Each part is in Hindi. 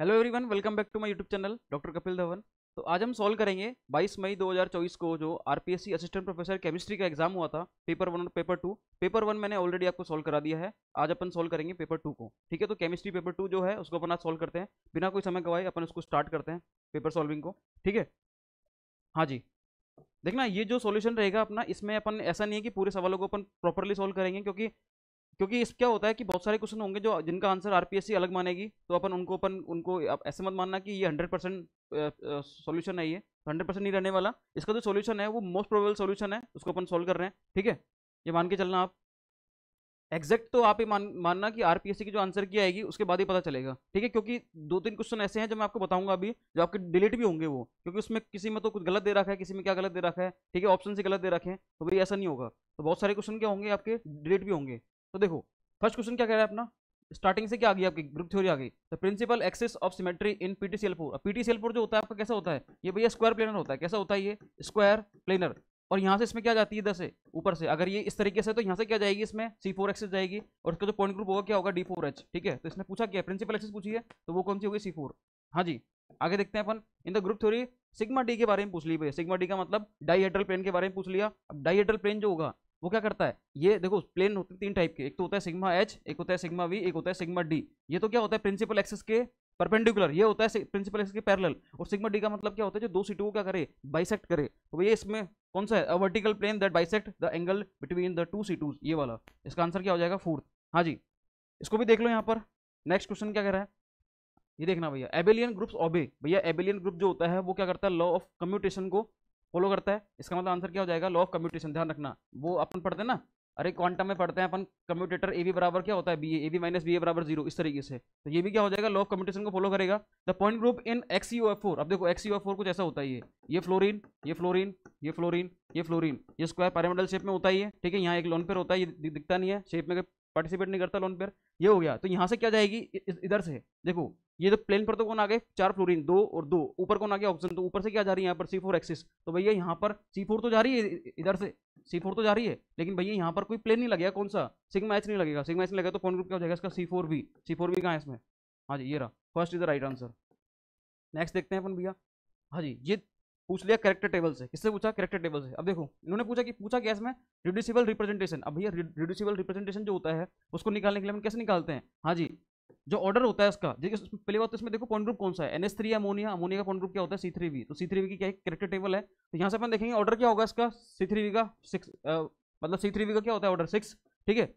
Hello everyone welcome back to my YouTube channel doctor Kapil Dhawan तो आज हम सॉल्व करेंगे 22 मई 2024 को जो आरपीएससी असिस्टेंट प्रोफेसर केमिस्ट्री का एग्जाम हुआ था पेपर वन और पेपर टू पेपर वन मैंने ऑलरेडी आपको सॉल्व करा दिया है आज अपन सॉल्व करेंगे पेपर टू को ठीक है तो केमिस्ट्री पेपर टू जो है उसको अपन आज सॉल्व करते हैं बिना कोई समय गवाए अपन उसको स्टार्ट करते हैं पेपर सॉल्विंग को ठीक है हाँ जी देखना ये जो सॉल्यूशन रहेगा अपना इसमें अपन ऐसा नहीं है कि पूरे सवालों को अपन प्रॉपरली सॉल्व करेंगे क्योंकि क्योंकि इस क्या होता है कि बहुत सारे क्वेश्चन होंगे जो जिनका आंसर आरपीएससी अलग मानेगी तो अपन उनको अपन उनको ऐसे मत मानना कि ये हंड्रेड परसेंट सोल्यूशन है ये हंड्रेड परसेंट नहीं रहने वाला इसका जो सोल्यूशन है वो मोस्ट प्रोबेबल सोल्यूशन है उसको अपन सोल्व कर रहे हैं ठीक है ये मान के चलना आप एग्जैक्ट तो आप ये मान मानना कि आर की जो आंसर की आएगी उसके बाद ही पता चलेगा ठीक है क्योंकि दो तीन क्वेश्चन ऐसे हैं जो मैं आपको बताऊंगा अभी जो आपके डिलीट भी होंगे वो क्योंकि उसमें किसी में तो कुछ गलत दे रखा है किसी में क्या गलत दे रखा है ठीक है ऑप्शन से गलत दे रखे हैं तो भाई ऐसा नहीं होगा तो बहुत सारे क्वेश्चन क्या होंगे आपके डिलीट भी होंगे तो देखो फर्स्ट क्वेश्चन क्या कह रहा है अपना स्टार्टिंग से क्या आ गई आपकी ग्रुप थ्योरी आ गई the principal axis of symmetry in PTCL four PTCL four जो होता है आपका कैसा होता है ये भैया स्क्वायर प्लेनर होता है कैसा होता है ये स्क्वायर प्लेनर और यहाँ से इसमें क्या जाती है दस ऊपर से अगर ये इस तरीके से तो यहाँ से क्या जाएगी इसमें सी फोर एक्सिस जाएगी और इसका जो पॉइंट ग्रुप होगा क्या होगा डी फोर एच ठीक है तो इसने पूछा क्या प्रिंसिपल एक्सिस पूछी है तो वो कौन सी होगी सी फोर हाँ जी आगे देखते हैं अपन in the group theory sigma D के बारे में पूछ ली भैया सिग्मा डी का मतलब डाईहेड्रल प्लेन के बारे में पूछ लिया अब डाईहेड्रल प्लेन जो होगा वो क्या करता है ये देखो प्लेन होते हैं तीन टाइप के एक तो होता है सिग्मा एच एक होता है सिग्मा वी एक होता है सिग्मा डी ये तो क्या होता है प्रिंसिपल एक्सेस के परपेंडिकुलर ये होता है प्रिंसिपल एक्सेस के पैरेलल और सिग्मा डी का मतलब क्या होता है जो दो सीटों को क्या करे बाइसेक्ट करे तो भैया इसमें कौन सा है vertical plane that bisect the angle between the two C twos ये वाला इसका आंसर क्या हो जाएगा फोर्थ हाँ जी इसको भी देख लो यहाँ पर नेक्स्ट क्वेश्चन क्या कह रहा है ये देखना भैया एबेलियन ग्रुप्स ओबे भैया एबेलियन ग्रुप जो होता है वो क्या करता है लॉ ऑफ कम्यूटेशन को फॉलो करता है इसका मतलब आंसर क्या हो जाएगा लॉ ऑफ कम्यूटेशन ध्यान रखना वो अपन पढ़ते हैं ना अरे क्वांटम में पढ़ते हैं अपन कम्यूटेटर ए बी बराबर क्या होता है B A B minus B A बराबर जीरो इस तरीके से तो ये भी क्या हो जाएगा लॉ ऑफ कम्यूटेशन को फॉलो करेगा the point group in X U F four अब देखो एक्स यू एफ फोर कुछ ऐसा होता है ये फ्लोरिन ये फ्लोरिन ये फ्लोरिन ये फ्लोरीन ये स्क्वायर पैरामीडल शेप में होता ही है ठीक है यहाँ एक लोन पेयर होता है ये दिखता नहीं है शेप में पार्टिसिपेट नहीं करता लोन पेयर ये हो गया तो यहाँ से क्या जाएगी इधर से देखो ये तो प्लेन पर तो कौन आ गए चार फ्लोरिन दो और दो ऊपर कौन आ गया ऑक्सीजन तो ऊपर से क्या जा रही है यहाँ पर सी फोर एक्सिस तो भैया यहाँ पर सी फोर तो जा रही है इधर से सी फोर तो जा रही है लेकिन भैया यहाँ पर कोई प्लेन नहीं लगेगा कौन सा सिग्मा एच नहीं लगेगा सिग्मा एच नहीं लगेगा तो फोन ग्रुप क्या हो जाएगा इसका C four B C four B कहाँ है इसमें हाँ जी ये रहा first is the right answer next देखते हैं अपन भैया हाँ जी ये पूछ लिया करेक्टर टेबल से किससे पूछा करेक्टर टेबल से अब देखो इन्होंने पूछा कि पूछा क्या इसमें रिड्यूसिबल रिप्रेजेंटेशन अब भैया रिड्यूसिबल रिप्रेजेंटेशन जो होता है उसको निकालने के लिए हम कैसे निकालते हैं हाँ जी जो ऑर्डर होता है उसका पहले बात तो इसमें देखो पॉइंट ग्रुप कौन सा है N S three ammonia ammonia का पॉइंट ग्रुप क्या होता है सी थ्री वी तो सी थ्री वी की क्या करेक्टर टेबल है तो यहाँ से अपन देखेंगे ऑर्डर क्या होगा इसका सी थ्री वी का सिक्स मतलब सी थ्री वी का क्या होता है ऑर्डर सिक्स ठीक है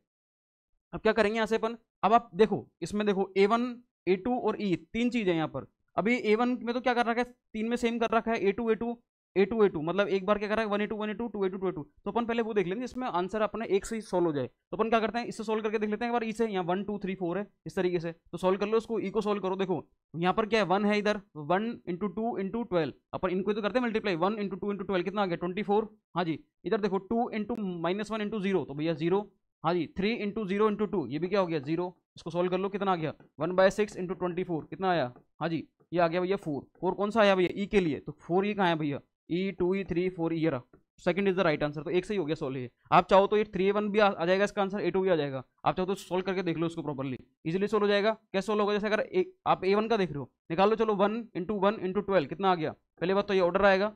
अब क्या करेंगे यहाँ से अपन अब आप देखो इसमें देखो ए वन ए टू और ई e, तीन चीज़ें यहाँ पर अभी ए वन में तो क्या कर रखा है तीन में सेम कर रखा है A two A two A two A two मतलब एक बार क्या कर रहा है one A two one A two two A two two A two तो अपन पहले वो देख लेंगे इसमें आंसर अपने एक से ही सोल्व हो जाए तो अपन क्या करते हैं इससे सोल्व करके देख लेते हैं एक बार इसे यहाँ वन टू थ्री फोर है इस तरीके से तो सोल्व कर लो इसको ई e को सोल्व करो देखो यहाँ पर क्या है वन है इधर one into two into twelve अपन इनको तो करते हैं multiply one into two into twelve कितना आ गया ट्वेंटी फोर हाँ जी इधर देखो two into minus one into zero तो भैया जीरो हाँ जी three into zero into two ये भी क्या हो गया जीरो इसको सोल्व कर लो कितना आ गया one by six into twenty four कितना आया हाँ जी ये आ गया भैया फोर फोर कौन सा आया भैया ई e के लिए तो फोर ई e कहाँ है भैया E two E three four E रहा second is the right answer तो एक से ही हो गया सोल्व ये आप चाहो तो ये थ्री वन भी आ, आ जाएगा इसका आंसर ए टू भी आ जाएगा आप चाहो तो सोल्व करके देख लो उसको प्रॉपरली इजिली सोल्व हो जाएगा कैसे सोल्व होगा जैसे अगर ए, आप ए वन का देख रहे हो निकाल लो चलो one into one into twelve कितना आ गया पहले बात तो ये ऑर्डर आएगा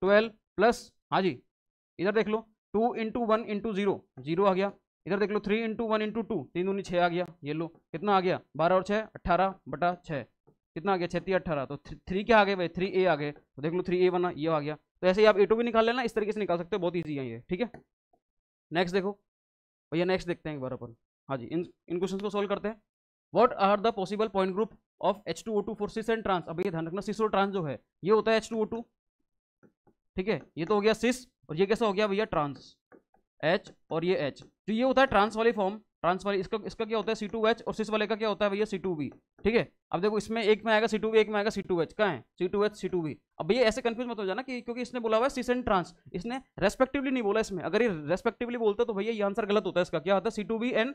ट्वेल्व प्लस हाँ जी इधर देख लो two into one into zero zero आ गया इधर देख लो three into one into two तीन दूनी छः आ गया ये लो कितना आ गया बारह और छः अट्ठारह बटा छः कितना आ गया छत्तीस अट्ठारह तो थ्री क्या आ गए भाई थ्री ए आ गए तो देख लो थ्री ए बना ये आ गया तो ऐसे ही आप ए टू भी निकाल लेना इस तरीके से निकाल सकते हो बहुत ईजी है ये ठीक है नेक्स्ट देखो भैया नेक्स्ट देखते हैं एक बार अपन हाँ जी इन इन क्वेश्चन को सोल्व करते हैं what are the possible point group of H two O two for cis and trans अब ये ध्यान रखना सिस और ट्रांस जो है ये होता है एच टू ओ टू ठीक है ये तो हो गया सिस और ये कैसा हो गया भैया ट्रांस एच और ये एच तो ये होता है ट्रांस वाली फॉर्म ट्रांसफर इसका इसका क्या होता है सी टू एच और सिस वाले का क्या होता है भैया सी टू बी ठीक है अब देखो इसमें एक में आएगा सी टू बी एक में आएगा सी टू एच कहाँ है C two H C two B अब भैया ऐसे कंफ्यूज मत हो जाना कि क्योंकि इसने बोला हुआ है सिस एंड ट्रांस इसने रेस्पेक्टिवली नहीं बोला इसमें अगर ये रेस्पेक्टिवली बोलता तो भैया ये आंसर गलत होता है इसका क्या होता है C two B and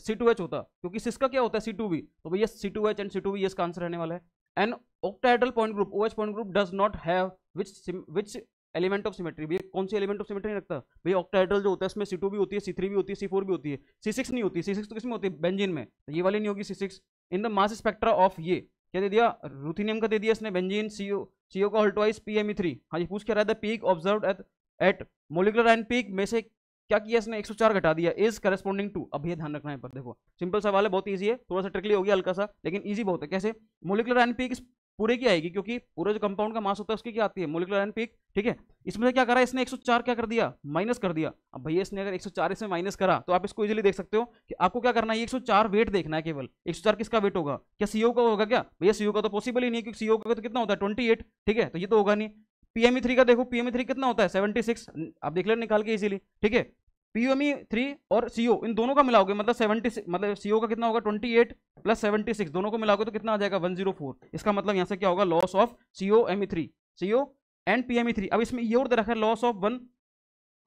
C two H होता क्योंकि सिस का क्या होता है सी टू बी तो भैया C two H and C two B इसका आंसर रहने वाला है and octahedral point group O H point group does not have which which element of symmetry भैया कौन सी एलिमेंट ऑफ सिमेट्री नहीं रखता भैया ऑक्टाइड्रल जो होता है इसमें सी टू भी होती है सी थ्री भी होती है सी फोर भी होती है सी सिक्स नहीं होती सी सिक्स तो किसमें होती है बेंजिन में तो ये वाली नहीं होगी C six in the mass spectra of ये क्या दे दिया रूथीनियम का दे दिया इसने बेंजिन सी ओ सी ओ का हल्टवाइस पी एम ई थ्री हाँ जी पूछ क्या रहा था peak observe at at molecular and peak में से क्या किया इसने 104 घटा दिया इज करेस्पॉन्डिंग टू अब ये ध्यान रखना है पर देखो सिंपल सवाल है बहुत ईजी है थोड़ा सा ट्रिकली हो गया हल्का सा लेकिन ईजी बहुत है कैसे मोलिकुलर एंड पीक पूरे की आएगी क्योंकि पूरे जो कंपाउंड का मास होता है उसकी क्या आती है मोलिकुलर एन पीक ठीक है इसमें क्या करा इसने 104 क्या कर दिया माइनस कर दिया अब भैया इसने अगर 104 इसमें माइनस करा तो आप इसको इजीली देख सकते हो कि आपको क्या करना है 104 वेट देखना है केवल 104 किसका वेट होगा क्या सीओ का होगा क्या भैया सीओ का तो पॉसिबल ही नहीं क्योंकि सीओ का तो कितना होता है ट्वेंटी ठीक है तो ये तो होगा नहीं पीएमई थ्री e का देखो पीएमई थ्री e कितना होता है सेवेंटी सिक्स आप देख लेना निकाल के इजीली ठीक है पीओमी थ्री e, और सीओ इन दोनों का मिलाओगे मतलब सेवेंटी मतलब सीओ का कितना होगा twenty eight plus seventy six दोनों को मिलाओगे तो कितना आ जाएगा वन जीरो फोर इसका मतलब यहाँ से क्या होगा loss of CO M E three CO and P M E three अब इसमें ये और देखा रखा है लॉस ऑफ वन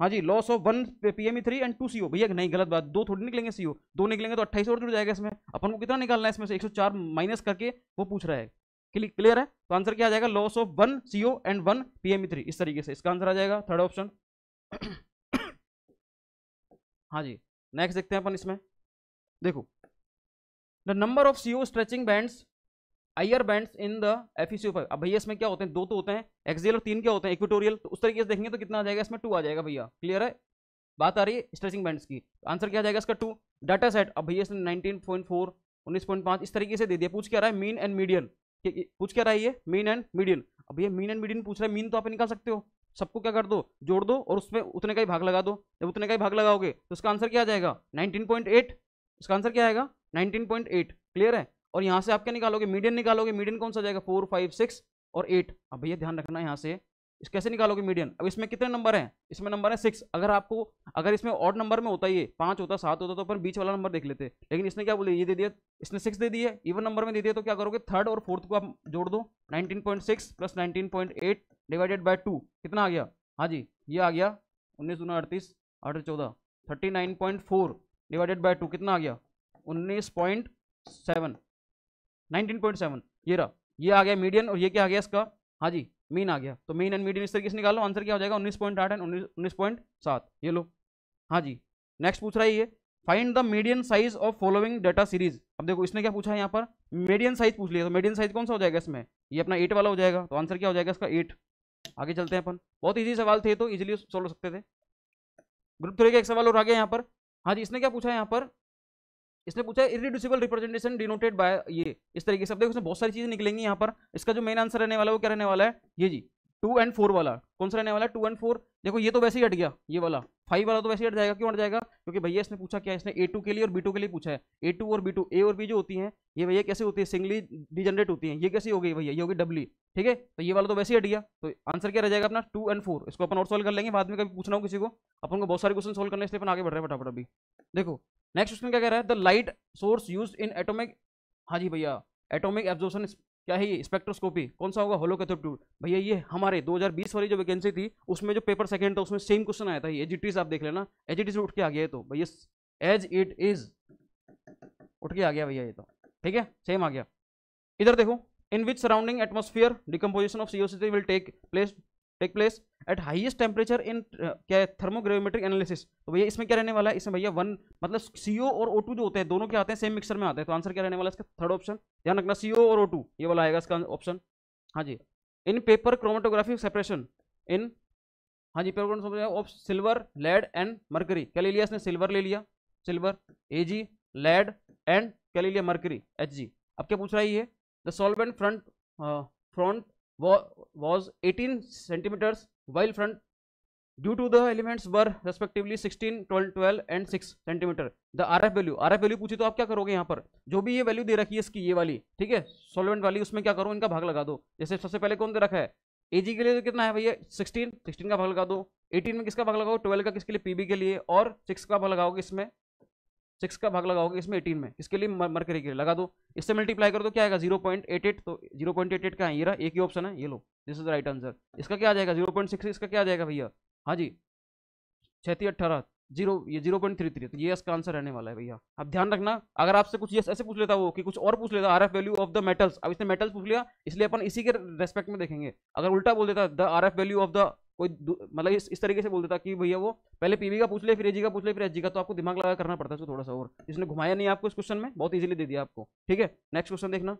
हाँ जी loss of one P M E three and two CO भैया नहीं गलत बात दो थोड़ी निकलेंगे सीओ दो निकलेंगे तो अट्ठाईस और जुड़ जाएगा इसमें अपन को कितना निकालना है इसमें से एक सौ चार माइनस करके वो पूछ रहा है क्लियर है तो आंसर क्या आ जाएगा loss of one CO and one P M E three इस तरीके से इसका आंसर आ जाएगा थर्ड ऑप्शन हाँ जी नेक्स्ट देखते हैं अपन इसमें देखो the number of C stretching bands IR bands in the F अब भैया इसमें क्या होते हैं दो तो होते हैं एक्सियल और तीन क्या होते हैं इक्विटोरियल तो उस तरीके से देखेंगे तो कितना आ जाएगा इसमें टू आ जाएगा भैया क्लियर है बात आ रही है स्ट्रेचिंग बैंड्स की आंसर क्या आ जाएगा इसका टू डाटा सेट अब भैया इसने नाइनटीन पॉइंट फोर उन्नीस पॉइंट पाँच इस तरीके से दे दिया पूछ क्या रहा है मीन एंड मीडियन पूछ क्या रहा है ये मीन एंड मीडियन अब ये मीन एंड मीडियन पूछ रहा है मीन तो आप निकाल सकते हो सबको क्या कर दो जोड़ दो और उसमें उतने का ही भाग लगा दो जब उतने का ही भाग लगाओगे तो उसका आंसर क्या आ जाएगा 19.8 इसका आंसर क्या आएगा 19.8 क्लियर है और यहाँ से आप क्या निकालोगे मीडियन निकालोगे मीडियन कौन सा जाएगा फोर फाइव सिक्स और एट अब भैया ध्यान रखना यहाँ से इस कैसे निकालोगे मीडियन अब इसमें कितने नंबर हैं इसमें नंबर है सिक्स अगर आपको अगर इसमें ऑड नंबर में होता ये पाँच होता सात होता तो अपन बीच वाला नंबर देख लेते लेकिन इसने क्या बोले ये दे दिया इसने सिक्स दे दिया इवन नंबर में दे दिया तो क्या करोगे थर्ड और फोर्थ को आप जोड़ दो nineteen point six plus nineteen point eight divided by two कितना आ गया हाँ जी ये आ गया उन्नीस उन्नीस अड़तीस आठ चौदह thirty nine point four divided by two कितना आ गया उन्नीस point seven nineteen point seven ये रहा ये आ गया मीडियन और ये क्या आ गया इसका हाँ जी मीन आ गया तो मीन एंड मीडियन इस तरीके से निकालो आंसर क्या हो जाएगा उन्नीस पॉइंट आठ एंड उन्नीस उन्नीस पॉइंट सात ये लो हाँ जी नेक्स्ट पूछ रहा है ये find the median size of following data series अब देखो इसने क्या पूछा है यहाँ पर मीडियन साइज पूछ लिया तो मीडियन साइज कौन सा हो जाएगा इसमें ये अपना एट वाला हो जाएगा तो आंसर क्या हो जाएगा इसका एट आगे चलते हैं अपन बहुत ईजी सवाल थे तो इजिली सोल्व हो सकते थे ग्रुप थ्री का एक सवाल और आ गया यहाँ पर हाँ जी इसने क्या पूछा है यहाँ पर इसने पूछा इरिड्यूसिबल रिप्रेजेंटेशन डिनोटेड बाय ये इस तरीके से अब देखो इसमें बहुत सारी चीजें निकलेंगी यहाँ पर इसका जो मेन आंसर रहने वाला है वो क्या रहने वाला है ये जी टू एंड फोर वाला कौन सा रहने वाला टू एंड फोर देखो ये तो वैसे ही हट गया ये वाला फाइव वाला तो वैसे ही हट जाएगा क्यों हट जाएगा क्योंकि भैया इसने पूछा क्या इसने ए टू के लिए और बी टू के लिए पूछा है ए टू और बी टू ए और बी जो होती हैं ये भैया कैसे होती है सिंगली डिजनरेट होती हैं ये कैसी हो गई भैया ये होगी डब्ली ठीक है तो ये वाला तो वैसे ही हट गया तो आंसर क्या रह जाएगा अपना टू एंड फोर इसको अपन और सॉल्व कर लेंगे बाद में कभी पूछना हो किसी को अपन को बहुत सारे क्वेश्चन सोल्व करने इसलिए अपन आगे बढ़ रहे हैं फटाफट अभी देखो नेक्स्ट क्वेश्चन क्या कह रहा है the light source use in atomic हाँ जी भैया एटोमिक एब्जॉर्प्शन क्या है स्पेक्ट्रोस्कोपी कौन सा होगा होलोकैथोड ट्यूब भैया ये हमारे 2020 वाली जो वैकेंसी थी उसमें जो पेपर सेकंड था उसमें सेम क्वेश्चन आया था ये एजिटीज आप देख लेना एजिटीज उठ के आ गया तो भैया एज इट इज उठ के आ गया भैया ये तो ठीक है सेम आ गया इधर देखो in which surrounding atmosphere decomposition of C will take place take place at highest temperature in क्या है थर्मोग्रेविमेट्रिक एनालिसिस तो भैया इसमें क्या रहने वाला है इसमें भैया वन मतलब सीओ और ओ टू जो होते हैं दोनों क्या आते हैं सेम मिक्सर में आते हैं तो आंसर क्या रहने वाला है इसका थर्ड ऑप्शन ध्यान रखना सीओ और ओ टू ये वाला आएगा इसका ऑप्शन हाँ जी in paper chromatography separation in हाँ जी paper of silver lead and mercury क्या ले लिया इसने सिल्वर ले लिया silver A G lead and क्या ले लिया मर्करी एच जी अब क्या पूछ रहा है ये the solvent front front was 18 centimeters while front due to the elements were respectively 16 12 12 and 6 are the rf value rf value पूछी तो आप क्या करोगे यहाँ पर जो भी ये वैल्यू दे रखी है इसकी ये वाली ठीक है सॉल्वेंट वाली उसमें क्या करो इनका भाग लगा दो जैसे सबसे पहले कौन दे रखा है एजी के लिए तो कितना है भैया 16 16 का भाग लगा दो 18 में किसका भाग लगाओ 12 का किसके लिए पीबी के लिए और 6 का भाग लगाओगे इसमें सिक्स का भाग लगाओगे इसमें एटीन में इसके लिए मरकरी के लिए लगा दो इससे मल्टीप्लाई कर दो क्या आएगा जीरो पॉइंट एट एट तो जीरो पॉइंट एट एट का है ये रहा एक ही ऑप्शन है ये लो दिस इज राइट आंसर इसका क्या आ जाएगा जीरो पॉइंट सिक्स इसका क्या आ जाएगा भैया हाँ जी छत्ती अट्ठारह जीरो ये जीरो पॉइंट थ्री थ्री तो ये इसका आंसर रहने वाला है भैया अब ध्यान रखना अगर आपसे कुछ ये ऐसे पूछ लेता वो कि कुछ और पूछ लेता R F value of the metals अब इसने मेटल्स पूछ लिया इसलिए अपन इसी के रेस्पेक्ट में देखेंगे अगर उल्टा बोल देता the R F value of the कोई मतलब इस इस तरीके से बोल देता कि भैया वो पहले पीवी का पूछ ले फिर एजी का पूछ ले फिर एजी का तो आपको दिमाग लगा करना पड़ता है उसको थोड़ा सा और इसने घुमाया नहीं आपको इस क्वेश्चन में बहुत ईजिली दे दिया आपको ठीक है नेक्स्ट क्वेश्चन देखना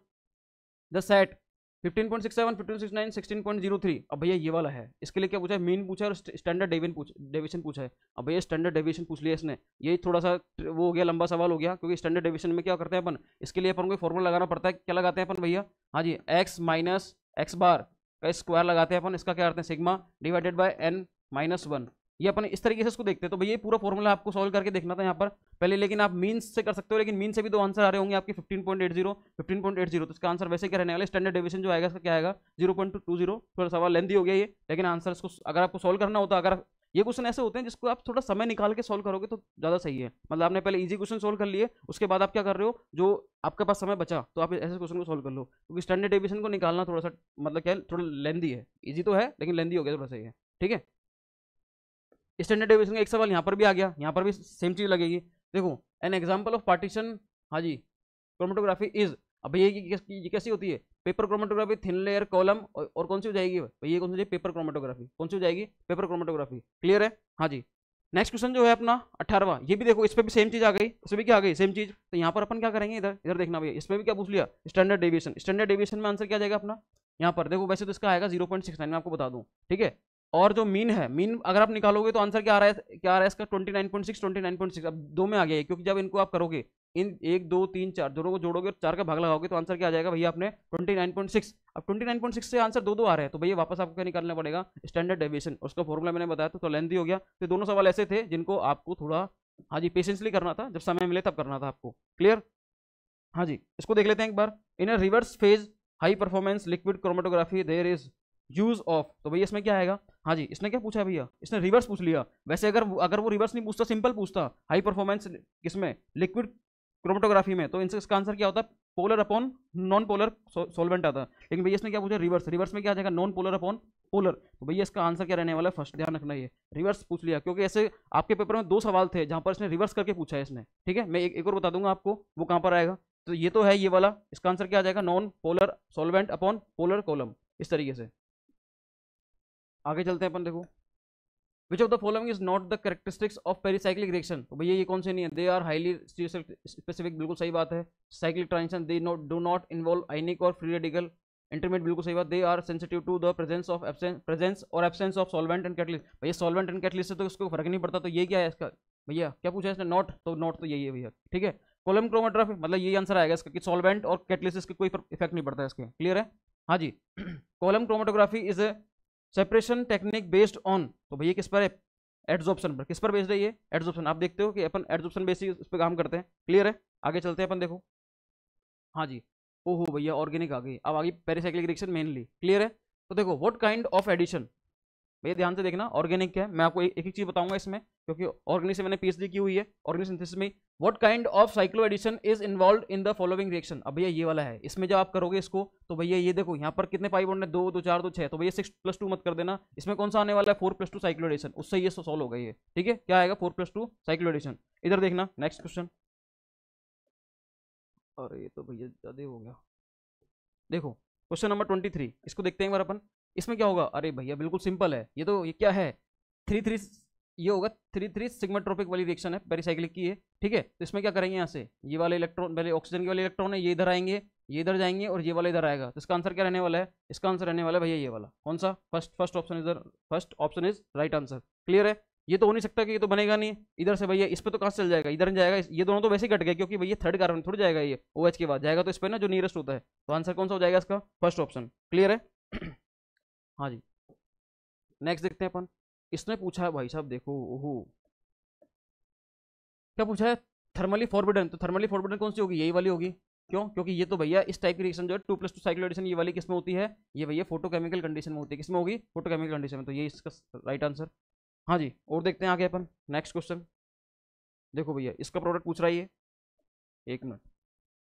द सेट 15.67, 15.69, 16.03 अब भैया ये वाला है इसके लिए क्या पूछा है मीन पूछा है और स्टैंडर्ड डेविन पूछ डेविशन पूछा है अब भैया स्टैंडर्ड डेविशन पूछ लिया इसने ये थोड़ा सा वो हो गया लंबा सवाल हो गया क्योंकि स्टैंडर्ड डेविशन में क्या करते हैं अपन इसके लिए अपन को फॉर्मूला लगाना पड़ता है क्या लगाते हैं अपन भैया हाँ जी एक्स माइनस एक्स बार का स्क्वायर लगाते हैं अपन इसका क्या करते हैं sigma divided by N minus one ये अपन इस तरीके से इसको देखते हैं तो भैया पूरा फॉर्मूला आपको सॉल्व करके देखना था यहाँ पर पहले लेकिन आप मीन से कर सकते हो लेकिन मीन से भी दो आंसर आ रहे होंगे आपके 15.80 15.80 तो इसका आंसर वैसे क्या रहने वाला स्टैंडर्ड डिविजन जो आएगा इसका क्या आएगा जीरो थोड़ा सवाल लेंदी हो गया ये लेकिन आंसर इसको अगर आपको सॉल्व करना होता तो अगर ये क्वेश्चन ऐसे होते हैं जिसको आप थोड़ा समय निकाल के सॉल्व करोगे तो ज़्यादा सही है मतलब आपने पहले इजी क्वेश्चन सोल्व कर लिए उसके बाद आप क्या कर रहे हो जो आपके पास समय बचा तो आप ऐसे क्वेश्चन को सोल्व कर लो क्योंकि स्टैंडर्ड डेविएशन को निकालना थोड़ा सा मतलब क्या है थोड़ा लेंदी है ईजी तो है लेकिन लेंदी हो गया थोड़ा सही है ठीक है स्टैंडर्ड डेविएशन का एक सवाल यहाँ पर भी आ गया यहाँ पर भी सेम चीज़ लगेगी देखो एन एग्जाम्पल ऑफ पार्टीशन हाँ जी क्रोमेटोग्राफी इज अब ये ये कैसी होती है paper chromatography thin layer column और, और कौन सी हो जाएगी भाई ये कौन सी पेपर क्रोमेटोग्राफी कौन सी हो जाएगी पेपर क्रोमेटोग्राफी क्लियर है हाँ जी नेक्स्ट क्वेश्चन जो है अपना अठारवा ये भी देखो इस पर भी सेम चीज आ गई इसमें भी क्या आ गई सेम चीज तो यहाँ पर अपन क्या करेंगे इधर इधर देखना भैया इसमें भी क्या पूछ लिया स्टैंडर्ड डेविएशन स्टैंडर्ड डेविएशन में आंसर क्या जाएगा अपना यहाँ पर देखो वैसे तो इसका आएगा जीरो पॉइंट सिक्स नाइन मैं आपको बता दूँ ठीक है और जो मीन है मीन अगर आप निकालोगे तो आंसर क्या आ रहा है क्या आ रहा है इसका twenty nine point six twenty nine point six अब दो में आ गया है क्योंकि जब इनको आप करोगे इन एक दो तीन चार दोनों को जोड़ोगे चार का भाग लगाओगे तो आंसर क्या आ जाएगा भैया आपने 29.6 अब 29.6 से आंसर दो दो आ रहे हैं तो भैया वापस आपको क्या निकालना पड़ेगा स्टैंडर्ड डेविएशन उसका फॉर्मूला मैंने बताया तो, तो लेंदी हो गया तो दोनों सवाल ऐसे थे जिनको आपको थोड़ा हाँ जी पेशेंसली करना था जब समय मिले तब करना था आपको क्लियर हाँ जी इसको देख लेते हैं एक बार in reverse phase high performance liquid chromatography there is use of तो भैया इसमें क्या आएगा हाँ जी इसने क्या पूछा भैया इसने रिवर्स पूछ लिया वैसे अगर अगर वो रिवर्स नहीं पूछता सिंपल पूछता हाई परफॉर्मेंस किसमें लिक्विड क्रोमेटोग्राफी में तो इनसे इसका आंसर क्या होता है polar upon non polar solvent आता है लेकिन भैया इसमें क्या पूछा रिवर्स रिवर्स में क्या आ जाएगा नॉन पोलर अपॉन पोलर तो भैया इसका आंसर क्या रहने वाला है फर्स्ट ध्यान रखना ये रिवर्स पूछ लिया क्योंकि ऐसे आपके पेपर में दो सवाल थे जहाँ पर इसने रिवर्स करके पूछा है इसने ठीक है मैं एक, एक और बता दूंगा आपको वो कहाँ पर आएगा तो ये तो है ये वाला इसका आंसर क्या आ जाएगा non polar solvent upon polar column इस तरीके से आगे चलते हैं अपन देखो which of the following is not the characteristics of pericyclic reaction तो भैया ये कौन से नहीं है दे आर हाईली स्पेसिफिक बिल्कुल सही बात है cyclic transition they not do not involve ionic और फ्री रेडिकल इंटरमीडिएट बिल्कुल सही बात they are sensitive to the presence of absence presence और absence of solvent and catalyst भैया सॉल्वेंट एंड कैटलिस्ट से तो इसको फर्क नहीं पड़ता तो ये क्या है इसका भैया क्या पूछा है इसने नॉट तो नॉट तो यही है भैया ठीक है कोलम क्रोमोग्राफी मतलब यही आंसर आएगा इसका कि सॉल्वेंट और कैटलिस्ट इसका कोई इफेक्ट नहीं पड़ता है इसके क्लियर है हाँ जी column chromatography is separation technique based on तो भैया किस पर है एडजॉप्शन पर किस पर बेस्ड है ये एड्सॉप्शन आप देखते हो कि अपन एड्जॉप्शन बेसिक उस पर काम करते हैं क्लियर है आगे चलते हैं अपन देखो हाँ जी ओहो भैया ऑर्गेनिक आ गई अब आ गई पेरीसाइक्लिक रिएक्शन मेनली क्लियर है तो देखो व्हाट काइंड ऑफ एडिशन भैया ध्यान से देखना ऑर्गेनिक है मैं आपको एक एक चीज़ बताऊंगा इसमें क्योंकि ऑर्गेनिक से मैंने पीएचडी की हुई है ऑर्गेनिक सिंथेसिस में what kind of cycloaddition is involve in the following reaction अब भैया ये वाला है इसमें जब आप करोगे इसको तो भैया ये देखो यहाँ पर कितने पाई बोर्ड ने दो दो चार दो छह तो भैया सिक्स प्लस टू मत कर देना इसमें कौन सा आने वाला है four plus two cycloaddition उससे ये सॉल्व होगा ये ठीक है क्या आएगा four plus two cycloaddition इधर देखना नेक्स्ट क्वेश्चन अरे तो भैया ज़्यादा हो गया देखो क्वेश्चन नंबर ट्वेंटी थ्री इसको देखते हैं एक बार अपन इसमें क्या होगा अरे भैया बिल्कुल सिंपल है ये तो ये क्या है थ्री थ्री ये होगा थ्री थ्री सिग्मेट्रोपिक वाली रिएक्शन है पेरीसाइक्लिक की है ठीक है तो इसमें क्या करेंगे यहाँ से ये वाले इलेक्ट्रॉन पहले ऑक्सीजन के वाले इलेक्ट्रॉन है ये इधर आएंगे ये इधर जाएंगे और ये वाला इधर आएगा तो इसका आंसर क्या रहने वाला है इसका आंसर रहने वाला है भैया ये वाला कौन सा फर्स्ट फर्स्ट ऑप्शन इधर first option is right answer clear है ये तो हो नहीं सकता कि ये तो बनेगा नहीं इधर से भैया इस पर तो कहाँ चल जाएगा इधर जाएगा ये दोनों तो वैसे ही कट गए क्योंकि भैया थर्ड कार्बन थोड़ी जाएगा ये ओ एच के बाद जाएगा तो इस पर ना जो नियरेस्ट होता है तो आंसर कौन सा हो जाएगा इसका फर्स्ट ऑप्शन क्लियर है हाँ जी नेक्स्ट देखते हैं अपन इसने पूछा है भाई साहब देखो ओहो क्या पूछा है थर्मली फॉरबिडन तो थर्मली फॉरबिडन कौन सी होगी यही वाली होगी क्यों क्योंकि ये तो भैया इस टाइप की रिएक्शन जो है टू प्लस टू साइक्लोडिशन ये वाली किसमें होती है ये भैया फोटोकेमिकल कंडीशन में होती है किसमें होगी फोटोकेमिकल कंडीशन में तो ये इसका राइट आंसर हाँ जी और देखते हैं आगे अपन नेक्स्ट क्वेश्चन देखो भैया इसका प्रोडक्ट पूछ रहा है ये एक मिनट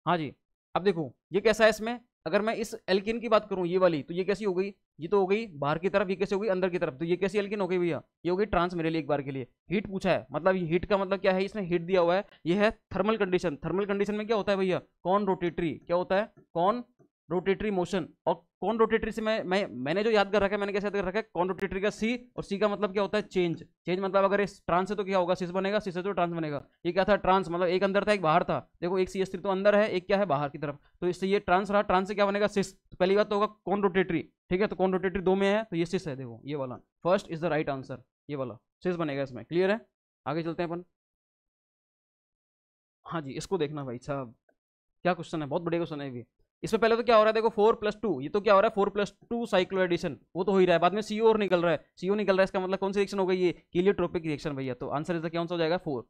हाँ जी अब देखो ये कैसा है इसमें अगर मैं इस एल्किन की बात करूँ ये वाली तो ये कैसी हो गई ये तो हो गई बाहर की तरफ ये कैसे हो गई अंदर की तरफ तो ये कैसी एल्किन हो गई भैया ये हो गई ट्रांस मेरे लिए एक बार के लिए हीट पूछा है मतलब ये हीट का मतलब क्या है इसमें हीट दिया हुआ है ये है थर्मल कंडीशन थर्मल कंडीशन में क्या होता है भैया कौन रोटेटरी क्या होता है कौन रोटेटरी मोशन और कौन रोटेटरी से मैं मैं मैंने जो याद कर रखा है मैंने कैसे याद कर रखा है कौन रोटेटरी का सी और सी का मतलब क्या होता है चेंज चेंज मतलब अगर इस ट्रांस है तो क्या होगा सिस बनेगा सिस से तो ट्रांस बनेगा ये क्या था ट्रांस मतलब एक अंदर था एक बाहर था देखो एक सी एस थ्री तो अंदर है एक क्या है बाहर की तरफ तो इससे ये ट्रांस रहा ट्रांस से क्या बनेगा सिस तो पहली बात तो होगा कौन रोटेटरी ठीक है तो कौन रोटेटरी दो में है तो ये सिस है देखो ये वाला first is the right answer ये वाला सिस बनेगा इसमें क्लियर है आगे चलते हैं अपन हाँ जी इसको देखना भाई साहब क्या क्वेश्चन है बहुत बढ़िया क्वेश्चन है ये इसमें पहले तो क्या हो रहा है देखो फोर प्लस टू ये तो क्या हो रहा है four plus two cycloaddition वो तो हो ही रहा है बाद में सी और निकल रहा है सी निकल रहा है इसका मतलब कौन सी रिएक्शन हो गई ये हीलियोट्रोपिक रिएक्शन भैया तो आंसर इसका कौन सा हो जाएगा फोर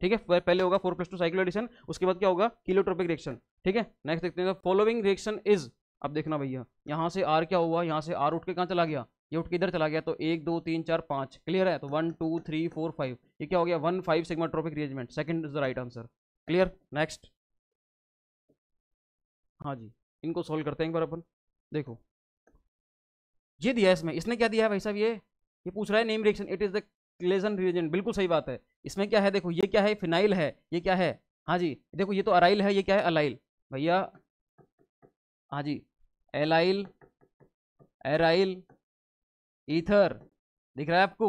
ठीक है पहले होगा four plus two cycloaddition उसके बाद क्या होगा किलोट्रोपिक रिएक्शन ठीक है नेक्स्ट देखते हैं फॉलोइंग रिएक्शन इज अब देखना भैया यहाँ से आर क्या हुआ यहाँ से आर उठ के कहाँ चला गया ये उठ के इधर चला गया तो एक दो तीन चार पाँच क्लियर है तो one two three four five ये क्या हो गया one five sigmatropic rearrangement second is the right answer clear next हाँ जी इनको सॉल्व करते हैं एक बार अपन देखो ये दिया है इसमें इसने क्या दिया है भाई साहब ये ये पूछ रहा है name reaction it is the Claisen reagent बिल्कुल सही बात है इसमें क्या है देखो ये क्या है फिनाइल है ये क्या है हाँ जी देखो ये तो अराइल है ये क्या है अलाइल भैया हाँ जी एलाइल एराइल ईथर दिख रहा है आपको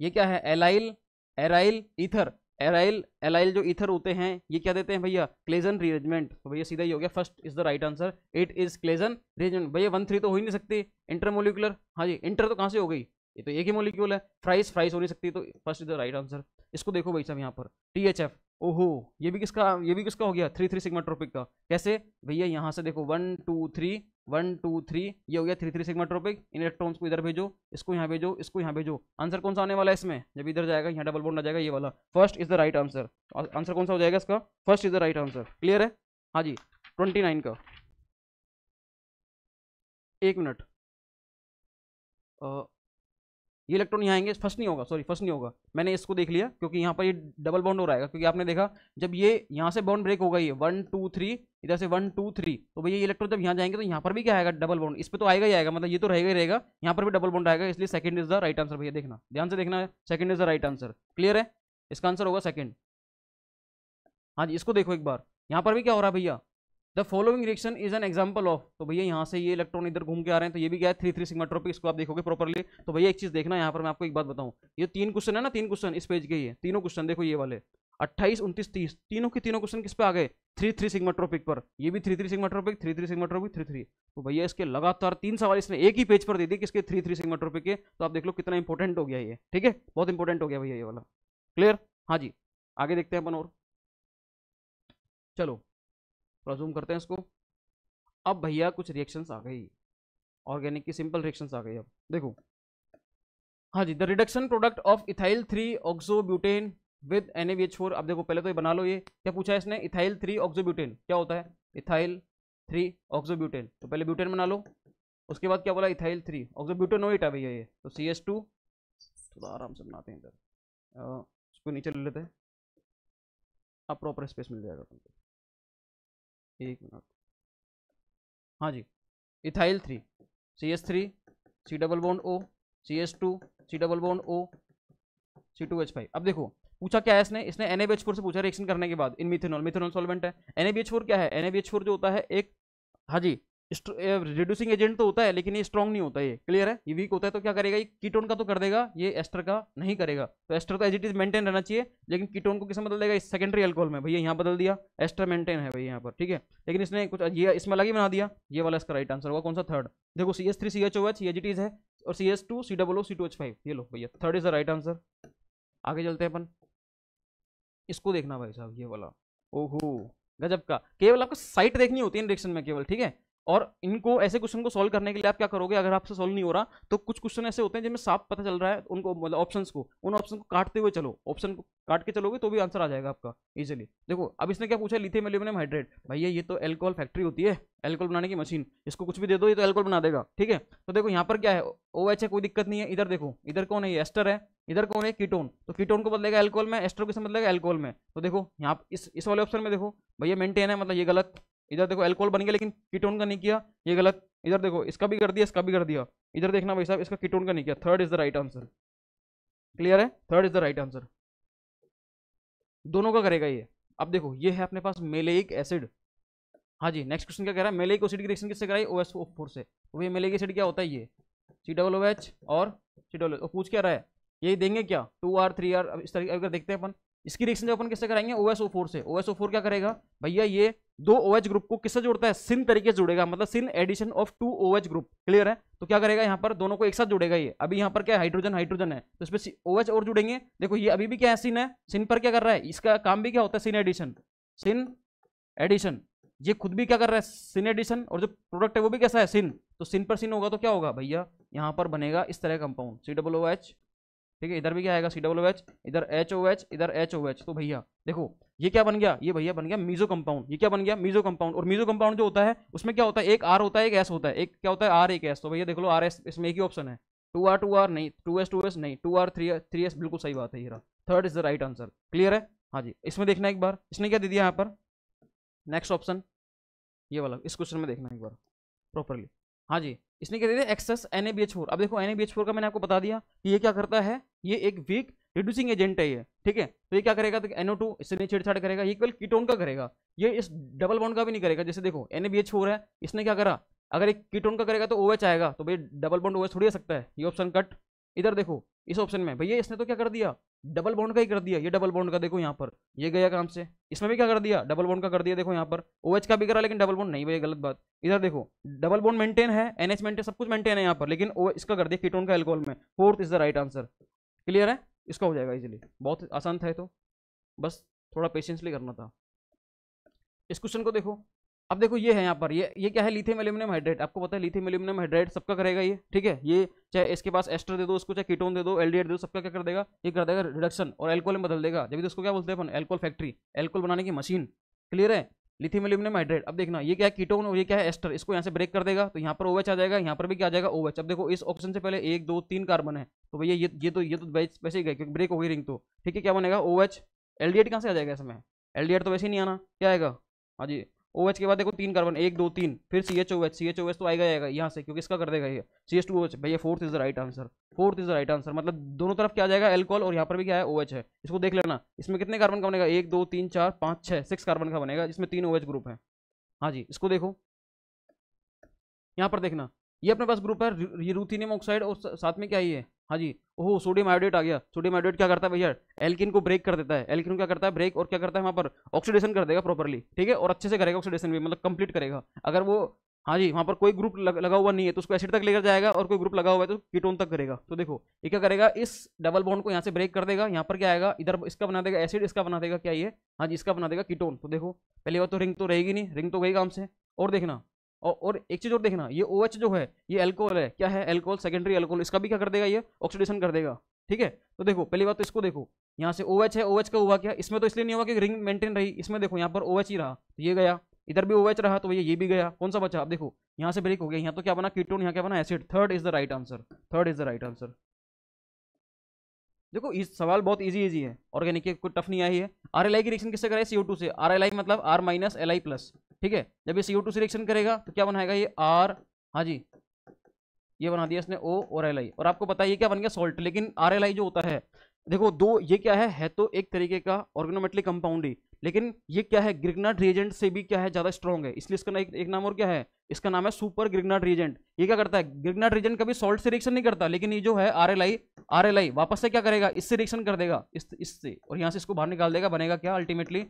ये क्या है allyl aryl ether allyl allyl जो इथर होते हैं ये क्या देते हैं भैया क्लेजन रीअरेंजमेंट तो भैया सीधा ही हो गया first is the right answer it is Claisen rearrangement भैया वन थ्री तो हो ही नहीं सकती इंटरमोलिकुलर हाँ जी इंटर तो कहाँ से हो गई ये तो एक ही मोलिक्यूल है फ्राइस फ्राइस हो नहीं सकती तो first is the right answer इसको देखो भाई साहब यहाँ पर टी एच एफ ओहो ये भी किसका ये भी किसका हो गया थ्री थ्री सिग्मा ट्रोपिक का कैसे भैया यहाँ से देखो one two three one two three ये हो गया थ्री थ्री सिग्मा ट्रोपिक इन इलेक्ट्रॉन्स को इधर भेजो इसको यहाँ भेजो इसको यहाँ भेजो आंसर कौन सा आने वाला है इसमें जब इधर जाएगा यहाँ डबल बोर्ड आ जाएगा ये वाला first is the right answer answer कौन सा हो जाएगा इसका first is the right answer clear है हाँ जी ट्वेंटी नाइन का एक मिनट ये इलेक्ट्रॉन यहाँ आएंगे फर्स्ट नहीं होगा सॉरी फर्स्ट नहीं होगा मैंने इसको देख लिया क्योंकि यहाँ पर ये डबल बॉन्ड हो रहा है क्योंकि आपने देखा जब ये यहाँ से बॉन्ड ब्रेक होगा ये वन टू थ्री इधर से वन टू थ्री तो भैया ये इलेक्ट्रॉन जब यहाँ जाएंगे तो यहाँ पर भी क्या आएगा डबल बॉन्ड इस पर तो आएगा ही आएगा मतलब ये तो रहेगा ही रहेगा यहाँ पर भी डबल बॉन्ड आएगा इसलिए second is the right answer भैया देखना ध्यान से देखना है second is the right answer clear है इसका आंसर होगा सेकंड हाँ जी इसको देखो एक बार यहाँ पर भी क्या हो रहा है भैया the following reaction is an example of तो भैया यहाँ से ये इलेक्ट्रॉन इधर घूम के आ रहे हैं तो ये भी गया थ्री थ्री थ्री सिग्माट्रोपिक इसको आप देखोगे प्रॉपरली तो भैया एक चीज़ देखना यहाँ पर मैं आपको एक बात बताऊँ ये तीन क्वेश्चन है ना तीन क्वेश्चन इस पेज के ये तीनों क्वेश्चन देखो ये वाले अट्ठाईस उन्तीस तीस तीनों के तीनों क्वेश्चन किस पे आ गए थ्री थ्री सिग्माट्रोपिक पर ये भी three three sigmatropic three three sigmatropic three three तो भैया इसके लगातार तीन सवाल इसने एक ही पेज पर दे दिए किसके थ्री थ्री सिग्माट्रोपिक के तो आप देख लो कितना इंपॉर्टेंट हो गया ये ठीक है बहुत इंपॉर्टेंट हो गया भैया ये वाला क्लियर हाँ जी आगे देखते हैं अपन और चलो थोड़ा जूम करते हैं इसको अब भैया कुछ रिएक्शंस आ गई ऑर्गेनिक की सिंपल रिएक्शंस आ गई अब देखो हाँ जी the reduction product of ethyl three oxobutane with N A B H four अब देखो पहले तो ये बना लो ये क्या पूछा है इसने इथाइल थ्री ऑक्सोब्यूटेन क्या होता है इथाइल थ्री ऑक्सोब्यूटेन तो पहले ब्यूटेन बना लो उसके बाद क्या बोला इथाइल थ्री ऑक्सोब्यूटेनोइट है भैया ये तो सी एस टू थोड़ा आराम से बनाते हैं इधर इसको नीचे ले लेते हैं अब प्रॉपर स्पेस मिल जाएगा तुमको एक मिनट हाँ जी ethyl three C S three C double bond O C S two C double bond O C two H five अब देखो पूछा क्या है इसने इसने एन एच फोर से पूछा रिएक्शन करने के बाद इन मिथेनॉल मिथेनॉल सॉल्वेंट है एन क्या है एन जो होता है एक हाँ जी रिड्यूसिंग एजेंट तो होता है लेकिन ये स्ट्रॉन्ग नहीं होता है क्लियर है ये वीक होता है तो क्या करेगा ये कीटोन का तो कर देगा ये एस्टर का नहीं करेगा तो एस्टर तो एज इट इज मेंटेन रहना चाहिए लेकिन कीटोन को किसमें बदल देगा इस सेकेंडरी एल्कोहल में भैया यहाँ बदल दिया एस्टर मेंटेन है भैया यहाँ पर ठीक है लेकिन इसने कुछ ये इसमें अलग ही बना दिया ये वाला इसका राइट आंसर होगा कौन सा थर्ड देखो C S three C H O H as is है और C S two C double O C two H five ये लो भैया third is the right answer आगे चलते हैं अपन इसको देखना भाई साहब ये वाला ओहो गजब का केवल आपको साइट देखनी होती है रिएक्शन में केवल ठीक है और इनको ऐसे क्वेश्चन को सॉल्व करने के लिए आप क्या करोगे अगर आपसे सॉल्व नहीं हो रहा तो कुछ क्वेश्चन ऐसे होते हैं जिनमें साफ पता चल रहा है उनको मतलब ऑप्शन को उन ऑप्शन को काटते हुए चलो ऑप्शन को काट के चलोगे तो भी आंसर आ जाएगा आपका इजिली देखो अब इसने क्या पूछा लिथियम एल्यूमिनियम हाइड्रेट भैया ये तो एल्कोहल फैक्ट्री होती है एल्कोहल बनाने की मशीन इसको कुछ भी दे दो ये तो एल्कोहल बना देगा ठीक है तो देखो यहाँ पर क्या है ओ एच है कोई दिक्कत नहीं है इधर देखो इधर कौन है एस्टर है इधर कौन है कीटोन तो कीटोन को बदलेगा एल्कोहल में एस्टर को बदलेगा एल्कोहल में तो देखो यहाँ इस इस वाले ऑप्शन में देखो भैया मेंटेन है मतलब ये गलत इधर देखो एल्कोहल बन गया लेकिन कीटोन का नहीं किया ये गलत इधर देखो इसका भी कर दिया इसका भी कर दिया इधर देखना भाई साहब इसका कीटोन का नहीं किया third is the right answer clear है third is the right answer दोनों का करेगा ये अब देखो ये है अपने पास मेलेक एसिड हाँ जी नेक्स्ट क्वेश्चन क्या कह रहा है मेलेक ओसिड की रिएक्शन किससे कराई ओ एस ओ फोर से तो ये एसिड क्या होता है ये सी डबल ओ एच और सी डबल ओ पूछ क्या रहा है यही देंगे क्या टू आर थ्री आर इस तरीके अगर देखते हैं अपन इसकी रिएक्शन अपन किससे कराएंगे ओ एस ओ फोर से ओ एस ओ फोर क्या करेगा भैया ये दो ओ OH ग्रुप को किससे जोड़ता है सिन तरीके से जुड़ेगा मतलब syn addition of two O OH group clear है तो क्या करेगा यहाँ पर दोनों को एक साथ जुड़ेगा ये अभी यहाँ पर क्या हाइड्रोजन हाइड्रोजन है तो इसमें ओ OH और जुड़ेंगे देखो ये अभी भी क्या है सिन है सिन पर क्या कर रहा है इसका काम भी क्या होता है सिन एडिशन सिन एडिशन ये खुद भी क्या कर रहा है सिन एडिशन और जो प्रोडक्ट है वो भी कैसा है सिन तो सिन पर सिन होगा तो क्या होगा भैया यहाँ पर बनेगा इस तरह कंपाउंड सी डब्लो एच ठीक है इधर भी क्या आएगा सी डब्ल्यू एच इधर एच ओ एच इधर एच ओ एच तो भैया देखो ये क्या बन गया ये भैया बन गया मीजो कंपाउंड ये क्या बन गया मीजो कंपाउंड और मीजो कंपाउंड जो होता है उसमें क्या होता है एक आर होता है एक एस होता है एक क्या होता है आर एक एस तो भैया देख लो आर एस इसमें एक ही ऑप्शन है टू आर टू आर नहीं टू एस टू एस नहीं two R three three S बिल्कुल सही बात है हीरा third is the right answer clear है हाँ जी इसमें देखना एक बार इसने क्या दे दिया यहाँ पर नेक्स्ट ऑप्शन ये वाला इस क्वेश्चन में देखना एक बार प्रॉपरली हाँ जी इसने क्या दे दिया excess N A B H four अब देखो N A B H four का मैंने आपको बता दिया कि ये क्या करता है ये एक वीक रिड्यूसिंग एजेंट है ये ठीक है तो ये क्या करेगा तो एनओ टू इससे नहीं छेड़छाड़ करेगा ये केवल कीटोन का करेगा ये इस डबल बॉन्ड का भी नहीं करेगा जैसे देखो N A B H four है इसने क्या करा अगर एक कीटोन का करेगा तो ओ एच आएगा तो भाई डबल बॉन्ड ओ एच थोड़ी आ सकता है ये ऑप्शन कट इधर देखो इस ऑप्शन में भैया इसने तो क्या कर दिया डबल बॉन्ड का ही कर दिया ये डबल बॉन्ड का देखो यहाँ पर ये गया काम से इसमें भी क्या कर दिया डबल बॉन्ड का कर दिया देखो यहाँ पर ओ OH का भी करा लेकिन डबल बॉन्ड नहीं भैया गलत बात इधर देखो डबल बॉन्ड मेंटेन है एन एच मेंटेन सब कुछ मेंटेन है यहाँ पर लेकिन ओ इसका कर दिया कीटोन का एल्कोहल में fourth is the right answer clear है इसका हो जाएगा इजिली बहुत आसान था तो बस थोड़ा पेशेंसली करना था इस क्वेश्चन को देखो अब देखो ये है यहाँ पर ये ये क्या है लिथियम एल्यूमिनियम हाइड्रेट आपको पता है लिथियम एल्यूमिनियम हाइड्रेट सबका करेगा ये ठीक है ये चाहे इसके पास एस्टर दे दो उसको चाहे कीटोन दे दो एलडीएड दे दो सबका क्या कर देगा ये कर देगा रिडक्शन और एल्कोल में बदल देगा जब इसको क्या बोलते हैं अपन फैक्ट्री एल्कोल बनाने की मशीन क्लियर है लिथियम एल्यूमिनियम हाइड्रेट अब देखना ये क्या है कीटोन और ये क्या है एस्टर इसको यहाँ से ब्रेक कर देगा तो यहाँ पर ओवेच आ जाएगा यहाँ पर भी क्या आ जाएगा ओवेच अब देखो इस ऑप्शन से पहले एक दो तीन कार्बन है तो भैया ये ये तो ये तो वैसे ही गए क्योंकि ब्रेक हो गई रिंग तो ठीक है क्या बनेगा ओवेच एड कहाँ से आ जाएगा इसमें एड तो वैसे ही नहीं आना क्या आएगा हाँ जी ओ एच के बाद देखो तीन कार्बन एक दो तीन फिर C H O H C H O H तो आएगा आएगा यहाँ से क्योंकि इसका कर देगा ये C H two O H भैया fourth is the right answer fourth is the right answer मतलब दोनों तरफ क्या जाएगा एल्कोहल और यहाँ पर भी क्या है ओ एच है इसको देख लेना इसमें कितने कार्बन का बनेगा एक दो तीन चार पाँच छः सिक्स कार्बन का बनेगा जिसमें तीन ओ ग्रुप है हाँ जी इसको देखो यहाँ पर देखना ये अपने पास ग्रुप है ये रूथीनियम ऑक्साइड और साथ में क्या है हाँ जी ओह सोडियम आयोडेट आ गया सोडियम आयोडेट क्या करता है भैया एल्किन को ब्रेक कर देता है एल्किन क्या करता है ब्रेक और क्या करता है वहाँ पर ऑक्सीडेशन कर देगा प्रॉपरली ठीक है और अच्छे से करेगा ऑक्सीडेशन भी मतलब कंप्लीट करेगा अगर वो हाँ जी वहाँ पर कोई ग्रुप लग, लगा हुआ नहीं है तो उसको एसिड तक लेकर जाएगा और कोई ग्रुप लगा हुआ है तो कीटोन तक करेगा तो देखो ये क्या करेगा इस डबल बॉन्ड को यहाँ से ब्रेक कर देगा यहाँ पर क्या आएगा इधर इसका बना देगा एसिड इसका बना देगा क्या ये हाँ जी इसका बना देगा कीटोन तो देखो पहली बार तो रिंग तो रहेगी नहीं रिंग तो गई काम से और देखना और एक चीज़ और देखना ये ओ OH जो है ये एल्कोहल है क्या है एल्कोहल सेकेंडरी एल्कोहल इसका भी क्या कर देगा ये ऑक्सीडेशन कर देगा ठीक है तो देखो पहली बात तो इसको देखो यहाँ से ओ OH है ओ OH का हुआ क्या इसमें तो इसलिए नहीं हुआ कि रिंग मेंटेन रही इसमें देखो यहाँ पर ओ OH ही रहा तो ये गया इधर भी ओ OH रहा तो ये ये भी गया कौन सा बचा आप देखो यहाँ से ब्रेक हो गया यहाँ तो क्या बना कीटोन यहाँ क्या बना acid third is the right answer third is the right answer देखो इस सवाल बहुत इजी इजी है ऑर्गेनिक के कोई टफ नहीं आई है आर एल आई की रिएक्शन किससे सी ओ टू से आर एल आई मतलब R minus L I plus ठीक है जब ये ओ टू से रिएक्शन करेगा तो क्या बनाएगा ये आर हाँ जी ये बना दिया इसने ओ और एल आई और आपको बताइए क्या बन गया सॉल्ट लेकिन आर एल आई जो होता है देखो दो ये क्या है है तो एक तरीके का ऑर्गेनोमेटली कंपाउंड ही लेकिन ये क्या है ग्रिगनाट रिएजेंट से भी क्या है ज़्यादा स्ट्रॉन्ग है इसलिए इसका एक, एक नाम और क्या है इसका नाम है सुपर ग्रिगनाट रिएजेंट ये क्या करता है ग्रिगनाट रिएजेंट कभी सॉल्ट से रिएक्शन नहीं करता लेकिन ये जो है R L I R L I वापस से क्या करेगा इससे रिएक्शन कर देगा इस इससे और यहाँ से इसको बाहर निकाल देगा बनेगा क्या अल्टीमेटली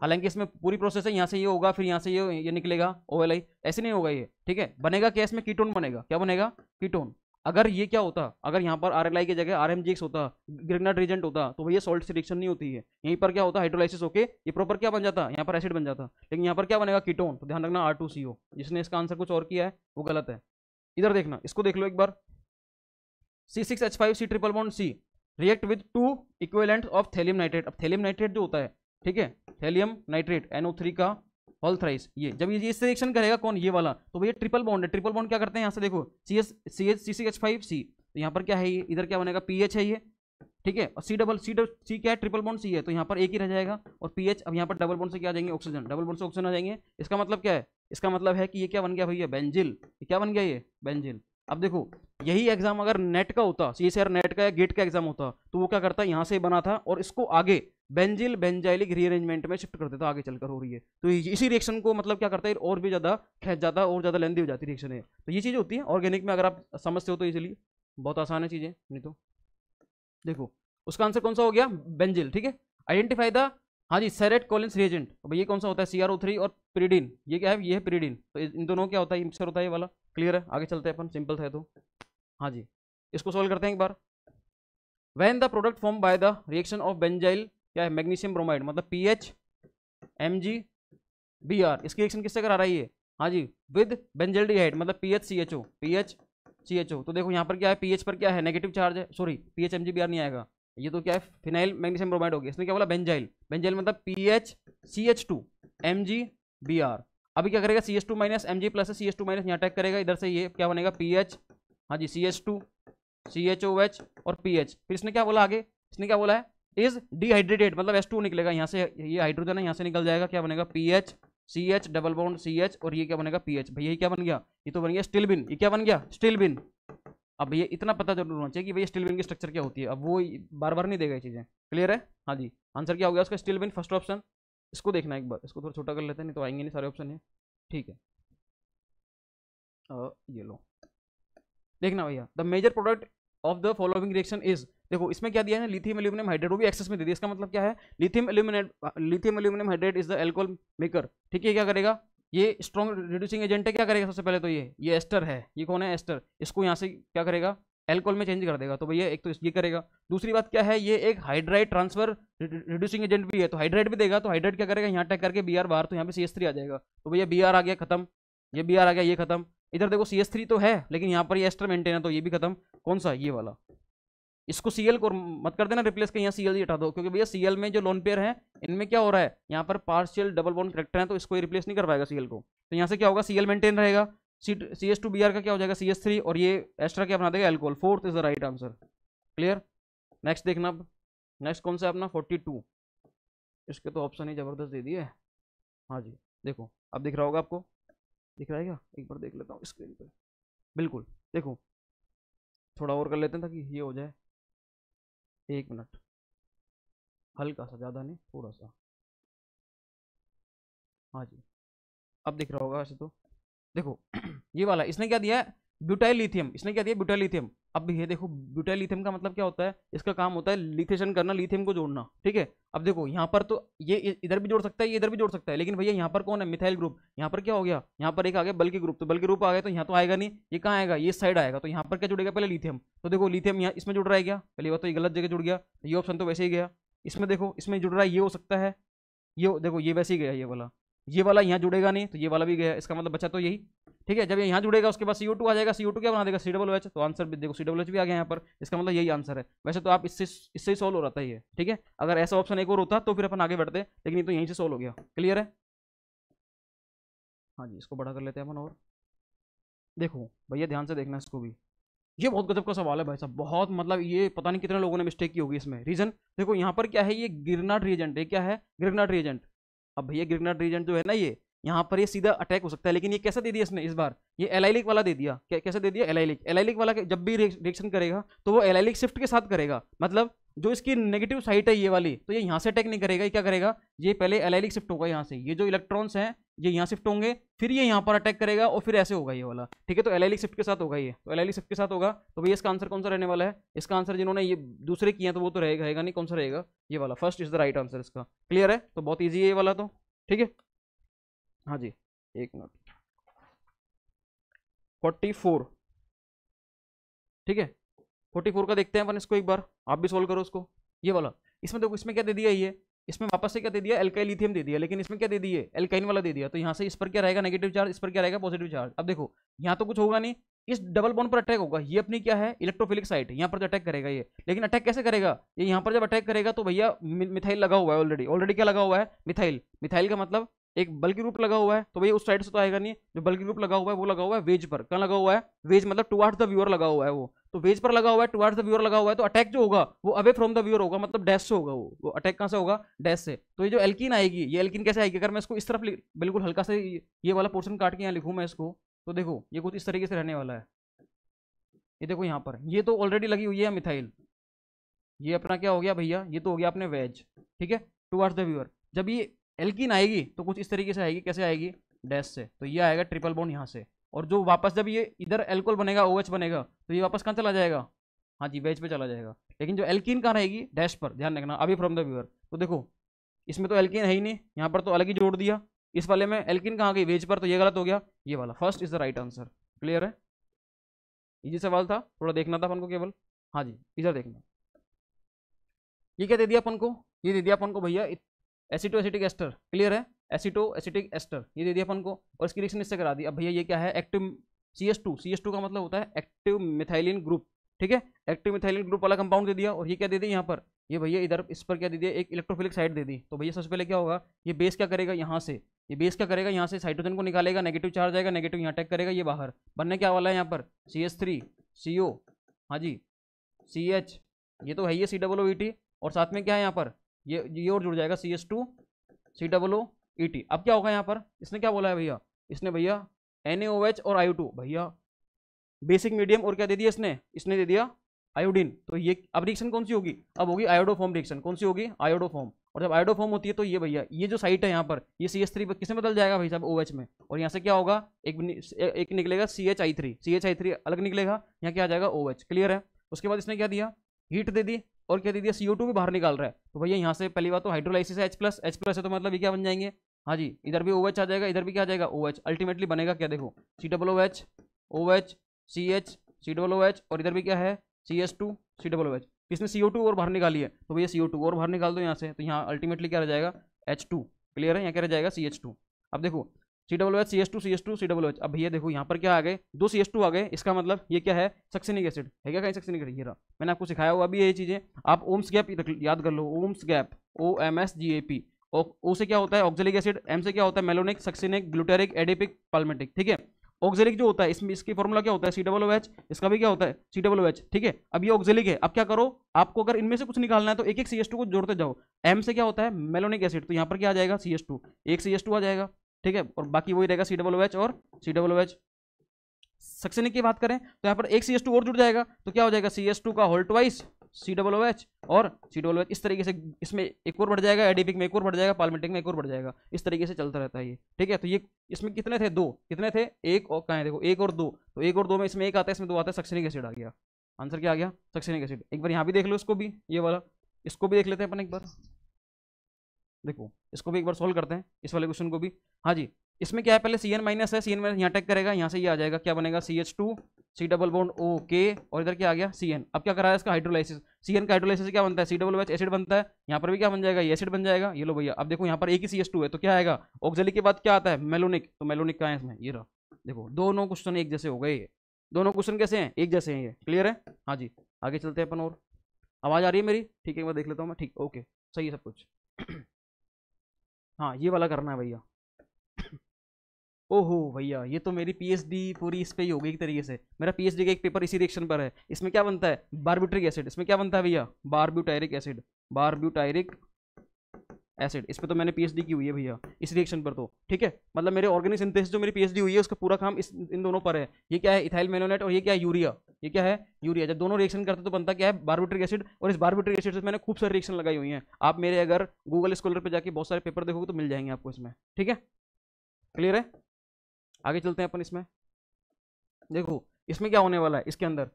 हालांकि इसमें पूरी प्रोसेस है यहाँ से ये होगा फिर यहाँ से ये ये निकलेगा ओ एल आई ऐसे नहीं होगा ये ठीक है बनेगा क्या इसमें कीटोन बनेगा क्या बनेगा कीटोन अगर ये क्या होता अगर यहाँ पर आर की जगह आर होता ग्रेगनाट रिजेंट होता तो भैया सॉल्ट सिलेक्शन नहीं होती है यहीं पर क्या होता हाइड्रोलाइसिस होके ये प्रॉपर क्या बन जाता यहाँ पर एसिड बन जाता लेकिन यहाँ पर क्या बनेगा कीटोन तो ध्यान रखना आर टू सी ओ जिसने इसका आंसर कुछ और किया है वो गलत है इधर देखना इसको देख लो एक बार C six H five C triple one C react with two equivalent of thallium nitrate अब थैलियम नाइट्रेट जो होता है ठीक है थैलियम नाइट्रेट एनओ थ्री का ऑल थ्राइस ये जब ये इस रिएक्शन करेगा कौन ये वाला तो भैया ट्रिपल बॉन्ड है ट्रिपल बॉन्ड क्या करते हैं यहाँ से देखो C S C H C C H five C तो यहाँ पर क्या है ये इधर क्या बनेगा पी एच है ये ठीक है और C double C double C क्या है ट्रिपल बॉन्ड सी है तो यहाँ पर एक ही रह जाएगा और पी एच अब यहाँ पर डबल बॉन्ड से क्या आ जाएंगे ऑक्सीजन डबल बॉन्ड से ऑक्सीजन आ जाएंगे इसका मतलब क्या है इसका मतलब है कि ये क्या बन गया भैया बेंजिल क्या बन गया ये बेंजिल अब देखो यही एग्जाम अगर नेट का होता सी एस नेट का या गेट का एग्जाम होता तो वो क्या करता यहाँ से बना था और इसको आगे बेंजिल बेंजाइलिक रीअरेंजमेंट में शिफ्ट कर देता आगे चलकर हो रही है तो इसी रिएक्शन को मतलब क्या करता है और भी ज़्यादा खेच जाता है और ज़्यादा लेंदी हो जाती रिएक्शन है तो ये चीज़ होती है ऑर्गेनिक में अगर आप समझते हो तो इसलिए बहुत आसान है चीज़ें नहीं तो देखो उसका आंसर कौन सा हो गया बेंजिल ठीक है आइडेंटिफाई द हाँ जी सेरेट कॉलिन्स रिएजेंट अब ये कौन सा होता है सी और प्रीडीन ये क्या है ये है प्रीडीन तो इन दोनों क्या होता है मिक्सर होता है ये वाला क्लियर है आगे चलते हैं अपन सिंपल था तो हाँ जी इसको सॉल्व करते हैं एक बार when the product form by the reaction of benzyl क्या है मैग्नीशियम ब्रोमाइड मतलब P H M G B R इसकी रिएक्शन किससे करा रही है हाँ जी विद बेंजल डिहाइड मतलब P H C H O P H C H O तो देखो यहाँ पर क्या है पी एच पर क्या है नेगेटिव चार्ज है sorry P H M G B R नहीं आएगा ये तो क्या है फिनाइल मैग्नीशियम ब्रोमाइड होगी इसमें क्या बोला बेंजाइल बेंजाइल मतलब P H C H two M G B R अभी क्या करेगा C S two minus M G plus C S two minus यहाँ अटैक करेगा इधर से ये क्या बनेगा पी एच हाँ जी C S two C H O H और पी एच फिर इसने क्या बोला आगे इसने क्या बोला है इज डिहाइड्रेटेड मतलब एस टू निकलेगा यहाँ से ये हाइड्रोजन है यहाँ से निकल जाएगा क्या बनेगा P H C H double bound C H और ये क्या बनेगा पी एच भैया क्या बन गया ये तो बन गया स्टिल बिन ये क्या बन गया स्टिल बिन अब भैया इतना पता जरूर होना चाहिए कि भैया स्टिल बिन की स्ट्रक्चर क्या होती है अब वो बार बार नहीं देगा ये चीज़ें क्लियर है हाँ जी आंसर क्या हो गया उसका स्टिल बिन फर्स्ट ऑप्शन इसको देखना एक बार इसको थोड़ा छोटा कर लेते हैं नहीं तो आएंगे नहीं सारे ऑप्शन है ठीक है ये लो देखना भैया the major product of the following reaction is देखो इसमें क्या दिया है लिथियम एल्यूमिनियम हाइड्रेट वो भी एक्सेस में दे दिया इसका मतलब क्या है lithium aluminate lithium aluminium hydrate is the alcohol maker ठीक है क्या करेगा ये स्ट्रॉन्ग रिड्यूसिंग एजेंट है क्या करेगा सबसे पहले तो ये ये एस्टर है ये कौन है एस्टर इसको यहाँ से क्या करेगा एल्कोहल में चेंज कर देगा तो भैया एक तो ये करेगा दूसरी बात क्या है ये एक हाइड्राइड ट्रांसफर रिड्यूसिंग एजेंट भी है तो हाइड्राइड भी देगा तो हाइड्राइड क्या करेगा यहाँ टैक करके बी आर बाहर तो यहाँ पे सी एस थ्री आ जाएगा तो भैया बी आर आ गया खत्म ये बी आर आ गया ये खत्म इधर देखो सी एस थ्री तो है लेकिन यहाँ पर ये एस्टर मेंटेन है तो ये भी खत्म कौन सा ये वाला इसको सी एल को मत कर देना रिप्लेस कर यहाँ सी एल हटा दो क्योंकि भैया सी एल में जो लोन पेयर है इनमें क्या हो रहा है यहाँ पर पार्शियल डबल बॉन्ड करेक्टर है तो इसको रिप्लेस नहीं कर पाएगा सी एल को तो यहाँ से क्या होगा सी एल मेंटेन रहेगा C C S two B R का क्या हो जाएगा सी एस थ्री और ये एक्स्ट्रा क्या बना देगा alcohol fourth is the right answer clear next देखना अब नेक्स्ट कौन सा है अपना फोर्टी टू इसके तो ऑप्शन ही ज़बरदस्त दे दिए हाँ जी देखो अब दिख रहा होगा आपको दिख रहा है क्या एक बार देख लेता हूँ स्क्रीन पर बिल्कुल देखो थोड़ा और कर लेते हैं ताकि ये हो जाए एक मिनट हल्का सा ज़्यादा नहीं थोड़ा सा हाँ जी अब दिख रहा होगा ऐसे तो देखो ये वाला इसने क्या दिया है ब्यूटाइल लिथियम इसने क्या दिया ब्यूटाइल लिथियम अब ये देखो ब्यूटाइल लिथियम का मतलब क्या होता है इसका काम होता है लिथेशन करना लिथियम को जोड़ना ठीक है अब देखो यहाँ पर तो ये इधर भी जोड़ सकता है ये इधर भी जोड़ सकता है लेकिन भैया यहाँ पर कौन है मिथाइल ग्रुप यहाँ पर क्या हो गया यहाँ पर एक आ गया बल्कि ग्रुप तो बल्कि ग्रुप आ गया तो यहाँ तो आएगा नहीं ये कहाँ आएगा ये साइड आएगा तो यहाँ पर क्या जुड़ेगा पहले लिथियम तो देखो लिथियम यहाँ इसमें जुड़ रहा है क्या पहली बात तो ये गलत जगह जुड़ गया ये ऑप्शन तो वैसे ही गया इसमें देखो इसमें जुड़ रहा है ये हो सकता है ये देखो ये वैसे ही गया ये वाला ये वाला यहाँ जुड़ेगा नहीं तो ये वाला भी गया इसका मतलब बचा तो यही ठीक है जब यहाँ जुड़ेगा उसके बाद सी आ जाएगा सी क्या बना देगा सी डब्लू एच तो आंसर भी देखो सी डब्ल्यू एच भी आ गया यहाँ पर इसका मतलब यही आंसर है वैसे तो आप इससे इससे ही सॉल्व हो रहा था ये ठीक है अगर ऐसा ऑप्शन एक और होता तो फिर अपन आगे बढ़ते लेकिन ये तो यहीं से सॉल्व हो गया क्लियर है हाँ जी इसको बड़ा कर लेते हैं अपन और देखो भैया ध्यान से देखना इसको भी ये बहुत गजब का सवाल है भाई साहब बहुत मतलब ये पता नहीं कितने लोगों ने मिस्टेक की होगी इसमें रीजन देखो यहाँ पर क्या है ये गिरनाट रिएजेंट है क्या है गिरनाट रिएजेंट अब भैया ग्रिगनाट रीजेंट जो है ना ये यहाँ पर ये सीधा अटैक हो सकता है लेकिन ये कैसा दे दिया इसने इस बार ये एलाइलिक वाला दे दिया कैसे दे दिया एलाइलिक एलाइलिक वाला जब भी रिएक्शन करेगा तो वो एलाइलिक शिफ्ट के साथ करेगा मतलब जो इसकी नेगेटिव साइट है ये वाली तो ये यहाँ से अटैक नहीं करेगा ये क्या करेगा ये पहले एलाइलिक शिफ्ट होगा यहाँ से ये जो इलेक्ट्रॉन्स हैं ये यहाँ शिफ्ट होंगे फिर ये यहाँ पर अटैक करेगा और फिर ऐसे होगा ये वाला ठीक है तो एल शिफ्ट के साथ होगा ये तो एल शिफ्ट के साथ होगा तो भैया इसका आंसर कौन सा रहने वाला है इसका आंसर जिन्होंने ये दूसरे किए हैं तो वो तो रहेगा रहेगा नहीं कौन सा रहेगा ये वाला first is the right answer इसका क्लियर है तो बहुत ईजी है ये वाला तो ठीक है हाँ जी एक मिनट फोर्टी ठीक है फोर्टी का देखते हैं अपन इसको एक बार आप भी सोल्व करो उसको ये वाला इसमें देखो इसमें क्या दे दिया ये इसमें वापस से क्या दे दिया एल्काइल लिथियम दे दिया लेकिन इसमें क्या दे दिए एल्काइन वाला दे दिया तो यहाँ से इस पर क्या रहेगा नेगेटिव चार्ज इस पर क्या रहेगा पॉजिटिव चार्ज अब देखो यहाँ तो कुछ होगा नहीं इस डबल बॉन्ड पर अटैक होगा ये अपनी क्या है इलेक्ट्रोफिलिक साइट यहाँ पर जो तो अटैक करेगा ये लेकिन अटैक कैसे करेगा ये यहाँ पर जब अटैक करेगा तो भैया मिथाइल लगा हुआ है ऑलरेडी ऑलरेडी क्या लगा हुआ है मिथाइल मिथाइल का मतलब एक बल्कि रूप लगा हुआ है तो भैया उस साइड से तो आएगा नहीं जो बल्कि रूप लगा हुआ है वो लगा हुआ है वेज पर क्या लगा हुआ है वेज मतलब टू द व्यूअर लगा हुआ है वो तो वेज पर लगा हुआ है टुवर्ड्स द व्यूअर लगा हुआ है तो अटैक जो होगा वो अवे फ्रॉम द व्यूअर होगा मतलब डैश से होगा वो वो अटैक कहाँ से होगा डैश से तो ये जो एल्किन आएगी ये एल्किन कैसे आएगी अगर मैं इसको इस तरफ बिल्कुल हल्का से ये वाला पोर्शन काट के यहाँ लिखूँ मैं इसको तो देखो ये कुछ इस तरीके से रहने वाला है ये देखो यहाँ पर ये तो ऑलरेडी लगी हुई है मिथाइल ये अपना क्या हो गया भैया ये तो हो गया अपने वेज ठीक है टुवर्ड्स द व्यूअर जब ये एल्किन आएगी तो कुछ इस तरीके से आएगी कैसे आएगी डैश से तो ये आएगा ट्रिपल बॉन्ड यहाँ से और जो वापस जब ये इधर एल्कोल बनेगा ओ OH बनेगा तो ये वापस कहाँ चला जाएगा हाँ जी वेज पे चला जाएगा लेकिन जो एल्किन कहाँ रहेगी डैश पर ध्यान रखना अभी फ्रॉम द व्यूअर तो देखो इसमें तो एल्किन है ही नहीं यहाँ पर तो अलग ही जोड़ दिया इस वाले में एल्किन कहाँ गई वेज पर तो ये गलत हो गया ये वाला first is the right answer clear है ईजी सवाल था थोड़ा देखना था अपन को केवल हाँ जी इधर देखना ये क्या दे दिया अपन को ये दे दिया अपन को भैया एसिटो एसिटिक एस्टर क्लियर है एसिटो एसिटिक एस्टर ये दे दिया अपन को और इसकी रिएक्शन इससे करा दी अब भैया ये क्या है active C S two C S two का मतलब होता है एक्टिव मिथाइलिन ग्रुप ठीक है एक्टिव मिथाइलिन ग्रुप वाला कंपाउंड दे दिया और ये क्या दे दिया यहाँ पर ये भैया इधर इस पर क्या दे दिया एक इलेक्ट्रोफिलिक साइड दे दी तो भैया सबसे पहले क्या होगा ये बेस क्या करेगा यहाँ से ये बेस क्या करेगा यहाँ से हाइड्रोजन को निकालेगा नेगेटिव चार्ज आएगा नेगेटिव यहाँ अटैक करेगा ये बाहर बनने क्या वाला है यहाँ पर सी एस थ्री सी ओ हाँ जी सी एच ये तो है ही सी डब्लू ई टी और साथ में क्या है यहाँ पर ये ये और जुड़ जाएगा C S two C W E e अब क्या होगा यहाँ पर इसने क्या बोला है भैया इसने भैया एन और आई भैया बेसिक मीडियम और क्या दे दिया इसने इसने दे दिया आयोडीन तो ये अब रिएक्शन कौन सी होगी अब होगी आयोडोफॉर्म रिएक्शन कौन सी होगी आयोडोफॉर्म और जब आयोडोफॉर्म होती है तो ये भैया ये जो साइट है यहाँ पर ये सी एस थ्री किसमें बदल जाएगा भाई साहब ओ एच में और यहाँ से क्या होगा एक एक निकलेगा C H I three C H I three अलग निकलेगा यहाँ क्या आ जाएगा ओ एच क्लियर है उसके बाद इसने क्या दिया हीट दे दी और क्या दे दिया सी भी बाहर निकाल रहा है तो भैया यहाँ से पहली बात तो हाइड्रोलाइसिस है एच प्लस एच प्लस है तो मतलब ये क्या बन जाएंगे हाँ जी इधर भी ओ OH आ जाएगा इधर भी क्या आ जाएगा ओ OH. अल्टीमेटली बनेगा क्या देखो C W H O H C H C W H और इधर भी क्या है C S two C W H इसमें सी ओ टू और बाहर निकाली है तो भैया सी ओ टू और बाहर निकाल दो यहाँ से तो यहाँ अल्टीमेटली क्या रह जाएगा एच टू क्लियर है यहाँ क्या रह जाएगा सी एच टू अब देखो C W H C S two C S two C W H अब भैया देखो यहाँ पर क्या आ गए दो सी एस टू आ गए इसका मतलब ये क्या है सक्सिनिक एसिड है क्या कहीं सक्सिनिक एसिड ये रहा मैंने आपको सिखाया हुआ अभी ये चीज़ें आप ओम्स गैप याद कर लो OMS GAP O M S G A P O से क्या होता है ऑक्जेलिक एसिड एम से क्या होता है malonic succinic glutaric adipic palmitic ठीक है ऑक्जेलिक जो होता है इसमें इसकी फॉर्मूला क्या होता है सी डब्ल्यू एच इसका भी क्या होता है सी डब्ल्यू एच ठीक है अब ये ऑक्जेलिक है अब क्या करो आपको अगर इनमें से कुछ निकालना है तो एक एक सी एस टू को जोड़ते जाओ एम से क्या होता है मेलोनिक एसिड तो यहाँ पर क्या आ जाएगा सी एस टू एक सी एस टू आ जाएगा ठीक है और बाकी वही रहेगा सी डब्लू एच और सी डब्लू एच सक्सेनिक की बात करें तो यहाँ पर एक सी एस टू और जुड़ जाएगा तो क्या हो जाएगा सी एस टू का whole twice C W H और सी डब्लू एच इस तरीके से इसमें एक और बढ़ जाएगा एडीपिक में एक और बढ़ जाएगा पार्लमेंटिक में एक और बढ़ जाएगा इस तरीके से चलता रहता है ये ठीक है तो ये इसमें कितने थे दो कितने थे एक और कहें देखो एक और दो तो एक और दो में इसमें एक आता है इसमें दो आता है सक्सेनिक एसिड आ गया आंसर क्या आ गया सक्सेनिक एसिड एक बार यहाँ भी देख लो इसको भी ये वाला इसको भी देख लेते हैं अपन एक बार देखो इसको भी एक बार सोल्व करते हैं इस वाले क्वेश्चन को भी हाँ जी इसमें क्या है पहले सी एन माइनस है सी एन माइनस यहाँ टेक करेगा यहाँ से ये यह आ जाएगा क्या बनेगा C H two C double bond O के और इधर क्या आ गया सी एन अब क्या कराया इसका हाइड्रोलाइसिस सी एन का हाइड्रोलाइसिस क्या बनता है सी डबल एच एसिड बनता है यहाँ पर भी क्या बन जाएगा ये एसिड बन जाएगा ये लो भैया अब देखो यहाँ पर एक ही सी एच टू है तो क्या आएगा ऑक्जली के बाद क्या आता है मेलोनिक तो मेलोनिक का है इसमें ये रहा देखो दोनों क्वेश्चन एक जैसे हो गए ये दोनों क्वेश्चन कैसे हैं एक जैसे हैं ये क्लियर है हाँ जी आगे चलते हैं अपन और आवाज़ आ रही है मेरी ठीक है एक बार देख लेता हूँ मैं ठीक ओके सही है सब कुछ हाँ ये वाला करना है भैया ओहो भैया ये तो मेरी पीएचडी पूरी इस पर ही होगी एक तरीके से मेरा पीएचडी का एक पेपर इसी रिएक्शन पर है इसमें क्या बनता है बारब्यूटरिक एसिड इसमें क्या बनता है भैया बारब्यूटायरिक एसिड बारब्यूटायरिक एसिड इस पर तो मैंने पीएचडी की हुई है भैया इस रिएक्शन पर तो ठीक है मतलब मेरे ऑर्गेनिक सिंथेसिस जो मेरी पीएचडी हुई है उसका पूरा काम इस इन दोनों पर है ये क्या है इथाइल मेनोनेट और ये क्या है यूरिया ये क्या है यूरिया जब दोनों रिएक्शन करते तो बनता क्या है बारबेट्रिक एसिड और इस बारबेट्रिक एसिड से मैंने खूब सारी रिएक्शन लगाई हुई है आप मेरे अगर गूगल स्कॉलर पर जाके बहुत सारे पेपर देखोगे तो मिल जाएंगे आपको इसमें ठीक है क्लियर है आगे चलते हैं अपन इसमें देखो इसमें क्या होने वाला है इसके अंदर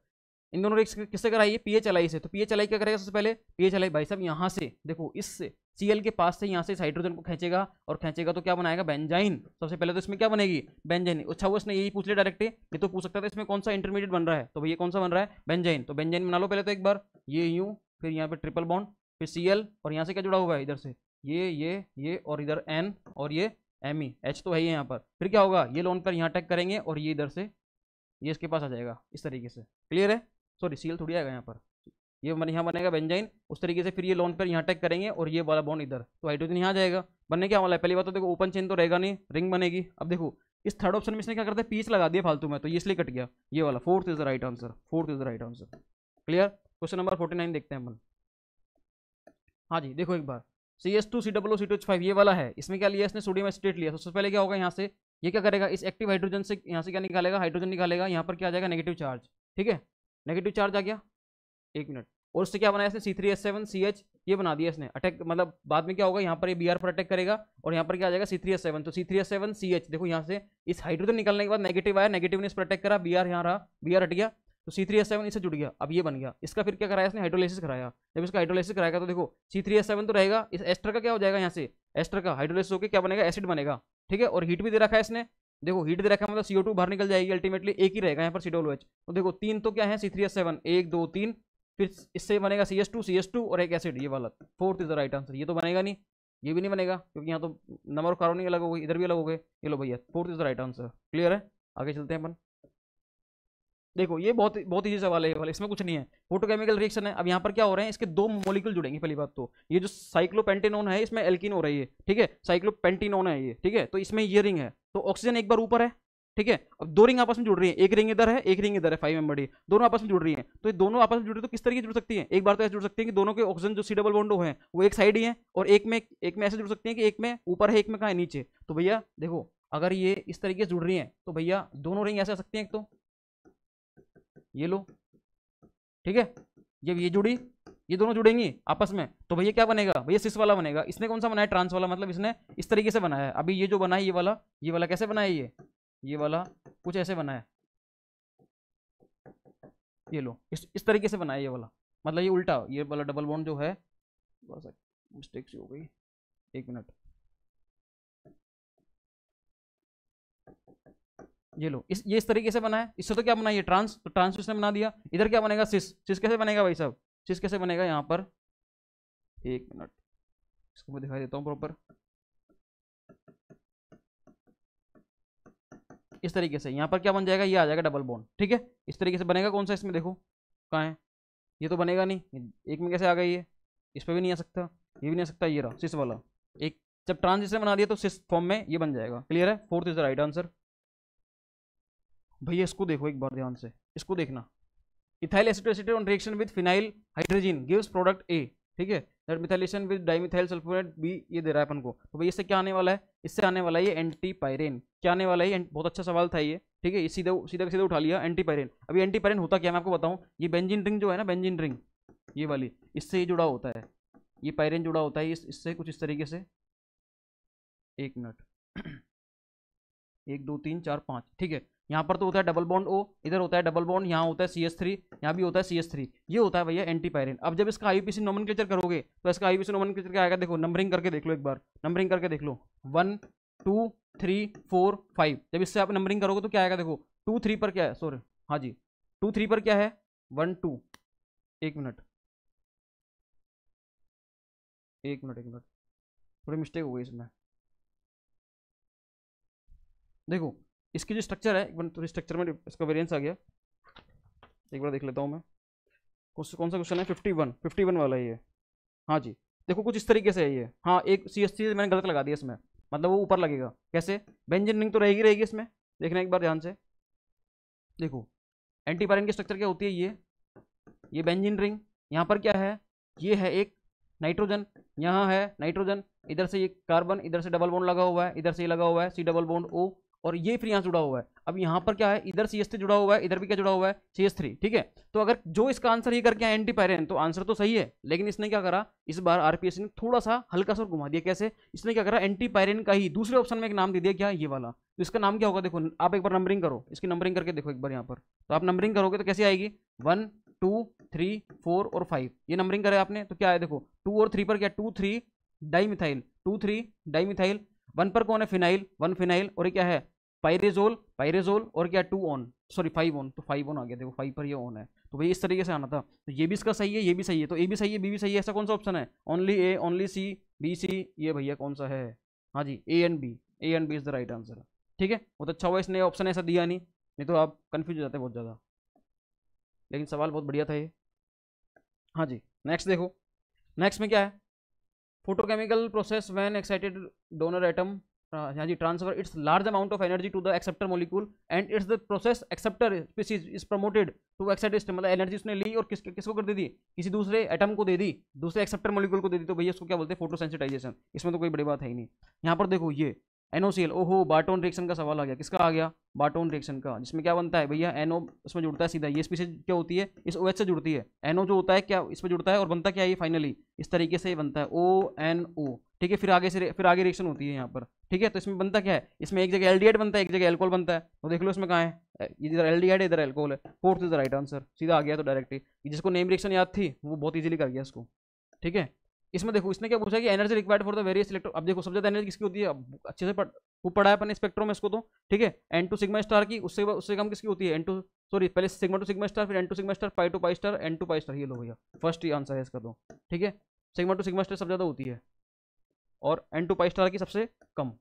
इन दोनों रिएक्शन किससे कराइए पी एच एल से तो पी एच क्या करेगा सबसे पहले पी एच भाई साहब यहाँ से देखो इससे सी के पास से यहाँ से हाइड्रोजन को खींचेगा और खींचेगा तो क्या बनाएगा बेंजाइन सबसे पहले तो इसमें क्या बनेगी बेंजाइन अच्छा वो इसने यही पूछ लिया डायरेक्ट ये तो पूछ सकता था इसमें कौन सा इंटरमीडिएट बन रहा है तो भैया कौन सा बन रहा है बेंजाइन तो बेंजाइन बना लो पहले तो एक बार ये यूँ फिर यहाँ पर ट्रिपल बॉन्ड फिर सी और यहाँ से क्या जुड़ा हुआ है इधर से ये ये ये और इधर एन और ये एम ई एच तो है ही यहाँ पर फिर क्या होगा ये लोन पर यहाँ टैक करेंगे और ये इधर से ये इसके पास आ जाएगा इस तरीके से क्लियर है सॉरी सीएल थोड़ी आएगा यहाँ पर ये मन यहाँ बनेगा बेंजाइन उस तरीके से फिर ये लोन पर यहाँ टैक करेंगे और ये वाला बॉन्ड इधर तो हाइड्रोजन यहाँ जाएगा बनने क्या वाला है पहली बात तो देखो ओपन चेन तो रहेगा नहीं रिंग बनेगी अब देखो इस थर्ड ऑप्शन में इसने क्या करते हैं पीस लगा दिया फालतू में तो ये इसलिए कट गया ये वाला fourth is the right answer fourth is the right answer clear question number forty nine देखते हैं अपन हाँ जी देखो एक बार C S two C W C two H five ये वाला है इसमें क्या लिया इसने सोडियम स्टेट लिया सबसे पहले क्या होगा यहाँ से ये क्या करेगा इस एक्टिव हाइड्रोजन से यहाँ से क्या निकालेगा हाइड्रोजन निकालेगा यहाँ पर क्या आ जाएगा नेगेटिव चार्ज ठीक है नेगेटिव चार्ज आ गया एक मिनट और उससे क्या बनाया इसने C three S seven C H ये बना दिया इसने अटैक मतलब बाद में क्या होगा यहाँ पर ये बी आर पर अटैक करेगा और यहाँ पर क्या आ जाएगा सी थ्री एस सेवन तो C three S seven C H देखो यहाँ से इस हाइड्रोजन निकलने के बाद नेगेटिव आया नेगेटिव ने इस पर अटैक करा बी आर यहाँ रहा बी आर हट गया तो सी थ्री एस सेवन इससे जुड़ गया अब ये बन गया इसका फिर क्या कराया इसने हाइड्रोलिसिस कराया जब इसका हाइड्रोलिसिस कराएगा तो देखो सी थ्री एस सेवन तो रहेगा इस एस्टर का क्या हो जाएगा यहाँ से एस्टर का हाइड्रोलिस होकर क्या बनेगा एसिड बनेगा ठीक है और हीट भी दे रखा है इसने देखो हीट दे रखा है मतलब सीओ टू बाहर निकल जाएगी अल्टीमेटली एक ही रहेगा यहाँ पर सी डब्लू एच तो देखो तीन तो क्या है सी थ्री एस सेवन एक दो तीन फिर इससे बनेगा C S two C S two और एक एसिड ये वाला fourth is the right answer ये तो बनेगा नहीं ये भी नहीं बनेगा क्योंकि यहाँ तो नंबर ऑफ कार्बन अलग हो गई इधर भी अलग हो गए ये लो भैया fourth is the right answer clear है आगे चलते हैं अपन देखो ये बहुत बहुत ही सवाल है वाले इसमें कुछ नहीं है फोटोकेमिकल रिएक्शन है अब यहाँ पर क्या हो रहे हैं इसके दो मोलिकल जुड़ेंगे पहली बात तो ये जो साइक्लोपेंटेनोन है इसमें एल्किन हो रही है ठीक है साइक्लोपेंटिनोन है ये ठीक है तो इसमें ये रिंग है तो ऑक्सीजन एक बार ऊपर है ठीक है अब दो रिंग आपस में जुड़ रही है एक रिंग इधर है एक रिंग इधर है फाइव मेंबर दोनों आपस में जुड़ रही है तो ये दोनों आपस में जुड़ रही है तो किस तरीके जुड़ सकती है एक बार तो ऐसे जुड़ सकती है कि दोनों के ऑक्सीजन जो सी डबल बॉन्डो है वो एक साइड ही है और एक में एक में ऐसे जुड़ सकती है कि एक में ऊपर है एक में कहा है नीचे तो भैया देखो अगर ये इस तरीके से जुड़ रही है तो भैया दोनों रिंग ऐसे आ सकती हैं एक तो ये लो ठीक है जब ये जुड़ी ये दोनों जुड़ेंगी आपस में तो भैया क्या बनेगा भैया सिस वाला बनेगा इसने कौन सा बनाया ट्रांस वाला मतलब इसने इस तरीके से बनाया अभी ये जो बना है ये वाला ये वाला कैसे बनाया ये ये वाला कुछ ऐसे बनाया ये लो इस इस तरीके से बनाया ये वाला मतलब ये उल्टा ये वाला डबल बॉन्ड जो है सी हो गई एक मिनट ये लो इस ये इस तरीके से बना है इससे तो क्या बना ये ट्रांस तो ट्रांस इसने बना दिया इधर क्या बनेगा सिस सिस कैसे बनेगा भाई साहब सिस कैसे बनेगा यहाँ पर एक मिनट इसको मैं दिखाई देता हूँ प्रॉपर इस तरीके से यहाँ पर क्या बन जाएगा ये आ जाएगा डबल बोन ठीक है इस तरीके से बनेगा कौन सा इसमें देखो कहाँ है ये तो बनेगा नहीं एक में कैसे आ गई ये इस पर भी नहीं आ सकता ये भी नहीं आ सकता ये रहा सिस वाला एक जब ट्रांस इसने बना दिया तो सिस फॉर्म में ये बन जाएगा क्लियर है fourth is the right answer भैया इसको देखो एक बार ध्यान से इसको देखना ethyl acetoacetate on reaction with phenyl hydrogen gives product A ठीक है that methylation with dimethyl sulphonate B ये दे रहा है अपन को तो भैया इससे क्या आने वाला है इससे आने वाला है ये एंटी पायरेन क्या आने वाला है बहुत अच्छा सवाल था ये ठीक है ये सीधा सीधा सीधा उठा लिया एंटी पायरेन अभी एंटी पायरेन होता क्या मैं आपको बताऊँ ये बेंजिन रिंग जो है ना बेंजिन रिंग ये वाली इससे ये जुड़ा होता है ये पायरेन जुड़ा होता है इससे कुछ इस तरीके से एक मिनट एक दो तीन चार पाँच ठीक है यहाँ पर तो होता है डबल बॉन्ड ओ इधर होता है डबल बॉन्ड यहाँ होता है सी एस थ्री यहाँ भी होता है सी एस थ्री ये होता है भैया एंटी पायरिन अब जब इसका आई पी सी नोमन करोगे तो इसका आई पी सी नोमन क्या आएगा देखो नंबरिंग करके देख लो एक बार नंबरिंग करके देख लो one two three four five जब इससे आप नंबरिंग करोगे तो क्या आएगा देखो टू थ्री पर क्या है सॉरी हाँ जी टू थ्री पर क्या है वन टू एक मिनट एक मिनट एक मिनट थोड़ी मिस्टेक हो गई इसमें देखो इसकी जो स्ट्रक्चर है एक बार थोड़ी स्ट्रक्चर में इसका वेरियंस आ गया एक बार देख लेता हूँ मैं कौन कौन सा क्वेश्चन है फिफ्टी वन फिफ्टी वन वाला ये हाँ जी देखो कुछ इस तरीके से है ये हाँ एक सी एस मैंने गलत लगा दिया इसमें मतलब वो ऊपर लगेगा कैसे बेंजिन रिंग तो रहेगी रहेगी इसमें देखना एक बार ध्यान से देखो एंटी पैरेंट की स्ट्रक्चर क्या होती है ये ये बेंजिन रिंग यहाँ पर क्या है ये है एक नाइट्रोजन यहाँ है नाइट्रोजन इधर से ये कार्बन इधर से डबल बोन्ड लगा हुआ है इधर से ये लगा हुआ है सी डबल बोन्ड ओ और ये फिर यहाँ जुड़ा हुआ है अब यहाँ पर क्या है इधर सी जुड़ा हुआ है इधर भी क्या जुड़ा हुआ है सी ठीक है तो अगर जो इसका आंसर ही करके आए एंटी पैरेन तो आंसर तो सही है लेकिन इसने क्या करा इस बार आरपीएस ने थोड़ा सा हल्का सा घुमा दिया कैसे इसने क्या करा एंटी पैरेन का ही दूसरे ऑप्शन में एक नाम दे दिया क्या ये वाला तो इसका नाम क्या होगा देखो आप एक बार नंबरिंग करो इसकी नंबरिंग करके देखो एक बार यहाँ पर तो आप नंबरिंग करोगे तो कैसे आएगी वन टू थ्री फोर और फाइव ये नंबरिंग करे आपने तो क्या है देखो टू और थ्री पर क्या two three dimethyl two three dimethyl one पर कौन है फिनाइल वन फिनाइल और ये क्या है पायरेजोल पायरेजोल और क्या two one sorry five one तो फाइव ऑन आ गया देखो फाइव पर ये ऑन है तो भाई इस तरीके से आना था तो ये भी इसका सही है ये भी सही है तो ए भी सही है बी भी सही है ऐसा कौन सा ऑप्शन है only A only C B C ये भैया कौन सा है हाँ जी A and B A and B is the right answer ठीक है बहुत अच्छा हुआ इसने ऑप्शन ऐसा दिया नहीं नहीं तो आप कन्फ्यूज हो जाते बहुत ज़्यादा लेकिन सवाल बहुत बढ़िया था ये हाँ जी नेक्स्ट देखो नेक्स्ट में क्या है photochemical process when excited donor atom हाँ जी transfer its large amount of energy to the acceptor molecule and it's the process acceptor species is promoted to excited state मतलब एनर्जी उसने ली और किस किसको कर दे दी किसी दूसरे एटम को दे दी दूसरे एक्सेप्टर मोलिकूल को दे दी तो भैया इसको क्या बोलते हैं फोटोसेंसिटाइजेशन इसमें तो कोई बड़ी बात है ही नहीं यहाँ पर देखो ये एनओसीएल ओहो बाटोन रिएक्शन का सवाल आ गया किसका आ गया बाटोन रिएक्शन का जिसमें क्या बनता है भैया एनओ इसमें जुड़ता है सीधा ये से क्या होती है इस ओ से जुड़ती है एनओ जो होता है क्या इसमें जुड़ता है और बनता क्या है फाइनली इस तरीके से बनता है ओ एन ओ ठीक है फिर आगे से फिर आगे रिएक्शन होती है यहाँ पर ठीक है तो इसमें बनता क्या है इसमें एक जगह एल बनता है एक जगह एल्कोल बनता है तो देख लो इसमें कहाँ है इधर एल डी इधर एल्कोल है fourth is the right answer सीधा आ गया तो डायरेक्टली जिसको नेम रिएक्शन याद थी वो बहुत ईजिली कर गया इसको ठीक है इसमें देखो इसने क्या पूछा कि energy required for the various electro अब देखो सबसे ज्यादा एनर्जी किसकी होती है अच्छे से पढ़ खूब पढ़ा है अपने स्पेक्ट्रो में इसको तो ठीक है एन टू सिग्मा स्टार की उससे उससे कम किसकी होती है एन टू सॉरी पहले सिग्मा टू सिग्मा स्टार फिर N to sigma star pi to pi star N to pi star ये लो भैया फर्स्ट ही आंसर है इसका तो ठीक है सिग्मा टू सिग्मा स्टार सबसे ज़्यादा होती है और एन टू पाई स्टार की सबसे कम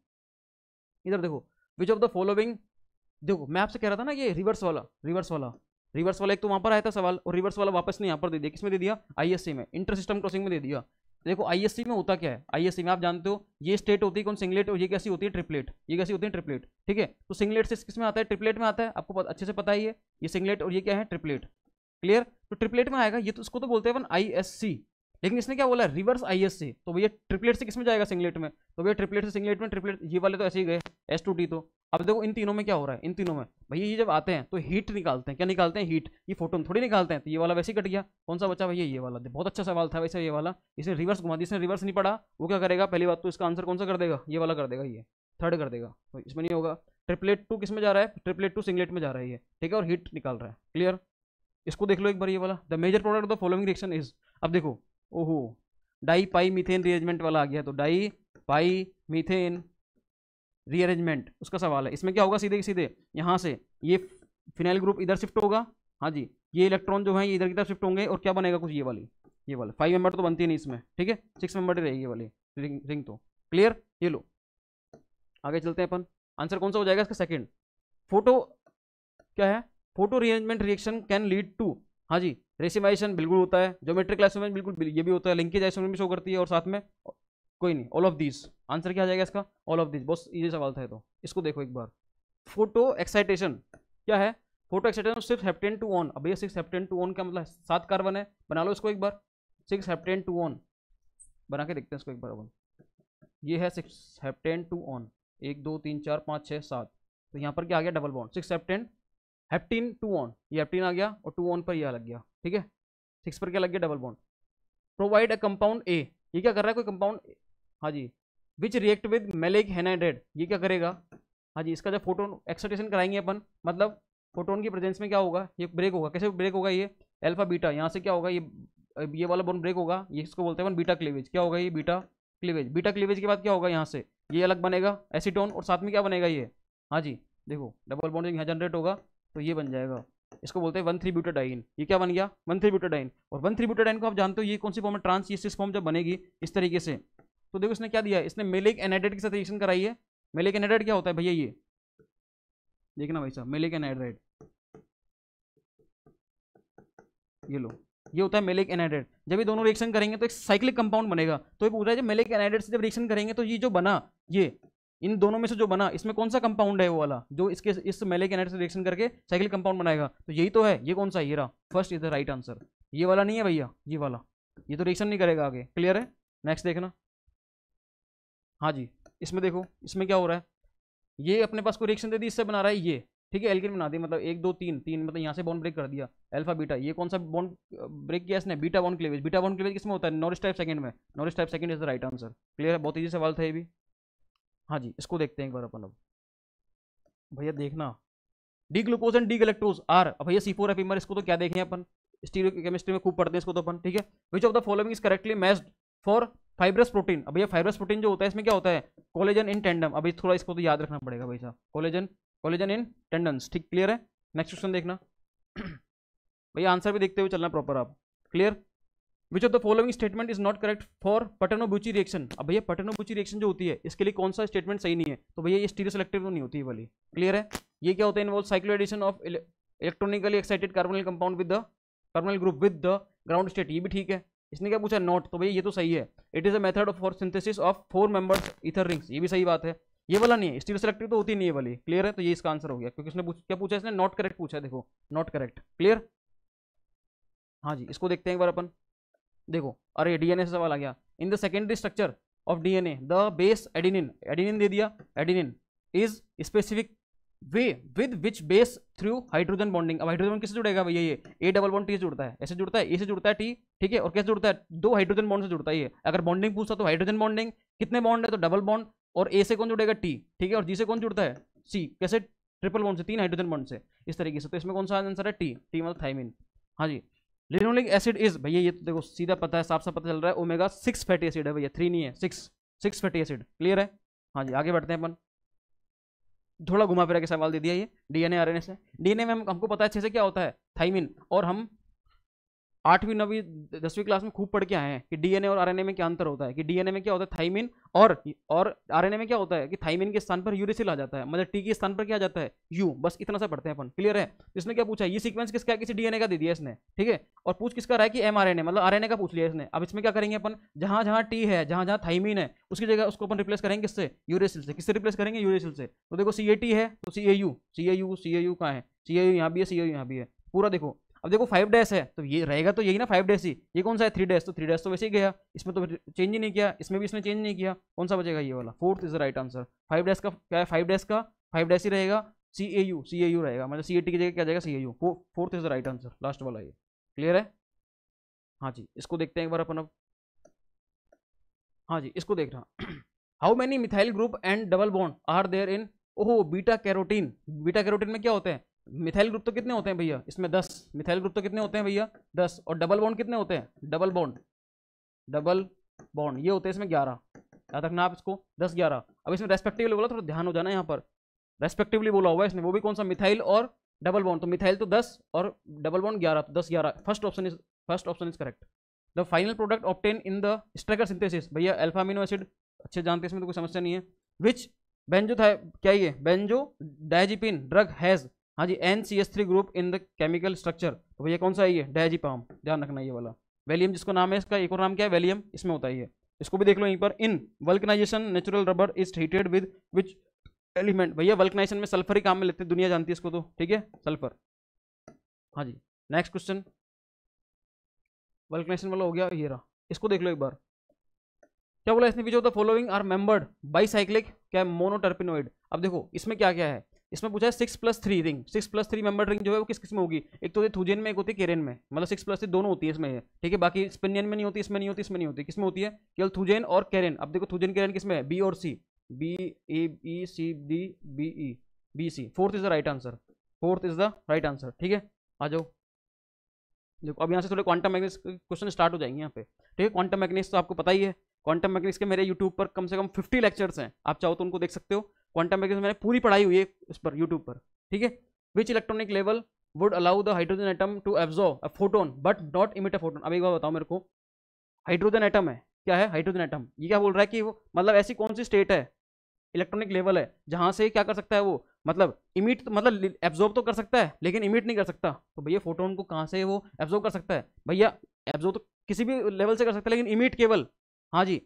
इधर देखो विच ऑफ द फॉलोइंग देखो मैं आपसे कह रहा था ना ये रिवर्स वाला रिवर्स वाला रिवर्स वाला एक तो वहाँ पर आया था सवाल और रिवर्स वाला वापस नहीं यहाँ पर दे दिया किसमें दे दिया आईएससी में इंटर सिस्टम क्रॉसिंग में दे दिया देखो आईएससी में होता क्या है आईएससी में आप जानते हो ये स्टेट होती है कौन सिंगलेट और ये कैसी होती है ट्रिपलेट ये कैसी होती है ट्रिपलेट ठीक है तो सिंगलेट से किस में आता है ट्रिपलेट में आता है आपको अच्छे से पता ही है ये सिंगलेट और ये क्या है ट्रिपलेट क्लियर तो ट्रिपलेट में आएगा ये तो उसको तो बोलते हैं वन आई लेकिन इसने क्या बोला रिवर्स आई एस सी तो भैया ट्रिपलेट से किस में जाएगा सिंगलेट में तो भैया ट्रिपलेट से सिंगलेट में ट्रिपलेट ये वाले तो ऐसे ही गए एस टू डी तो अब देखो इन तीनों में क्या हो रहा है इन तीनों में भैया ये जब आते हैं तो हीट निकालते हैं क्या निकालते हैं हीट ये फोटोन थोड़ी निकालते हैं तो ये वाला वैसे ही कट गया कौन सा बचा भैया ये वाला बहुत अच्छा सवाल था वैसे ये वाला इसने रिवर्स घुमा दिया इसने रिवर्स नहीं पड़ा वो क्या करेगा पहली बात तो इसका आंसर कौन सा कर देगा ये वाला कर देगा ये थर्ड कर देगा तो इसमें नहीं होगा ट्रिपलेट टू किस में जा रहा है ट्रिपलेट टू सिंगलेट में जा रहा है ये ठीक है और हीट निकाल रहा है क्लियर इसको देख लो एक बार ये वाला the major product of the following reaction is अब देखो ओहो डाई पाई मीथेन रिएजमेंट वाला आ गया तो डाई पाई मीथेन रीअरेंजमेंट उसका सवाल है इसमें क्या होगा सीधे सीधे यहाँ से ये फिनाइल ग्रुप इधर शिफ्ट होगा हाँ जी ये इलेक्ट्रॉन जो है ये इधर की तरफ शिफ्ट होंगे और क्या बनेगा कुछ ये वाली ये वाली फाइव मेंबर तो बनती नहीं इसमें ठीक है सिक्स मेंबर ही रहेगी ये वाली रिंग रिंग तो क्लियर ये लो आगे चलते हैं अपन आंसर कौन सा हो जाएगा इसका सेकेंड फोटो क्या है photo rearrangement reaction can lead to हाँ जी रेसिमाइजेशन बिल्कुल होता है जोमेट्रिक क्लास में बिल्कुल ये भी होता है लिंकेज आइसोमेन भी शो करती है और साथ में कोई नहीं ऑल ऑफ दिस आंसर क्या आ जाएगा इसका ऑल ऑफ दिस बहुत ईजी सवाल था तो इसको देखो एक बार फोटो एक्साइटेशन क्या है फोटो एक्साइटेशन सिर्फ हेप्टेन टू ऑन अब ये सिक्स हेप्टेन टू ऑन क्या मतलब सात कार्बन है बना लो इसको एक बार सिक्स हेप्टेन टू ऑन बना के देखते हैं इसको एक बार अपन ये है सिक्स हेप्टेन टू ऑन एक दो तीन चार पाँच छः सात तो यहाँ पर क्या आ गया double bond six heptane heptene two one ये हेप्टीन आ गया और टू ऑन पर यह लग गया ठीक है सिक्स पर क्या लग गया double bond provide a compound A ये क्या कर रहा है कोई कंपाउंड हाँ जी which react with maleic anhydride ये क्या करेगा हाँ जी इसका जब फोटोन एक्सटेशन कराएंगे अपन मतलब फोटोन की प्रेजेंस में क्या होगा ये ब्रेक होगा कैसे ब्रेक होगा ये एल्फा बीटा यहाँ से क्या होगा ये ये वाला बोन ब्रेक होगा ये इसको बोलते हैं बीटा क्लीवेज क्या होगा ये बीटा क्लीवेज बीटा क्लीवेज के बाद क्या होगा यहाँ से ये अलग बनेगा एसीटोन और साथ में क्या बनेगा ये हाँ जी देखो डबल बॉन्ड यहाँ जनरेट होगा तो ये बन जाएगा इसको बोलते हैं वन थ्री डाइन ये क्या बन गया वन थ्री डाइन और वन थ्री डाइन को आप जानते हो ये कौन सी फॉर्म है ट्रांस ये सिस फॉर्म जब बनेगी इस तरीके से तो देखो इसने क्या दिया इसने मेलिक एनाइडेट के साथ रिएक्शन कराई है मेलिक एनाइडेट क्या होता है भैया ये देखना भाई साहब मेलिक एनाइड्राइड ये लो ये होता है मेलिक एनाइडेट जब ये दोनों रिएक्शन करेंगे तो एक साइक्लिक कंपाउंड बनेगा तो ये पूछ रहा है जब मेलिक एनाइडेट से जब रिएक्शन करेंगे तो ये जो बना ये इन दोनों में से जो बना इसमें कौन सा कंपाउंड है वो वाला जो इसके इस मेलिक एनाइड से रिएक्शन करके साइक्लिक कंपाउंड बनाएगा तो यही तो है ये कौन सा ये रहा first is the right answer ये वाला नहीं है भैया ये वाला ये तो रिएक्शन नहीं करेगा आगे क्लियर है नेक्स्ट देखना हाँ जी इसमें देखो इसमें क्या हो रहा है ये अपने पास को रिएक्शन दे दी इससे बना रहा है ये ठीक है एल्किन बना दी मतलब एक दो तीन तीन मतलब यहाँ से बॉन्ड ब्रेक कर दिया अल्फा बीटा ये कौन सा बॉन्ड ब्रेक किया इसने beta bond cleavage beta bond cleavage किसमें होता है नॉरिस टाइप सेकंड में Norrish type second is the right answer clear है बहुत ईजी सवाल था ये भी हाँ जी इसको देखते हैं एक बार अपन अब भैया देखना D glucose and D galactose are भैया सी फोर एपीमर इसको तो क्या देखें अपन स्टीरियो केमिस्ट्री में खूब पढ़ते हैं इसको तो अपन ठीक है which of the following is correctly matched for fibrous protein अब ये फाइब्रस प्रोटीन जो होता है इसमें क्या होता है कोलेजन इन टेंडम अभी थोड़ा इसको तो याद रखना पड़ेगा भाई साहब कोलेजन कोलेजन इन टेंडन्स ठीक क्लियर है नेक्स्ट क्वेश्चन देखना भैया आंसर भी देखते हुए चलना प्रॉपर आप clear which of the following statement is not correct for Paterno Buchi reaction अब भैया पटनोबुची रिएक्शन जो होती है इसके लिए कौन सा स्टेटमेंट सही नहीं है तो भैया ये स्टीरियो सेलेक्टिव तो नहीं होती है वाली क्लियर है ये क्या होता है involve cyclo addition of electronically excited carbonyl compound with the carbonyl group with the ground state ये भी ठीक है इसने क्या पूछा नॉट तो भैया ये तो सही है it is a method for synthesis of four members ether rings ये भी सही बात है ये वाला नहीं है स्टील सेलेक्टिव तो होती नहीं है वाली क्लियर है तो ये इसका आंसर हो गया क्योंकि इसने क्या पूछा इसने नॉट करेक्ट पूछा देखो नॉट करेक्ट क्लियर हाँ जी इसको देखते हैं एक बार अपन देखो अरे डीएनए से सवाल आ गया in the secondary structure of DNA the base adenine adenine दे दिया adenine is specific way with which base through hydrogen bonding अब हाइड्रोजन किससे जुड़ेगा भैया ये ए डबल बॉन्ड टी से जुड़ता है ऐसे जुड़ता है ए से जुड़ता है टी ठीक है और कैसे जुड़ता है दो हाइड्रोजन बॉन्ड से जुड़ता है ये अगर बॉन्डिंग पूछता तो हाइड्रोजन बॉन्डिंग कितने बॉन्ड है तो डबल बॉन्ड और ए से कौन जुड़ेगा टी ठीक है और जी से कौन जुड़ता है सी कैसे ट्रिपल बॉन्ड से तीन हाइड्रोजन बॉन्ड से इस तरीके से तो इसमें कौन सा आंसर है टी टी मतलब थाइमिन हाँ जी लिनोलिक एसिड इज भैया ये तो देखो सीधा पता है साफ साफ पता चल रहा है ओमेगा सिक्स फैटी एसिड है भैया थ्री नहीं है six six fatty acid clear है हाँ जी आगे बढ़ते हैं अपन थोड़ा घुमा फिरा के सवाल दे दिया ये डीएनए आरएनए से डीएनए में हम हमको पता है अच्छे से क्या होता है थाइमिन और हम आठवीं नवीं दसवीं क्लास में खूब पढ़ के आए हैं कि डीएनए और आरएनए में क्या अंतर होता है कि डीएनए में क्या होता है थाइमिन और और आरएनए में क्या होता है कि थाइमिन के स्थान पर यूरिसिल आ जाता है मतलब टी के स्थान पर क्या आ जाता है यू बस इतना सा पढ़ते हैं अपन क्लियर है इसने क्या पूछा ये सीक्वेंस किसका है किसी डीएनए का दे दिया इसने ठीक है और पूछ किसका रहा है कि एम मतलब आर का पूछ लिया इसने अब इसमें क्या करेंगे अपन जहां जहां टी है जहां जहां थाइमिन है उसकी जगह उसको अपन रिप्लेस करेंगे किससे यूरेसिल से किससे रिप्लेस करेंगे यूरेसिल से तो देखो सी है तो C A U C A U C A U कहाँ है सी ए यू यहाँ भी है सी ए यू यहाँ भी है पूरा देखो अब देखो फाइव डैश है तो ये रहेगा तो यही ना फाइव डैश ही ये कौन सा है थ्री डैश तो थ्री डैश तो वैसे ही गया इसमें तो चेंज ही नहीं किया इसमें भी इसने चेंज नहीं किया कौन सा बचेगा ये वाला fourth is the right answer five dash का क्या है फाइव डैश का फाइव डैश ही रहेगा C A U C A you रहेगा मतलब सी ए टी की जगह क्या जाएगा C A U fourth is the right answer last वाला ये क्लियर है हाँ जी इसको देखते हैं एक बार अपन अब हाँ जी इसको देख रहा how many methyl group and double bond are there in ओहो बीटा कैरोटीन बीटा कैरोटीन में क्या होते हैं मिथाइल ग्रुप तो कितने होते हैं भैया इसमें दस मिथाइल ग्रुप तो कितने होते हैं भैया दस और डबल बॉन्ड कितने होते हैं डबल बॉन्ड डबल बॉन्ड ये होते हैं इसमें ग्यारह याद रखना आप इसको दस ग्यारह अब इसमें रेस्पेक्टिवली बोला थोड़ा ध्यान हो जाना यहाँ पर रेस्पेक्टिवली बोला हुआ है इसने वो भी कौन सा मिथाइल और डबल बॉन्ड तो मिथाइल तो दस और डबल बॉन्ड ग्यारह तो दस ग्यारह first option is first option is correct the final product obtain in the Strecker synthesis भैया अल्फामिनो एसिड अच्छे जानते हैं इसमें तो कोई समस्या नहीं है विच बेंजो था क्या ये बेंजो डायजिपिन ड्रग हैज़ हाँ जी N C S three group in the chemical structure तो भैया कौन सा है ये पाम ध्यान रखना ये वाला वैलियम जिसको नाम है इसका एक और नाम क्या है वैलियम इसमें होता ही है इसको भी देख लो यहीं पर in vulcanization natural rubber is heated with which element भैया वल्कनाइजेशन में सल्फर ही काम में लेते हैं दुनिया जानती है इसको तो ठीक है सल्फर हाँ जी नेक्स्ट क्वेश्चन वल्कनाइजेशन वाला हो गया ये रहा इसको देख लो एक बार क्या बोला इसने which the following are membered cyclic क्या मोनोटर्पिनोइड अब देखो इसमें क्या क्या है इसमें पूछा है six plus three ring six plus three member ring जो है वो किस किस में होगी एक तो थूजेन में एक होती है केरेन में मतलब सिक्स प्लस थ्री दोनों होती है इसमें ठीक है बाकी स्पिनियन में नहीं होती इसमें नहीं होती इसमें नहीं होती किसमें होती है केवल थूजेन और केरेन अब देखो थूजेन केरेन किस है बी और C B A B C D B E B C fourth is the right answer fourth is the right answer ठीक है आ जाओ देखो अब यहाँ से थोड़े क्वांटम मैग्नेटिक्स क्वेश्चन स्टार्ट हो जाएंगे यहाँ पे ठीक है क्वांटम मैग्नेटिक्स तो आपको पता ही है क्वांटम मैग्नेटिक्स के मेरे यूट्यूब पर कम से कम फिफ्टी लेक्चर्स हैं आप चाहो तो उनको देख सकते हो क्वांटम मैकेनिक्स मैंने पूरी पढ़ाई हुई है इस पर यूट्यूब पर ठीक है which electronic level would allow the hydrogen atom to absorb a photon but not emit a photon अब एक बार बताओ मेरे को हाइड्रोजन एटम है क्या है हाइड्रोजन एटम ये क्या बोल रहा है कि वो मतलब ऐसी कौन सी स्टेट है इलेक्ट्रॉनिक लेवल है जहाँ से क्या कर सकता है वो मतलब इमिट तो मतलब एब्जॉर्व तो कर सकता है लेकिन इमिट नहीं कर सकता तो भैया फोटोन को कहाँ से वो एब्जॉर्व कर सकता है भैया एब्जॉर्व तो किसी भी लेवल से कर सकता है लेकिन इमिट केवल हाँ जी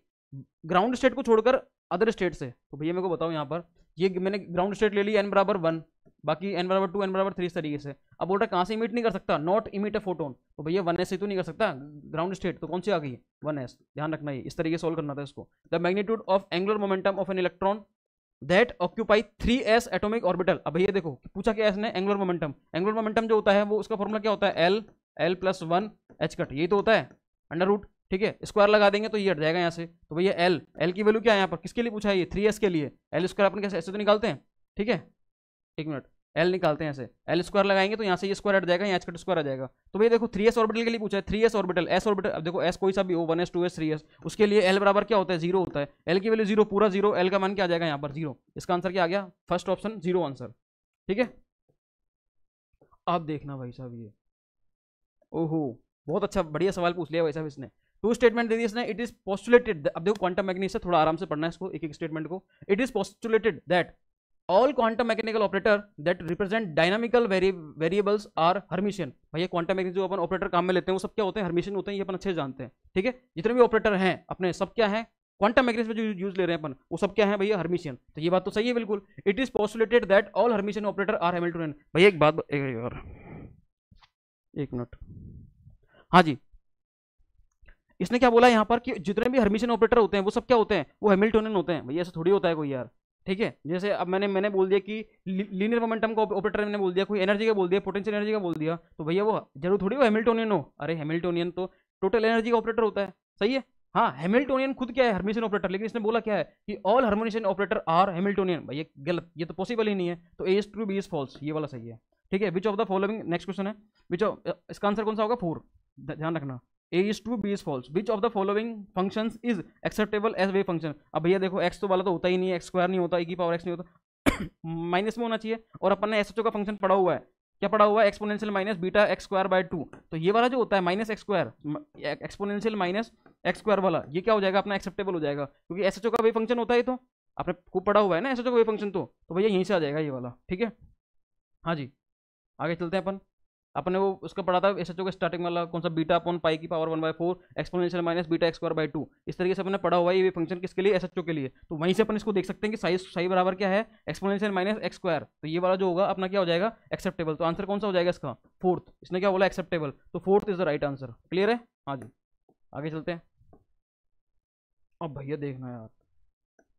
ग्राउंड स्टेट को छोड़कर अदर स्टेट से तो भैया मेरे को बताओ यहाँ पर ये मैंने ग्राउंड स्टेट ले ली एन बराबर वन बाकी एन बराबर टू एन बराबर थ्री इस तरीके से अब बोल रहा है कहाँ से इमिट नहीं कर सकता नॉट इमिट ए फोटोन तो भैया वन एस से तो नहीं कर सकता ग्राउंड स्टेट तो कौन सी आ गई वन एस ध्यान रखना ये इस तरीके से सोल्व करना था इसको the magnitude of angular momentum of an electron that occupy three S atomic orbital अब भैया देखो पूछा क्या इसने एंगुलर मोमेंटम एंगुलर मोमेंटम जो होता है वो उसका फॉर्मूला क्या होता है L L plus one H cut यही तो होता है अंडर रूट ठीक है स्क्वायर लगा देंगे तो ये हट जाएगा यहाँ से तो भैया एल एल की वैल्यू क्या है यहाँ पर किसके लिए पूछा है ये थ्री एस के लिए एल स्क्वायर अपन कैसे ऐसे तो निकालते हैं ठीक है एक मिनट एल निकालते हैं ऐसे एल स्क्वायर लगाएंगे तो यहाँ से ये स्क्वायर हट जाएगा यहाँ स्क्वायर आ जाएगा तो भैया देखो थ्री एस ऑर्बिटल के लिए पूछा है three S orbital S orbital अब देखो एस कोई सा भी हो one S two S three S उसके लिए एल बराबर क्या होता है जीरो होता है एल की वैल्यू जीरो पूरा जीरो एल का मान क्या आ जाएगा यहाँ पर जीरो इसका आंसर क्या आ गया फर्स्ट ऑप्शन जीरो आंसर ठीक है अब देखना भाई साहब ये ओहो बहुत अच्छा बढ़िया सवाल पूछ लिया भाई साहब इसने टू स्टेटमेंट दे दी इसने इट इज पॉस्टुलेटेड अब देखो क्वांटम मैकेनिक्स से थोड़ा आराम से पढ़ना है इसको एक एक स्टेटमेंट को it is postulated that all quantum mechanical operator that represent dynamical variables are Hermitian भैया क्वांटम मैकेनिक्स जो अपन ऑपरेटर काम में लेते हैं वो सब क्या होते हैं हर्मिशियन होते हैं ये अपन अच्छे जानते हैं ठीक है जितने भी ऑपरेटर हैं अपने सब क्या है क्वांटम मैकेनिक्स में जो यूज ले रहे हैं अपन वो सब क्या है भैया हर्मिशियन तो ये बात तो सही है बिल्कुल it is postulated that all Hermitian operator are Hamiltonian भैया एक बात एक, एक मिनट हाँ जी इसने क्या बोला यहाँ पर कि जितने भी हर्मिशन ऑपरेटर होते हैं वो सब क्या होते हैं वो हेमिल्टोनियन होते हैं भैया ऐसा थोड़ी होता है कोई यार ठीक है जैसे अब मैंने मैंने बोल दिया कि लीनियर मोमेंटम का ऑपरेटर मैंने बोल दिया कोई एनर्जी का बोल दिया पोटेंशियल एनर्जी का बोल दिया तो भैया वो जरूर थोड़ी वो हेमिल्टोनियन हो अरे हेमिल्टोनियन तो टोटल एनर्जी का ऑपरेटर होता है सही है हाँ हेमिल्टोनियन खुद क्या है हार्मोनिशन ऑपरेटर लेकिन इसने बोला क्या है कि all Hermitian operator are Hamiltonian भैया गलत ये तो पॉसिबल ही नहीं है तो A is true B is false ये वाला सही है ठीक है which of the following next question है विच ऑफ इसका आंसर कौन सा होगा फोर ध्यान रखना A is true B is false which of the following function is acceptable as wave function अब भैया देखो एक्स तो वाला तो होता ही नहीं है एक्स स्क्वायर नहीं होता इकी पावर एक्स नहीं होता माइनस में होना चाहिए और अपन ने एस का फंक्शन पड़ा हुआ है क्या पढ़ा हुआ है exponential minus beta x square by two तो ये वाला जो होता है minus x square exponential minus x square वाला ये क्या हो जाएगा अपना एक्सेप्टेबल हो जाएगा क्योंकि एस का वे फंक्शन होता है तो आपने खूब पढ़ा हुआ है ना एस का वे फंक्शन तो तो भैया यहीं से आ जाएगा ये वाला ठीक है हाँ जी आगे चलते हैं अपन अपने वो उसका पढ़ा था एस एच ओ का स्टार्टिंग वाला कौन सा बीटा अपॉन पाई की power one by four exponential minus beta x square by two इस तरीके से अपने पढ़ा हुआ है ये फंक्शन किसके लिए एस एच ओ के लिए तो वहीं से अपन इसको देख सकते हैं कि साइज साइज बराबर क्या है एक्सपोनेंशियल माइनस एक्सक्वायर तो ये वाला जो होगा अपना क्या हो जाएगा एक्सेप्टेबल तो आंसर कौन सा हो जाएगा इसका फोर्थ इसने क्या बोला एक्सेप्टेबल तो fourth is the right answer clear है हाँ जी आगे चलते हैं अब भैया देखना यार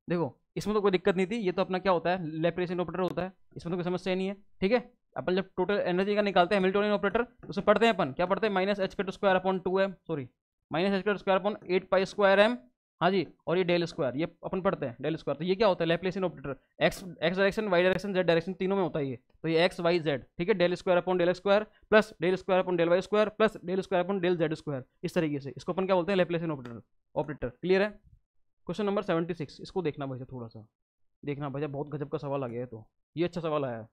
देखो इसमें तो कोई दिक्कत नहीं थी ये तो अपना क्या होता है लेपरेशन ऑपरेटर होता है इसमें तो कोई समस्या नहीं है ठीक है अपन जब टोटल एनर्जी का निकालते हैं हेमिल्टोनियन ऑपरेटर उसमें पढ़ते हैं अपन क्या पढ़ते हैं माइनस एच के square upon two m sorry minus h के square upon eight pi square m हाँ जी और ये डेल स्क्वायर ये अपन पढ़ते हैं डेल स्क्वायर तो ये क्या होता है Laplacian operator x x direction y direction z direction तीनों में होता है ये तो ये एक्स वाई जेड ठीक है del square upon del square plus del square upon del y square plus del square upon del z square इस तरीके से इसको अपन क्या बोलते हैं लेप्लेसियन ऑपरेटर ऑपरेटर क्लियर है क्वेश्चन नंबर सेवेंटी सिक्स इसको देखना भैया थोड़ा सा देखना भैया बहुत गजब का सवाल आ गया है तो ये अच्छा सवाल आया है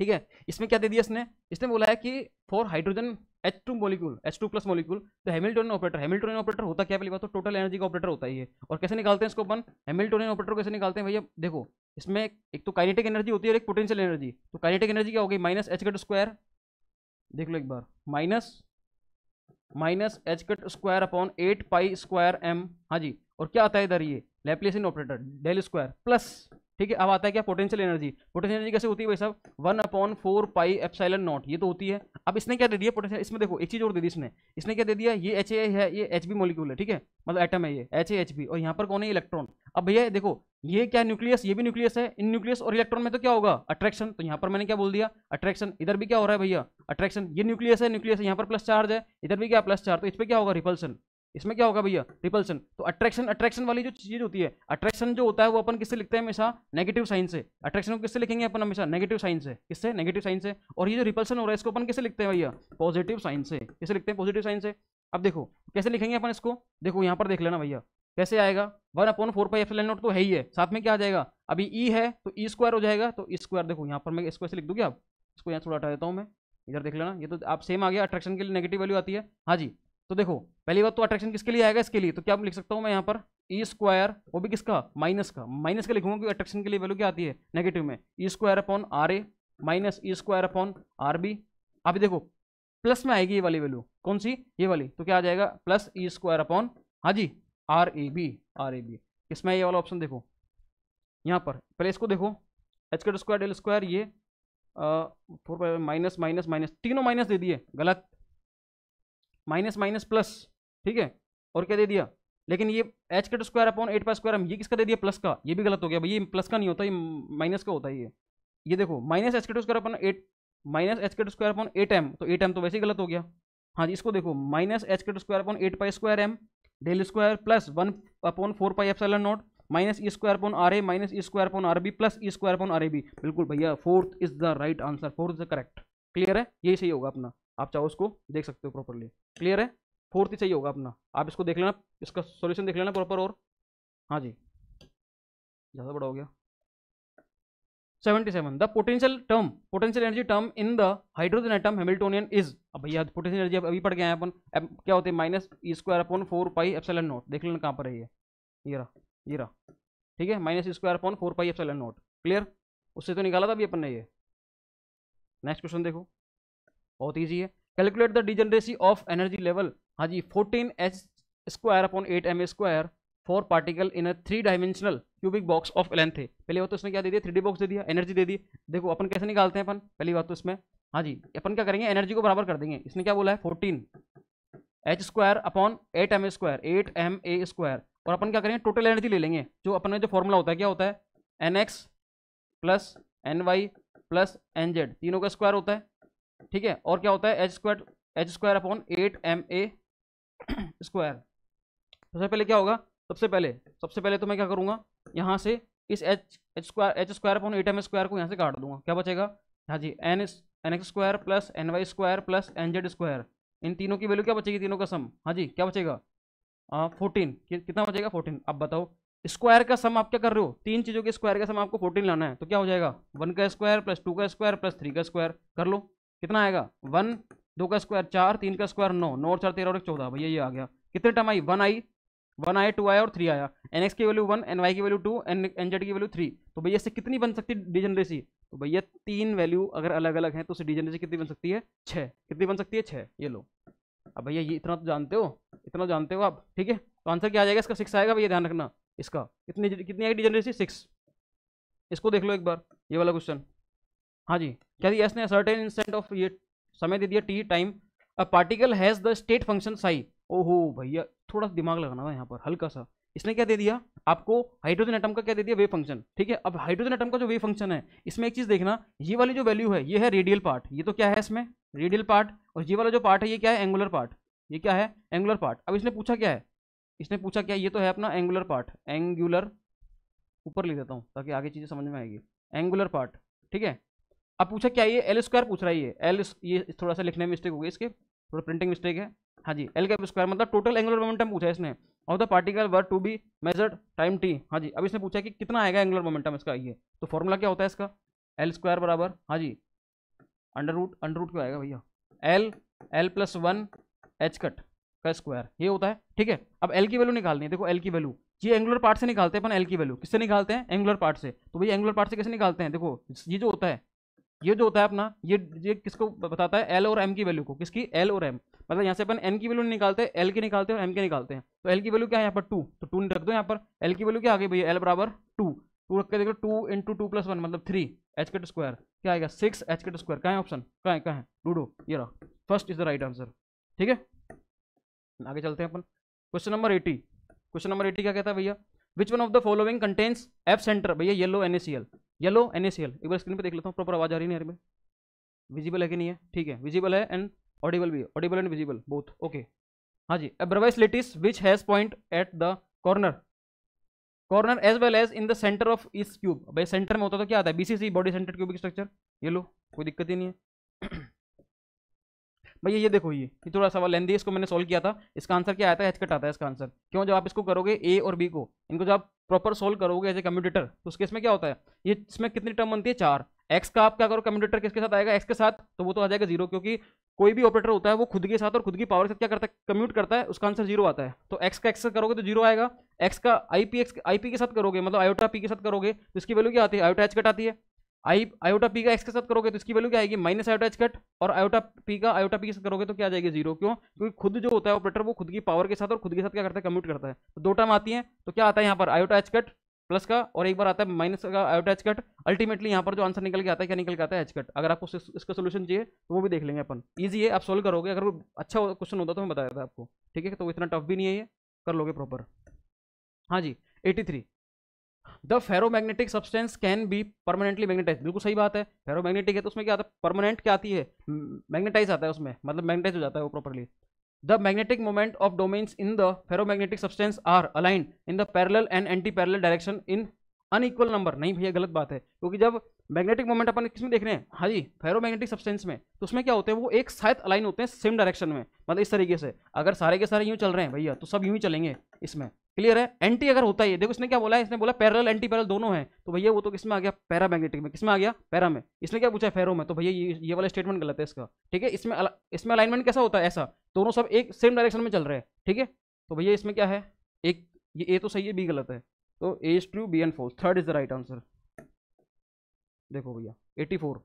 ठीक है इसमें क्या दे दिया इसने इसने बोला है कि for hydrogen H two molecule H two plus molecule तो हेमिल्टोनियन ऑपरेटर हेमिल्टोनियन ऑपरेटर होता क्या पहली बात तो टोटल एनर्जी का ऑपरेटर होता ही है और कैसे निकालते हैं इसको अपन हेमिल्टोनियन ऑपरेटर कैसे निकालते हैं भैया देखो इसमें एक तो काइनेटिक एनर्जी होती है और एक पोटेंशियल एनर्जी तो काइनेटिक एनर्जी क्या हो गई माइनस एच कट स्क्वायर देख लो एक बार minus minus h cut square upon eight pi square m हाँ जी और क्या आता है इधर ये Laplacian operator del square plus ठीक है अब आता है क्या पोटेंशियल एनर्जी पोटेंशियल एनर्जी कैसे होती है भाई साहब one upon four pi epsilon naught ये तो होती है अब इसने क्या दे दिया पोटेंशियल इसमें देखो एक चीज और दे दी इसने इसने क्या दे दिया ये एच है ये एच मॉलिक्यूल है ठीक है मतलब एटम है ये एच एच और यहाँ पर कौन है इलेक्ट्रॉन अब भैया देखो ये क्या न्यूक्लियस ये भी न्यूक्लियस है इन न्यूक्लियस और इलेक्ट्रॉन में तो क्या होगा अट्रैक्शन तो यहाँ पर मैंने क्या बोल दिया अट्रैक्शन इधर भी क्या हो रहा है भैया अट्रैक्शन ये न्यूक्लियस है न्यूक्लियस है यहाँ पर प्लस चार्ज है इधर भी क्या प्लस चार्ज तो इस पर क्या होगा रिपल्सन इसमें क्या होगा भैया रिपल्सन तो अट्रैक्शन अट्रैक्शन वाली जो चीज़ होती है अट्रैक्शन जो होता है वो अपन किससे लिखते हैं हमेशा नेगेटिव साइन से अट्रैक्शन को किससे लिखेंगे अपन हमेशा नेगेटिव साइन से किससे नेगेटिव साइन से और ये जो रिपल्सन हो रहा है इसको अपन किससे लिखते हैं भैया पॉजिटिव साइन से किसे लिखते हैं पॉजिटिव साइन से अब देखो कैसे लिखेंगे अपन इसको देखो यहाँ पर देख लेना भैया कैसे आएगा one upon four pi epsilon naught तो है ही है साथ में क्या आ जाएगा अभी ई e है तो ई e स्क्वायर हो जाएगा तो ई e स्क्वायर देखो यहाँ पर मैं इसको ऐसे लिख दूंगी आप इसको यहाँ थोड़ा हटा देता हूँ मैं इधर देख लेना ये तो आप सेम आ गया अट्रैक्शन के लिए नेगेटिव वैल्यू आती है हाँ जी तो देखो पहली बात तो अट्रैक्शन किसके लिए आएगा इसके लिए तो क्या लिख सकता हूँ मैं यहाँ पर ई e स्क्वायर वो भी किसका माइनस का माइनस का लिखूंगा क्योंकि अट्रैक्शन के लिए वैल्यू क्या आती है नेगेटिव में e square upon r a minus e square upon r b अभी देखो प्लस में आएगी ये वाली वैल्यू कौन सी ये वाली तो क्या आ जाएगा प्लस ई स्क्वायर अपॉन हाँ जी r a b r a b इसमें ये वाला ऑप्शन देखो यहाँ पर पहले इसको देखो h cut square del square ये फोर माइनस माइनस माइनस तीनों माइनस दे दिए गलत माइनस माइनस प्लस ठीक है और क्या दे दिया लेकिन ये h cut square upon eight pi square ये किसका दे दिया प्लस का ये भी गलत हो गया भाई ये प्लस का नहीं होता ये माइनस का होता है ये ये देखो minus h cut square upon eight minus h cut square upon eight m तो एट एम तो वैसे ही गलत हो गया हाँ जी इसको देखो minus h cut square upon eight pi square m del square plus one upon four pi f naught minus e square upon r a minus e square upon r b plus e square upon r a b बिल्कुल भैया fourth is the right answer fourth is the correct clear है यही सही होगा अपना आप चाहो उसको देख सकते हो प्रॉपरली क्लियर है फोर्थ ही चाहिए होगा अपना आप इसको देख लेना इसका सोल्यूशन देख लेना प्रॉपर और हाँ जी ज़्यादा बड़ा हो गया 77 the potential term potential energy term in the hydrogen atom Hamiltonian is अब भैया पोटेंशियल एनर्जी अभी पढ़ गए हैं अपन क्या होते हैं minus e square upon four pi epsilon naught देख लेना कहाँ पर है ये ये रहा ये रहा ठीक है minus square upon four pi epsilon naught clear उससे तो निकाला था अभी अपन ने ये नेक्स्ट क्वेश्चन देखो बहुत ईजी है calculate the degeneracy of energy level हाँ जी fourteen h square upon eight m square for particle in a three dimensional cubic box of length है पहली बात तो उसने क्या दे दिया थ्री बॉक्स दे दिया एनर्जी दे दी देखो अपन कैसे निकालते हैं अपन पहली बात तो इसमें हाँ जी अपन क्या करेंगे एनर्जी को बराबर कर देंगे इसने क्या बोला है fourteen h square upon eight m square eight m a square और अपन क्या करेंगे टोटल एनर्जी ले लेंगे जो अपन में जो फॉर्मूला होता है क्या होता है n x plus n y plus n z तीनों का स्क्वायर होता है ठीक है और क्या होता है h square h square upon eight m a square सबसे पहले क्या होगा सबसे पहले सबसे पहले तो मैं क्या करूँगा यहाँ से इस h h square h square upon eight m square को यहाँ से काट दूंगा क्या बचेगा हाँ जी n n x square plus n y square plus n z square इन तीनों की वैल्यू क्या बचेगी तीनों का सम हाँ जी क्या बचेगा फोर्टीन कितना बचेगा फोर्टीन अब बताओ स्क्वायर का सम आप क्या कर रहे हो तीन चीज़ों के स्क्वायर का सम आपको फोर्टीन लाना है तो क्या हो जाएगा वन का स्क्वायर प्लस टू का स्क्वायर प्लस थ्री का स्क्वायर कर लो कितना आएगा वन दो का स्क्वायर चार तीन का स्क्वायर नौ नौ और चार तेरह और एक चौदह भैया ये आ गया कितने टर्म आई वन आई वन आया टू आया और थ्री आया एन एक्स की वैल्यू वन एन वाई की value two n n z की वैल्यू थ्री तो भैया इससे कितनी बन सकती है डिजनरेसी तो भैया तीन वैल्यू अगर अलग अलग हैं तो उससे डिजनरेसी कितनी बन सकती है छः कितनी बन सकती है छः ये लो अब भैया ये इतना तो जानते हो इतना तो जानते हो आप ठीक है तो आंसर क्या आ जाएगा इसका सिक्स आएगा भैया ध्यान रखना इसका कितनी कितनी आएगी डिजनरेसी सिक्स इसको देख लो एक बार ये वाला क्वेश्चन हाँ जी क्या एस इसने सर्टेन इंस्टेंट ऑफ ये समय दे दिया t time a particle has the state function psi ओहो भैया थोड़ा दिमाग लगाना था यहाँ पर हल्का सा इसने क्या दे दिया आपको हाइड्रोजन एटम का क्या दे दिया वे फंक्शन ठीक है अब हाइड्रोजन एटम का जो वे फंक्शन है इसमें एक चीज़ देखना ये वाली जो वैल्यू है ये है रेडियल पार्ट ये तो क्या है इसमें रेडियल पार्ट और ये वाला जो पार्ट है ये क्या है एंगुलर पार्ट ये क्या है एंगुलर पार्ट अब इसने पूछा क्या है इसने पूछा क्या ये तो है अपना एंगुलर पार्ट एंगुलर ऊपर लिख देता हूँ ताकि आगे चीज़ें समझ में आएगी एंगुलर पार्ट ठीक है अब पूछा क्या ये एल स्क्वायर पूछ रहा है ये एल ये थोड़ा सा लिखने में मिस्टेक होगी इसके थोड़ा प्रिंटिंग मिस्टेक है हाँ जी एल कैप स्क्वायर मतलब टोटल एंगुलर मोमेंटम पूछा है इसने और the particle work to be measured time t हाँ जी अब इसने पूछा कि कितना आएगा एंगुलर मोमेंटम इसका ये तो फॉर्मूला क्या होता है इसका एल स्क्वायर बराबर हाँ जी अंडर रूट अंडर रूट क्यों आएगा भैया L L plus one H cut का स्क्वायर ये होता है ठीक है अब एल की वैल्यू निकालनी है देखो एल की वैल्यू ये एंगुलर पार्ट से निकालते हैं अपन एल की वैल्यू किससे निकालते हैं एंगुलर पार्ट से तो भैया एंगुलर पार्ट से कैसे निकालते हैं देखो ये जो होता है ये जो होता है अपना ये ये किसको बताता है एल और एम की वैल्यू को किसकी एल और एम मतलब यहाँ से अपन एन की वैल्यू निकालते हैं एल की निकालते हैं और एम के निकालते हैं तो एल की वैल्यू क्या है यहाँ पर टू तो टू रख दो यहाँ पर एल की वैल्यू क्या आ गई भैया एल बराबर टू टू रख के देखो two into two plus one मतलब थ्री एच कट स्क्वायर क्या आएगा सिक्स एच कट स्क्वायर कहाँ है ऑप्शन कहाँ है कहाँ है डूडो ये रहा first is the right answer ठीक है आगे चलते हैं अपन question number eighty question number eighty क्या कहता है भैया which one of the following contains F centre भैया yellow N A C L yellow N एक बार स्क्रीन पर देख लेता हूँ प्रॉपर आवाज़ आ रही नहीं है विजिबल है कि नहीं है ठीक है विजिबल है एंड ऑडिबल भी audible and visible both okay हाँ जी a Bravais lattice which has point at the corner corner as well as in the centre of इस क्यूब भाई सेंटर में होता तो क्या आता है BCC body centre cubic structure ये लो कोई दिक्कत ही नहीं है भैया ये देखो ये ये थोड़ा सवाल लेंदी इसको मैंने सोल्व किया था इसका आंसर क्या आता है हचकट आता है इसका आंसर क्यों जब आप इसको करोगे ए और बी को इनको जब आप प्रॉपर सॉल्व करोगे एज ए कम्प्यूटेटर तो उसके इसमें क्या होता है ये इसमें कितनी टर्म बनती है चार एक्स का आप क्या करो कम्यूटेटर किसके साथ आएगा एक्स के साथ तो वो तो आ जाएगा जीरो क्योंकि कोई भी ऑपरेटर होता है वो खुद के साथ और खुद की पावर के साथ क्या करता है कम्यूट करता है उसका आंसर जीरो आता है तो एक्स का एक्स करोगे तो जीरो आएगा एक्स का i p x i p के साथ करोगे मतलब आयोटा पी के साथ करोगे तो इसकी वैल्यू क्या आती है आयोटा एच कट आती है आई आयोटा पी का एक्स के साथ करोगे तो इसकी वैल्यू क्या आएगी माइनस आयोटा एच कट और आयोटा पी का आयोटा पी के साथ करोगे तो क्या आ जाएगी जीरो क्यों क्योंकि खुद जो होता है ऑपरेटर वो खुद की पावर के साथ और खुद के साथ क्या करता है कम्यूट करता है तो दो टर्म आती है तो क्या आता है यहाँ पर आयोटा एच कट प्लस का और एक बार आता है माइनस का आयोटा एच कट अल्टीमेटली यहाँ पर जो आंसर निकल के आता है क्या निकल के आता है एच कट अगर आपको इसका सोल्यूशन चाहिए तो वो भी देख लेंगे अपन ईजी है आप सोल्व करोगे अगर अच्छा क्वेश्चन होता तो मैं बताया था आपको ठीक है तो इतना टफ भी नहीं है ये कर लोगे प्रॉपर हाँ जी eighty three the ferromagnetic substance can be permanently magnetize बिल्कुल सही बात है फेरोमैग्नेटिक है तो उसमें क्या आता है परमानेंट क्या आती है मैग्नेटाइज आता है उसमें मतलब मैग्नेटाइज हो जाता है वो properly the magnetic moment of domains in the ferromagnetic substance are align in the parallel and anti parallel direction in unequal number नहीं भैया गलत बात है क्योंकि जब मैग्नेटिक मोमेंट अपन किसमें देख रहे हैं हाँ जी फेरोमैग्नेटिक सब्सटेंस में तो उसमें क्या होते हैं वो एक साथ अलाइन होते हैं सेम डायरेक्शन में मतलब इस तरीके से अगर सारे के सारे यूँ चल रहे हैं भैया तो सब यूँ ही चलेंगे इसमें क्लियर है एंटी अगर होता ही है देखो इसने क्या बोला है इसने बोला पैरल एंटी पैरल दोनों है तो भैया वो तो किसमें आ गया पैरा मैग्नेटिक में किसमें आ गया पैरा में इसने क्या पूछा फेरो में तो भैया ये ये वाला स्टेटमेंट गलत है इसका ठीक है इसमें इसमें अलाइनमेंट कैसा होता है ऐसा दोनों सब एक सेम डायरेक्शन में चल रहे हैं ठीक है तो भैया इसमें क्या है एक ये ए तो सही है बी गलत है तो A is true B and four third is the right answer देखो भैया एटी फोर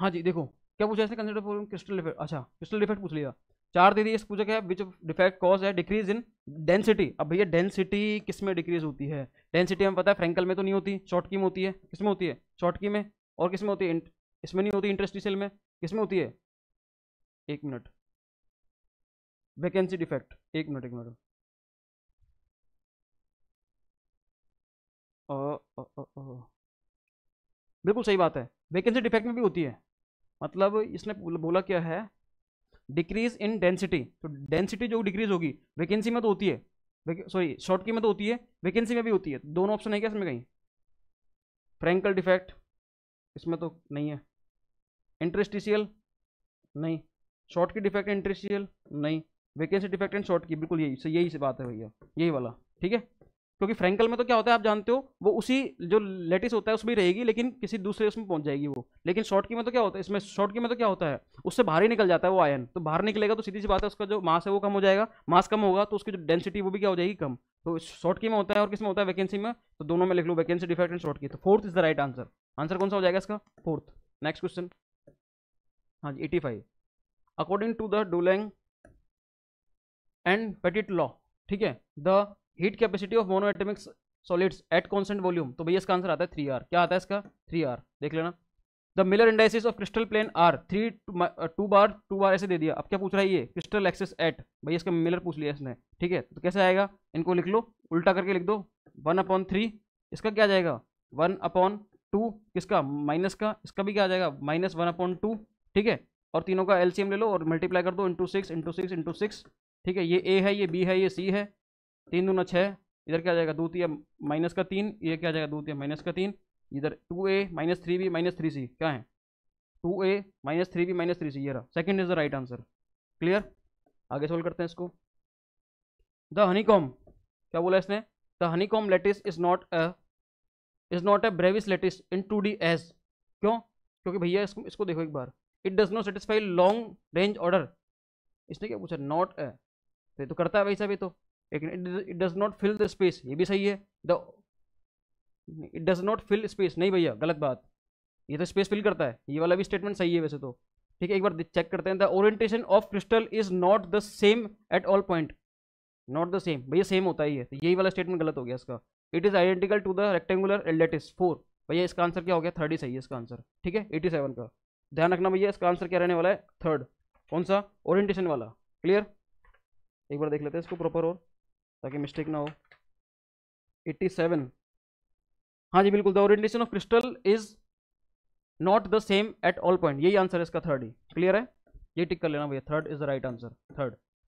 हाँ जी देखो क्या पूछा इसने कंसिडर क्रिस्टल डिफेक्ट अच्छा क्रिस्टल डिफेक्ट पूछ लिया चार दे दी इस पूछा क्या है विच डिफेक्ट कॉज है डिक्रीज इन डेंसिटी अब भैया डेंसिटी किस में डिक्रीज होती है डेंसिटी हमें पता है फ्रेंकल में तो नहीं होती शॉर्ट में होती है किस में होती है शॉर्टकी में और किस में होती है इसमें नहीं होती इंटरेस्टी सेल में किस में होती है एक मिनट वैकेंसी डिफेक्ट एक मिनट एक मिनट बिल्कुल सही बात है वैकेंसी डिफेक्ट में भी होती है मतलब इसने बोला क्या है डिक्रीज इन डेंसिटी तो डेंसिटी जो डिक्रीज होगी वैकेंसी में तो होती है सॉरी शॉर्ट की में तो होती है वैकेंसी में भी होती है दोनों ऑप्शन है क्या इसमें कहीं फ्रेंकल डिफेक्ट इसमें तो नहीं है इंटरेस्टिशियल नहीं शॉर्ट की डिफेक्ट इंटरेस्टिशियल नहीं वैकेंसी डिफेक्ट एंड शॉर्ट की बिल्कुल यही से यही से बात है भैया यही वाला ठीक है क्योंकि फ्रेंकल में तो क्या होता है आप जानते हो वो उसी जो लेटिस होता है उसमें रहेगी लेकिन किसी दूसरे उसमें पहुंच जाएगी वो लेकिन शॉर्ट की में तो क्या होता है इसमें शॉर्ट की में तो क्या होता है उससे बाहर ही निकल जाता है वो आयन तो बाहर निकलेगा तो सीधी सी बात है उसका जो मास है वो कम हो जाएगा मास कम होगा तो उसकी जो डेंसिटी वो भी क्या हो जाएगी कम तो शॉर्ट की में होता है और किस में होता है वैकेंसी में तो दोनों में लिख लो vacancy defect and Schottky तो fourth is the right answer answer कौन सा हो जाएगा इसका फोर्थ नेक्स्ट क्वेश्चन हाँ जी eighty five according to the Dulong and Petit law ठीक है the heat capacity of monoatomic solids at constant volume तो भैया इसका आंसर आता है थ्री आर क्या आता है इसका थ्री आर देख लेना the Miller indices of crystal plane are three two bar two bar ऐसे दे दिया अब क्या पूछ रहा है ये क्रिस्टल एक्सेस एट भैया इसका मिलर पूछ लिया इसने ठीक है तो कैसे आएगा इनको लिख लो उल्टा करके लिख दो वन अपॉन थ्री इसका क्या जाएगा वन अपॉन टू किसका माइनस का इसका भी क्या आ जाएगा माइनस वन अपॉन टू ठीक है और तीनों का एलसीएम ले लो और मल्टीप्लाई कर दो into six into six into six ठीक है ये ए है ये बी है ये सी है तीन दोनों छः इधर क्या आ जाएगा द्वितीय माइनस का तीन ये क्या आ जाएगा द्वितीय माइनस का तीन इधर two A minus three B minus three C क्या है two A minus three B minus three C ये रहा second is the right answer clear आगे सोल्व करते हैं इसको द हनीकॉम क्या बोला इसने the honeycomb lattice is not a is not a Bravais lattice in two D S क्यों क्योंकि भैया इसको इसको देखो एक बार it does not satisfy long range order इसने क्या पूछा नॉट ए तो तो करता है वैसा भी तो लेकिन it does not fill the space ये भी सही है the it does not fill space नहीं भैया गलत बात ये तो स्पेस फिल करता है ये वाला भी स्टेटमेंट सही है वैसे तो ठीक है एक बार चेक करते हैं the orientation of crystal is not the same at all point not the same भैया सेम होता ही है तो यही वाला स्टेटमेंट गलत हो गया इसका it is identical to the rectangular lattice four भैया इसका आंसर क्या हो गया थर्ड ही सही है इसका आंसर ठीक है एटी सेवन का ध्यान रखना भैया इसका आंसर क्या रहने वाला है थर्ड कौन सा ओरिएंटेशन वाला क्लियर एक बार देख लेते हैं इसको प्रॉपर और ताकि मिस्टेक ना हो 87 हाँ जी बिल्कुल the orientation of crystal is not the same at all point यही आंसर है इसका थर्ड ही क्लियर है ये टिक कर लेना भैया third is the right answer third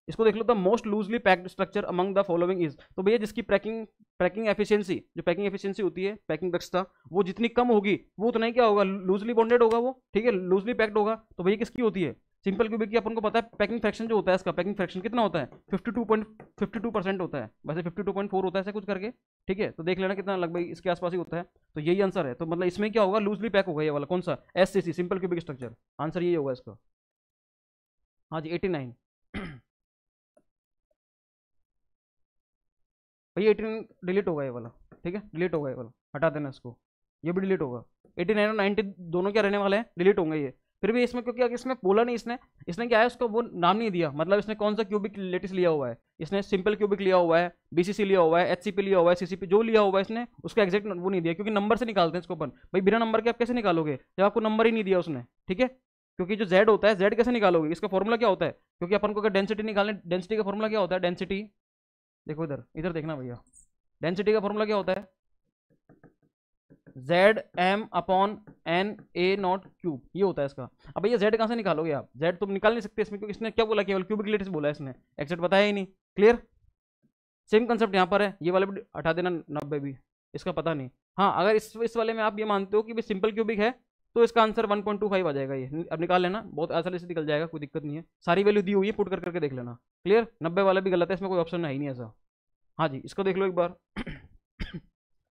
इसको देख लो the most loosely packed structure among the following is तो भैया जिसकी पैकिंग पैकिंग एफिशिएंसी जो पैकिंग एफिशिएंसी होती है पैकिंग दक्षता वो जितनी कम होगी वो उतना ही क्या होगा लूजली बॉन्डेड होगा वो ठीक है लूजली पैक्ड होगा तो भैया किसकी होती है सिंपल क्यूबिक की अपन को पता है पैकिंग फ्रैक्शन जो होता है इसका पैकिंग फ्रैक्शन कितना होता है 52.52 परसेंट होता है वैसे 52.4 होता है ऐसे कुछ करके ठीक है तो देख लेना कितना लगभग इसके आसपास ही होता है तो यही आंसर है तो मतलब इसमें क्या होगा लूजली पैक होगा ये वाला कौन सा S C C simple cubic structure answer ये होगा इसका हाँ जी एटी नाइन भैया एटी नाइन डिलीट होगा ये वाला ठीक है डिलीट होगा ये वाला हटा देना इसको ये भी डिलीट होगा एटी नाइन और नाइन्टी दोनों क्या रहने वाले हैं डिलीट होंगे ये फिर भी इसमें क्योंकि अगर इसमें बोला नहीं इसने इसने क्या है उसको वो नाम नहीं दिया मतलब इसने कौन सा क्यूबिक लेटेस्ट लिया हुआ है इसने सिंपल क्यूबिक लिया हुआ है बीसीसी लिया हुआ है एचसीपी लिया हुआ है सीसीपी जो लिया हुआ है इसने उसका एक्जैक्ट वो नहीं दिया क्योंकि नंबर से निकालते हैं इसको अपन भाई बिना नंबर के आप कैसे निकालोगे जब आपको नंबर ही नहीं दिया उसने ठीक है क्योंकि जो जेड होता है जेड कैसे निकालोगे इसका फॉर्मूला क्या होता है क्योंकि अपन को अगर डेंसिटी निकालने डेंसिटी का फॉर्मूला क्या होता है डेंसिटी देखो इधर इधर देखना भैया डेंसिटी का फॉर्मूला क्या होता है Z M upon N A nought cube ये होता है इसका अब भैया जेड कहाँ से निकालोगे आप जेड तुम निकाल नहीं सकते इसमें क्योंकि इसने क्या बोला केवल क्यूबिक लेटेस्ट बोला है इसने एक्सेट बताया ही नहीं क्लियर सेम कंसेप्ट यहाँ पर है ये वाले भी हटा देना नब्बे भी इसका पता नहीं हाँ अगर इस इस वाले में आप ये मानते हो कि भाई सिंपल क्यूबिक है तो इसका आंसर फाइव आ जाएगा ये अब निकाल लेना बहुत आसानी से निकल जाएगा कोई दिक्कत नहीं है सारी वैल्यू दी हुई है पुट कर करके देख लेना क्लियर नब्बे वाला भी गलत है इसमें कोई ऑप्शन है ही नहीं ऐसा हाँ जी इसको देख लो एक बार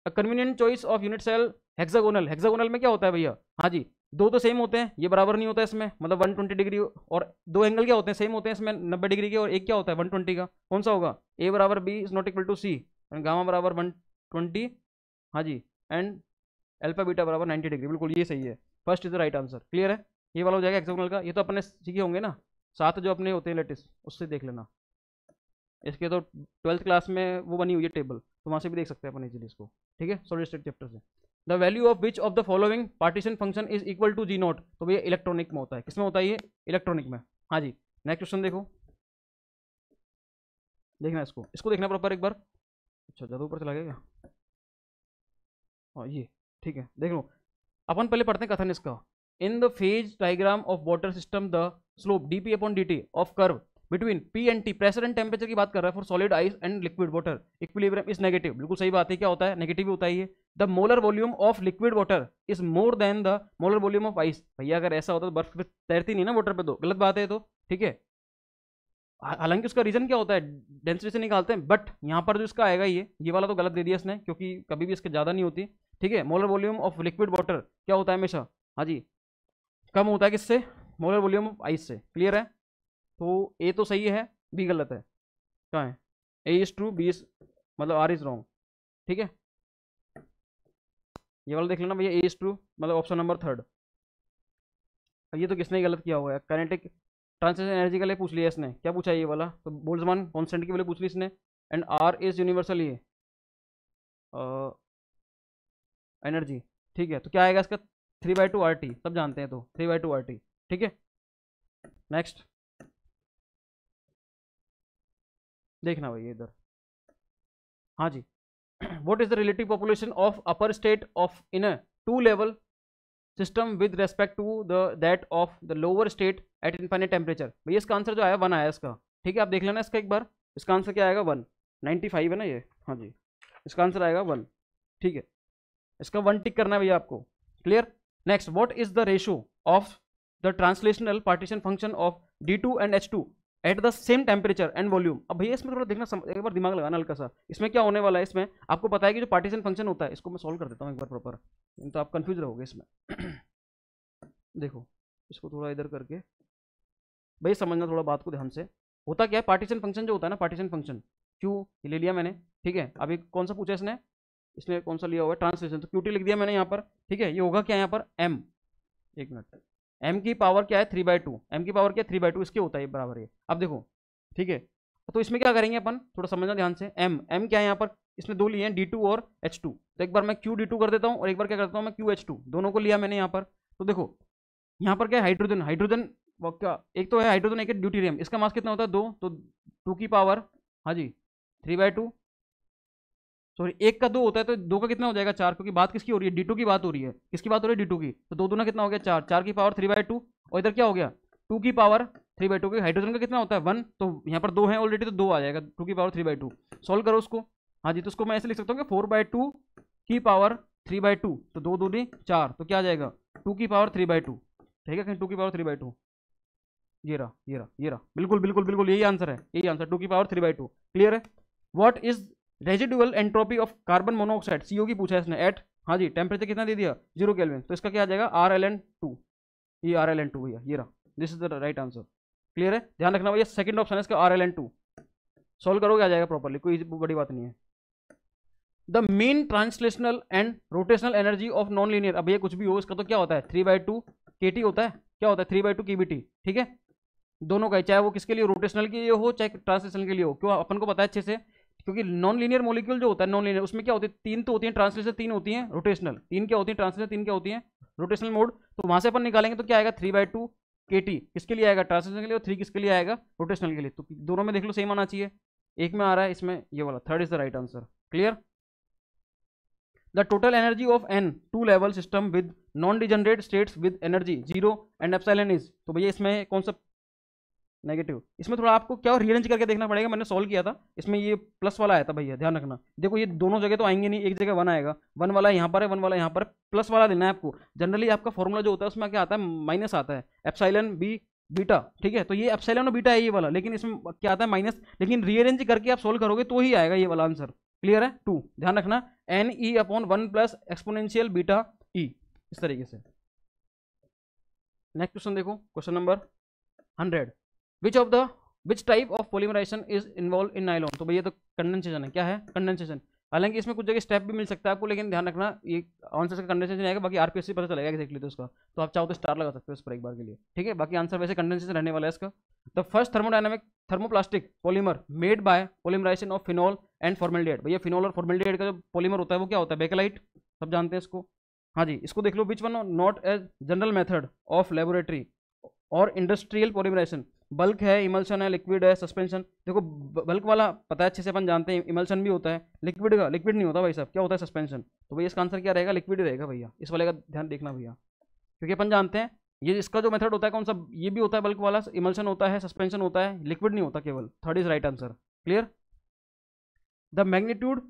a convenient choice of unit cell hexagonal hexagonal में क्या होता है भैया हाँ जी दो तो सेम होते हैं ये बराबर नहीं होता है इसमें मतलब 120 डिग्री और दो एंगल क्या होते हैं सेम होते हैं इसमें 90 डिग्री के और एक क्या होता है 120 का कौन सा होगा ए बराबर B is not equal to C and gamma बराबर 120 हाँ जी एंड एल्फा बीटा बराबर 90 डिग्री बिल्कुल ये सही है first is the right answer clear है ये वाला हो जाएगा एक्सोगनल का ये तो अपने सीखे होंगे ना साथ जो अपने होते हैं लेटेस्ट उससे देख लेना इसके तो ट्वेल्थ क्लास में वो बनी हुई है टेबल तो वहाँ से भी देख सकते हैं अपने इजीली इसको ठीक है सॉलिड स्टेट चैप्टर से the value of which of the following partition function is equal to G nought तो भैया इलेक्ट्रॉनिक में होता है किसमें होता है ये इलेक्ट्रॉनिक में हाँ जी नेक्स्ट क्वेश्चन देखो देखना इसको इसको देखना प्रॉपर एक बार अच्छा ज़्यादा ऊपर चला गया क्या हाँ ये ठीक है देख लो अपन पहले पढ़ते हैं कथन इसका in the phase diagram of water system the slope D P upon D T of curve between P and T pressure and temperature की बात कर रहा है for solid ice and liquid water equilibrium is negative बिल्कुल सही बात है क्या होता है नेगेटिव होता है ये the molar volume of liquid water is more than the molar volume of ice भैया अगर ऐसा होता तो बर्फ पर तैरती नहीं ना वाटर पे तो गलत बात है तो ठीक है हालांकि उसका रीजन क्या होता है डेंसिटी से निकालते हैं बट यहाँ पर जो इसका आएगा ये ये वाला तो गलत दे दिया इसने क्योंकि कभी भी इसके ज़्यादा नहीं होती ठीक है molar volume of liquid water क्या होता है हमेशा हाँ जी कम होता है किससे मोलर वॉल्यूम ऑफ आइस से क्लियर है तो ए तो सही है बी गलत है क्या है A is true B is मतलब आर इज़ रॉन्ग ठीक है ये वाला देख लेना भैया ए इज़ ट्रू मतलब ऑप्शन नंबर थर्ड ये तो किसने गलत किया हुआ है कैनेटिक ट्रांसलेशन एनर्जी का लिए पूछ लिया इसने क्या पूछा ये वाला तो बोल्समान कॉन्सेंट के वाले पूछ ली इसने एंड आर इज़ यूनिवर्सल ये एनर्जी ठीक है तो क्या आएगा इसका three by two R T सब जानते हैं तो three by two R T ठीक है नेक्स्ट देखना भैया इधर हाँ जी what is the relative population of upper state of in two level system with respect to to the that of the lower state at infinite temperature भैया इसका आंसर जो आया वन आया इसका ठीक है आप देख लेना इसका एक बार इसका आंसर क्या आएगा वन नाइन्टी फाइव है ना ये हाँ जी इसका आंसर आएगा वन ठीक है इसका वन टिक करना है भैया आपको clear next what is the ratio of the translational partition function of D two and H two at the same temperature and volume अब भैया इसमें थोड़ा देखना एक बार दिमाग लगाना हल्का सा इसमें क्या होने वाला है इसमें आपको पता है कि जो पार्टीशन फंक्शन होता है इसको मैं सॉल्व कर देता हूँ एक बार प्रॉपर तो आप कन्फ्यूज रहोगे इसमें देखो इसको थोड़ा इधर करके भैया समझना थोड़ा बात को ध्यान से होता क्या है पार्टीशन फंक्शन जो होता है ना पार्टीशन फंक्शन क्यू ले लिया मैंने ठीक है अभी कौन सा पूछा इसने इसने कौन सा लिया हुआ है ट्रांसलेशन तो क्यूटी लिख दिया मैंने यहाँ पर ठीक है ये होगा क्या यहाँ पर एम एक मिनट एम की पावर क्या है थ्री बाई टू एम की पावर क्या है थ्री बाई टू इसके होता है बराबर ये अब देखो ठीक है तो इसमें क्या करेंगे अपन थोड़ा समझना ध्यान से एम एम क्या है यहाँ पर इसने दो लिए हैं डी टू और एच टू तो एक बार मैं क्यू डी टू कर देता हूँ और एक बार क्या करता हूँ मैं क्यू एच टू दोनों को लिया मैंने यहाँ पर तो देखो यहाँ पर क्या है हाइड्रोजन हाइड्रोजन क्या एक तो है हाइड्रोजन एक ड्यूटीरियम इसका मास कितना होता है दो तो टू की पावर हाँ जी थ्री बाय टू सॉरी एक का दो होता है तो दो का कितना हो जाएगा चार क्योंकि बात किसकी हो रही है डी टू की बात हो रही है किसकी बात हो रही है डी टू की तो दो ना कितना हो गया चार चार की पावर थ्री बाय टू और इधर क्या हो गया टू की पावर थ्री बाई टू के हाइड्रोजन का कितना होता है वन तो यहाँ पर दो है ऑलरेडी तो दो आ जाएगा टू की power three by two solve करो उसको हाँ जी तो उसको मैं ऐसे लिख सकता हूँ कि फोर बाय टू की पावर थ्री बाय टू तो दो दो नहीं चार तो क्या आ जाएगा टू की पावर थ्री बाय टू ठीक है कहीं टू की पावर थ्री बाई टू ये रहा ये रहा ये रहा बिल्कुल बिल्कुल बिल्कुल यही आंसर है यही आंसर टू की power three by two clear है what is residual entropy of carbon monoxide CO की पूछा है इसने एट हाँ जी टेम्परेचर कितना दे दिया जीरो केल्विन तो इसका क्या आ जाएगा आर एल एन टू ये आर एल एन टू भैया ये रहा this is the right answer clear है ध्यान रखना भैया सेकंड ऑप्शन है इसका R L N two solve करोगे आ जाएगा प्रॉपरली कोई बड़ी बात नहीं है the main translational and rotational energy of non linear अब ये कुछ भी हो इसका तो क्या होता है three by two K T होता है क्या होता है three by two K B T ठीक है दोनों का चाहे वो किसके लिए रोटेशनल के लिए हो चाहे ट्रांसलेशनल के लिए हो क्यों अपन को पता है अच्छे से क्योंकि नॉन लीनियर मोलिक्यूल जो होता है नॉन लीनियर उसमें क्या होती है तीन तो होती है ट्रांसलेशन तीन होती है रोटेशनल तीन क्या होती है ट्रांसलेशन तीन क्या होती है रोटेशनल मोड तो वहां से अपन निकालेंगे तो क्या आएगा three by two K T किसके लिए आएगा ट्रांसलेशन के लिए और थ्री किसके लिए आएगा रोटेशनल के लिए तो दोनों में देख लो सेम आना चाहिए एक में आ रहा है इसमें ये वाला third is the right answer clear the total energy of N two level system with non degenerate states with energy zero and epsilon is तो भैया इसमें कौन सा नेगेटिव इसमें थोड़ा आपको क्या रीअरेंज करके देखना पड़ेगा मैंने सॉल्व किया था इसमें ये प्लस वाला आया था भैया ध्यान रखना देखो ये दोनों जगह तो आएंगे नहीं एक जगह वन आएगा वन वाला यहाँ पर है वन वाला यहाँ पर प्लस वाला देना है आपको जनरली आपका फॉर्मूला जो होता है उसमें क्या आता है माइनस आता है एप्साइलन बी बीटा ठीक है तो ये एप्साइलन और बीटा है ये वाला लेकिन इसमें क्या आता है माइनस लेकिन रीअरेंज करके आप सोल्व करोगे तो ही आएगा ये वाला आंसर क्लियर है टू ध्यान रखना N E upon one plus exponential beta E इस तरीके से नेक्स्ट क्वेश्चन देखो question number hundred which of the which type of polymerization is involve in nylon तो भैया तो कंडेंसेशन है क्या है कंडेंसेशन हालांकि इसमें कुछ जगह स्टेप भी मिल सकता है आपको लेकिन ध्यान रखना ये आंसर का कंडेंसेशन आएगा बाकी आरपीएससी पता चलेगा एक्जैक्टली तो उसका तो आप चाहो तो स्टार लगा सकते हो उस पर एक बार के लिए ठीक है बाकी आंसर वैसे कंडेंसेशन रहने वाला है इसका the first thermodynamic thermoplastic polymer made by polymerization of phenol and formaldehyde भैया फिनॉल और फॉर्मेल्डेड का जो पॉलीमर होता है वो क्या होता है बेकलाइट सब जानते हैं इसको हाँ जी इसको देख लो which one not as general method of laboratory और इंडस्ट्रियल पोलिमराइजेशन बल्क है इमल्शन है लिक्विड है सस्पेंशन देखो बल्क वाला पता है अच्छे से अपन जानते हैं इमल्शन भी होता है लिक्विड का लिक्विड नहीं होता भाई साहब क्या होता है सस्पेंशन तो भैया इसका आंसर क्या रहेगा लिक्विड रहेगा भैया इस वाले का ध्यान देखना भैया क्योंकि अपन जानते हैं ये इसका जो मेथड होता है कौन सा ये भी होता है बल्क वाला इमल्शन होता है सस्पेंशन होता है लिक्विड नहीं होता केवल third is right answer clear the magnitude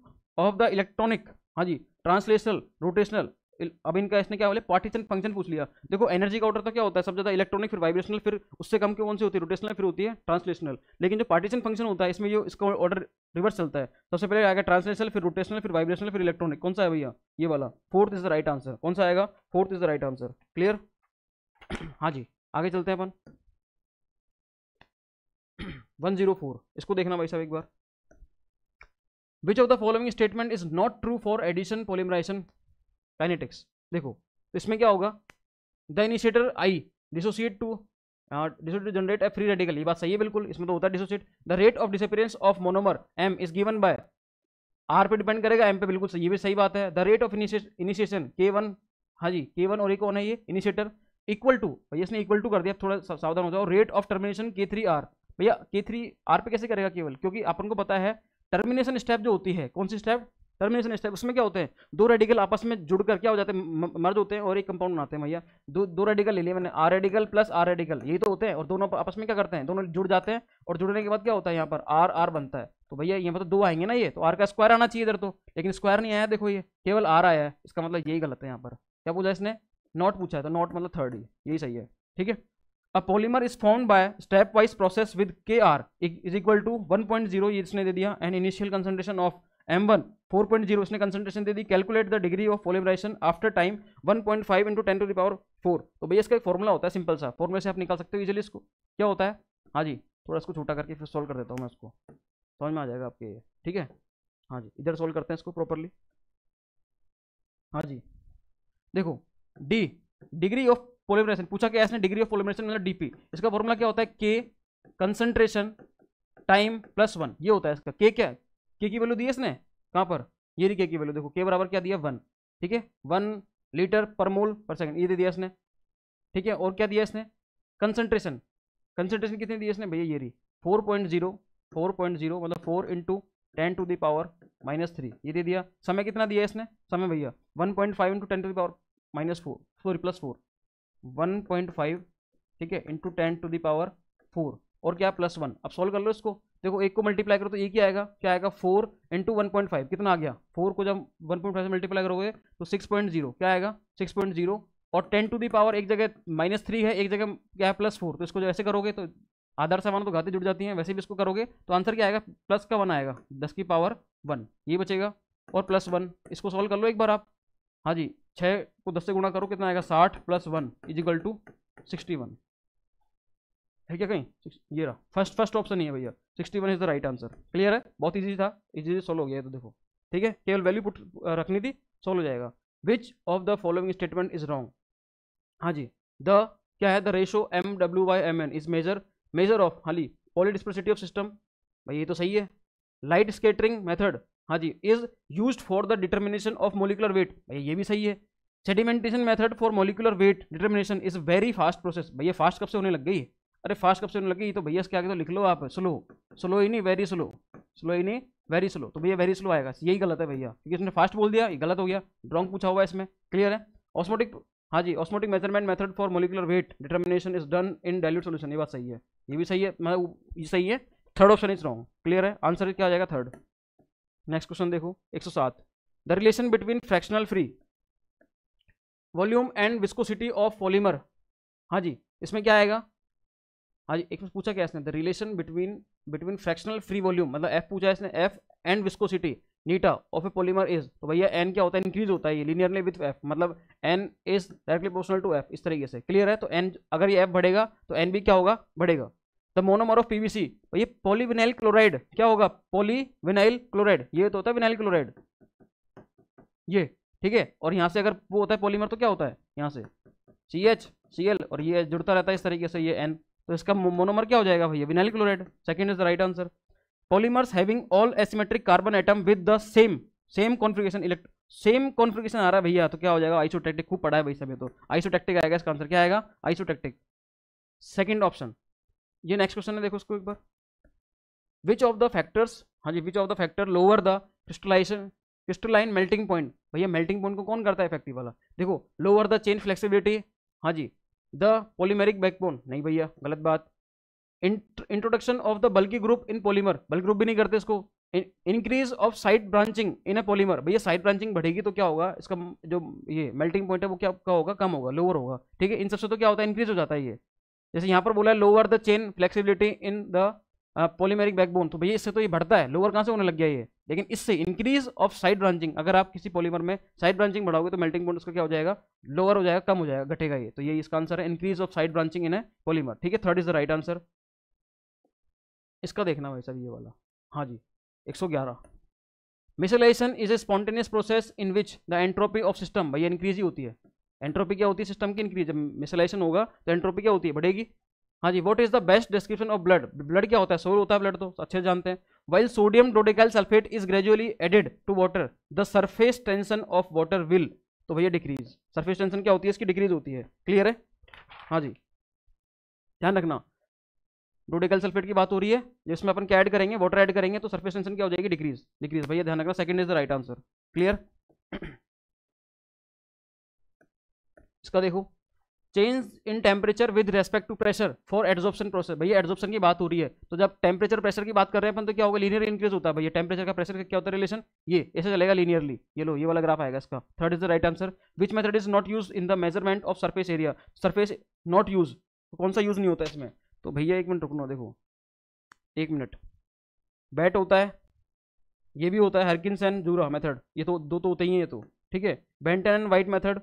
of the electronic हाँ जी ट्रांसलेशनल रोटेशनल अब इनका इसने क्या बोले पार्टीशन फंक्शन पूछ लिया देखो एनर्जी का ऑर्डर तो क्या होता है सब ज़्यादा इलेक्ट्रॉनिक फिर वाइब्रेशनल फिर उससे कम की कौन सी होती है रोटेशनल फिर होती है ट्रांसलेशनल लेकिन जो पार्टीशन फंक्शन होता है इसमें जो इसका ऑर्डर रिवर्स चलता है सबसे पहले आएगा ट्रांसलेशनल फिर रोटेशनल फिर वाइब्रेशनल फिर इलेक्ट्रॉनिक कौन सा है भैया ये वाला fourth is the right answer कौन सा आएगा fourth is the right answer clear हाँ जी आगे चलते हैं अपन वन जीरो फोर इसको देखना भाई साहब एक बार which of the following statement is not true for addition polymerization kinetics देखो तो इसमें क्या होगा the initiator I dissociate to dissociate generate a free radical ये बात सही है बिल्कुल इसमें तो होता है dissociate the rate of disappearance of monomer M is given by R पे डिपेंड करेगा एम पे बिल्कुल सही ये भी सही बात है द रेट ऑफ इनिशिएशन के वन हाँ जी के वन और ये कौन है ये इनिशिएटर इक्वल टू भैया इसने इक्वल टू कर दिया थोड़ा सावधान हो जाओ rate of termination K three R भैया के थ्री आर पे कैसे करेगा केवल क्योंकि अपन को पता है टर्मिनेशन स्टेप जो होती है कौन सी स्टेप टर्मिनेशन स्टेप उसमें क्या होते हैं दो रेडिकल आपस में जुड़ कर क्या हो जाते हैं मर्ज होते हैं और एक कंपाउंड बनाते हैं भैया दो दो रेडिकल ले लिए मैंने R radical plus R radical यही तो होते हैं और दोनों आपस में क्या करते हैं दोनों जुड़ जाते हैं और जुड़ने के बाद क्या होता है यहाँ पर आर आर बनता है तो भैया यहाँ पर तो दो आएंगे ना ये तो आर का स्क्वायर आना चाहिए इधर तो लेकिन स्क्वायर नहीं आया देखो ये केवल आर आया है इसका मतलब यही गलत है यहाँ पर क्या पूछा इसने नॉट पूछा है तो नॉट मतलब थर्ड ही यही सही है ठीक है a polymer is form by step wise process with K R is equal to one point zero इसने दे दिया and initial concentration of M one four point zero उसने कंसंट्रेशन दे दी calculate the degree of polymerization after time one point five into ten to the power four तो भैया इसका एक फॉर्मूला होता है सिंपल सा फॉर्मूला से आप निकाल सकते हो इजिली इसको क्या होता है हाँ जी थोड़ा इसको छोटा करके फिर सोल्व कर देता हूँ मैं उसको समझ में आ जाएगा आपके ये ठीक है हाँ जी इधर सॉल्व करते हैं इसको प्रॉपरली हाँ जी देखो डी डिग्री ऑफ पोलिमराइजेशन पूछा कि इसने डिग्री ऑफ पोलिमराइजेशन मतलब डीपी इसका फॉर्मूला क्या होता है के कंसनट्रेशन टाइम प्लस वन ये होता है इसका के क्या के की वैल्यू दी है इसने कहाँ पर ये के की वैल्यू देखो के बराबर क्या दिया वन ठीक है वन लीटर पर मोल पर सेकंड ये दे दिया इसने ठीक है और क्या दिया इसने कंसंट्रेशन कंसंट्रेशन कितने दिए इसने भैया ये रही four point zero four point zero मतलब four into ten to the power minus three ये दे दिया समय कितना दिया इसने समय भैया one point five into ten to the power minus four sorry plus four one point five ठीक है into ten to the power four और क्या प्लस वन अब सॉल्व कर लो इसको देखो एक को मल्टीप्लाई करो तो एक ही आएगा क्या आएगा four into one point five कितना आ गया फोर को जब वन पॉइंट फाइव से मल्टीप्लाई करोगे तो सिक्स पॉइंट जीरो क्या आएगा सिक्स पॉइंट जीरो और टेन टू दी पावर एक जगह माइनस थ्री है एक जगह क्या है प्लस फोर तो इसको जो ऐसे करोगे तो आधार से मानो तो घाते जुड़ जाती हैं वैसे भी इसको करोगे तो आंसर क्या आएगा प्लस का वन आएगा दस की पावर वन ये बचेगा और प्लस वन इसको सॉल्व कर लो एक बार आप हाँ जी छः को दस से गुणा करो कितना आएगा साठ plus one equal to sixty one है क्या कहीं ये रहा फर्स्ट फर्स्ट ऑप्शन ही है भैया sixty one is the right answer clear है बहुत ईजी था से सॉल्व हो गया तो देखो ठीक है केवल वैल्यू पुट रखनी थी सॉल्व हो जाएगा which of the following statement is wrong हाँ जी द क्या है the ratio M W by M N is measure measure of हाली पॉलिडिस्पर्सिटी ऑफ सिस्टम भाई ये तो सही है लाइट स्केटरिंग मेथड हाँ जी is use for the determination of molecular weight भैया ये भी सही है sedimentation method for molecular weight determination is very fast process भैया फास्ट कब से होने लग गई है अरे फास्ट कब से होने लगी तो भैया क्या आगे तो लिख लो आप स्लो स्लो ही नहीं वेरी स्लो स्लो ही नहीं वेरी स्लो तो भैया वेरी स्लो आएगा यही गलत है भैया क्योंकि इसने फास्ट बोल दिया ये गलत हो गया ड्रॉन्ग पूछा हुआ है इसमें क्लियर है ऑस्मोटिक हाँ जी osmotic measurement method for molecular weight determination is done in dilute solution ये बात सही है ये भी सही है मतलब ये सही है third option is wrong clear है आंसर क्या आ जाएगा थर्ड नेक्स्ट क्वेश्चन देखो एक सौ सात the relation between fractional free volume and viscosity of polymer हाँ जी इसमें क्या आएगा हाँ जी एक पूछा क्या इसने the relation between between fractional free volume मतलब एफ पूछा इसने F and viscosity eta of a polymer is तो भैया एन क्या होता है इंक्रीज होता है ये लीनियरली विथ एफ मतलब N is directly proportional to F इस तरीके से क्लियर है तो एन अगर ये एफ बढ़ेगा तो एन भी क्या होगा बढ़ेगा द मोनोमर ऑफ पीवीसी भैया पॉलीविनाइल क्लोराइड क्या होगा पॉलीविनाइल क्लोराइड ये तो होता है विनाइल क्लोराइड ये ठीक है और यहाँ से अगर वो होता है पॉलीमर तो क्या होता है यहाँ से सी एच सी एल और ये जुड़ता रहता है इस तरीके से ये एन तो इसका मोनोमर क्या हो जाएगा भैया vinyl chloride second is the right answer polymers having all asymmetric carbon atom with the same same configuration इलेक्ट्र सेम कॉन्फ्रिगेशन आ रहा है भैया तो क्या हो जाएगा आइसोटेक्टिक खूब पड़ा है भाई सभी तो आइसोटेक्टिक आएगा इसका आंसर क्या आएगा आइसोटेक्टिक सेकेंड ऑप्शन ये नेक्स्ट क्वेश्चन है देखो उसको एक बार विच ऑफ द फैक्टर्स हाँ जी which of the factor lower the crystallization crystalline melting point भैया मेल्टिंग पॉइंट को कौन करता है इफेक्टिव वाला देखो लोअर द चेन फ्लेक्सिबिलिटी हाँ जी द पोलीमेरिक बैकबोन नहीं भैया गलत बात introduction of the bulky group in polymer bulky group भी नहीं करते इसको increase of side branching in a polymer भैया साइड ब्रांचिंग बढ़ेगी तो क्या होगा इसका जो ये मेल्टिंग पॉइंट है वो क्या क्या होगा कम होगा लोअर होगा ठीक है इन सबसे तो क्या होता है इंक्रीज हो जाता है ये जैसे यहाँ पर बोला है lower the chain flexibility in the polymeric backbone तो भैया इससे तो ये बढ़ता है लोअर कहाँ से होने लग गया ये लेकिन इससे इंक्रीज ऑफ साइड ब्रांचिंग अगर आप किसी पॉलीमर में साइड ब्रांचिंग बढ़ाओगे तो मेल्टिंग पॉइंट उसका क्या हो जाएगा लोअर हो जाएगा कम हो जाएगा घटेगा ये तो ये इसका आंसर है increase of side branching in a polymer ठीक है third is the right answer इसका देखना भाई साहब ये वाला हाँ जी एक सौ ग्यारह micellisation is a spontaneous process in which the entropy of system भैया इंक्रीज ही होती है एंट्रोपी क्या होती है सिस्टम की इंक्रीज जब मिसलाइसन होगा तो एंट्रोपी क्या होती है बढ़ेगी हाँ जी what is the best description of blood blood क्या होता है सोल होता है ब्लड तो, तो अच्छे जानते हैं while sodium dodecyl sulphate is gradually added to water the surface tension of water will तो भैया डिक्रीज सर्फेस टेंशन क्या होती है इसकी डिक्रीज होती है क्लियर है हाँ जी ध्यान रखना डोडिकल सल्फेट की बात हो रही है जिसमें अपन क्या ऐड करेंगे वाटर ऐड करेंगे तो सर्फेस टेंशन क्या हो जाएगी डिक्रीज डिक्रीज भैया ध्यान रखना second is the right answer clear इसका देखो change in temperature with respect to pressure for adsorption process भैया एड्जॉप्शन की बात हो रही है तो जब टेम्परेचर प्रेशर की बात कर रहे हैं अपन तो क्या होगा लीनियर इंक्रीज होता है भैया टेम्परेचर का प्रेशर का क्या होता है रिलेशन ये ऐसे चलेगा लीनियरली ये लो ये वाला ग्राफ आएगा इसका third is the right answer which method is not use in the measurement of surface area surface not use कौन सा यूज नहीं होता इसमें तो भैया एक मिनट रुकना देखो एक मिनट बैट होता है ये भी होता है हरकिन एंड जूरा मेथड ये तो दो तो होते ही हैं ये तो ठीक है Benton and White method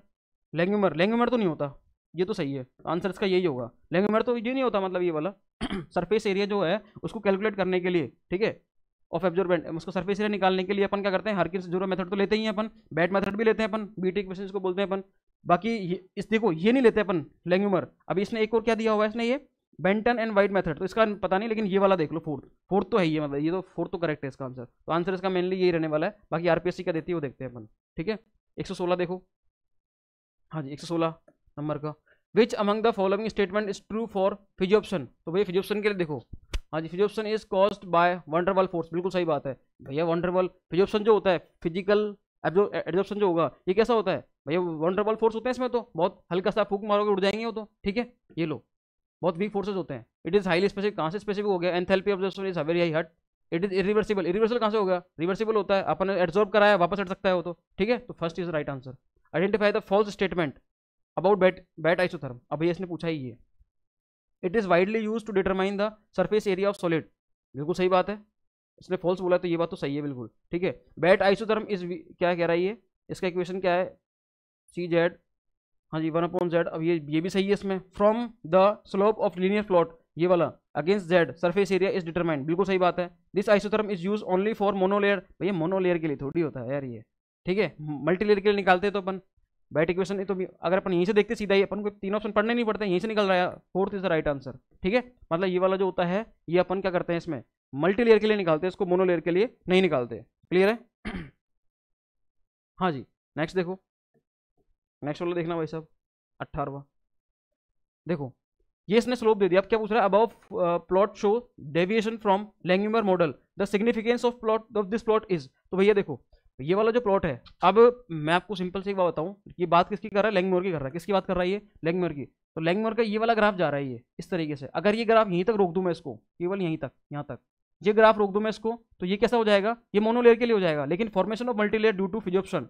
Langmuir Langmuir तो नहीं होता ये तो सही है आंसर इसका यही होगा लेकिन मेरा तो ये नहीं होता मतलब ये वाला सरफेस एरिया जो है उसको कैलकुलेट करने के लिए ठीक है ऑफ एब्जॉर्बेंट उसको सर्फेस एरिया निकालने के लिए अपन क्या करते हैं हर किस जोरो मेथड तो लेते ही अपन बैट मेथड भी लेते हैं अपन बीटी क्वेश्चन को बोलते हैं अपन बाकी इस देखो ये नहीं लेते अपन लेंग्यूमर अभी इसने एक और क्या दिया हुआ है इसने ये बेंटन एंड वाइट मेथड तो इसका पता नहीं लेकिन ये वाला देख लो फोर्थ फोर्थ तो है ये मतलब ये तो फोर्थ तो करेक्ट है इसका आंसर तो आंसर इसका मेनली यही रहने वाला है बाकी आरपीएससी का देती है वो देखते हैं अपन ठीक है एक देखो हाँ जी एक नंबर का which among the following statement is true for physisorption तो भैया फिजोप्शन के लिए देखो हाँ जी physisorption is caused by van der Waals force बिल्कुल सही बात है भैया वंडरबल फिजोप्शन जो होता है फिजिकल एब्जॉर्प्शन जो होगा ये कैसा होता है भैया वंडरबल फोर्स होते हैं इसमें तो बहुत हल्का सा फूक मारोगे उड़ जाएंगे वो तो ठीक है ये लो बहुत वीक फोर्सेज होते हैं इट इज हाईली स्पेसिफिक कहाँ से स्पेसिफिक हो गया enthalpy absorption is very high हट इट इज इरिवर्सिबल इरिवर्सिबल कहाँ से होगा रिवर्सिबल होता है अपन एब्जॉर्ब कराया वापस हट सकता है वो तो ठीक है तो first is right answer identify the false statement about BET BET isotherm अब भैया इसने पूछा ही ये it is widely use to determine the surface area of solid बिल्कुल सही बात है इसने फॉल्स बोला तो ये बात तो सही है बिल्कुल ठीक है बैट आइसोथर्म इज क्या कह रहा है ये इसका इक्वेशन क्या है सी जेड हाँ जी वन अपॉन जेड अब ये ये भी सही है इसमें from the slope of linear plot ये वाला against Z surface area is determined बिल्कुल सही बात है this isotherm is use only for monolayer भैया मोनोलेयर के लिए थोड़ी होता है यार ये ठीक है मल्टीलेयर के लिए निकालते हैं तो अपन बैट इक्वेशन है तो अगर अपन यहीं से देखते सीधा ही अपन को तीन ऑप्शन पढ़ने नहीं पड़ते यहीं से निकल रहा है fourth is the right answer ठीक है मतलब ये वाला जो होता है ये अपन क्या करते हैं इसमें मल्टी लेयर के लिए निकालते हैं इसको मोनो लेयर के लिए नहीं निकालते क्लियर है हाँ जी नेक्स्ट देखो नेक्स्ट वाला देखना भाई साहब अट्ठारवा देखो ये इसने स्लोप दे दिया अब क्या पूछ रहा है about plot show deviation from Langmuir model the significance of plot of this plot is तो भैया देखो ये वाला जो प्लॉट है अब मैं आपको सिंपल से एक बात बताऊँ ये बात किसकी कर रहा है लैंगमोर की कर रहा है किसकी बात कर रहा है ये लैंगमोर की तो लैंगमोर का ये वाला ग्राफ जा रहा है ये इस तरीके से अगर ये ग्राफ यहीं तक रोक दूँ मैं इसको केवल यहीं तक यहाँ तक ये ग्राफ रोक दूँ मैं इसको तो ये कैसा हो जाएगा ये मोनोलेयर के लिए हो जाएगा लेकिन formation of multilayer due to physisorption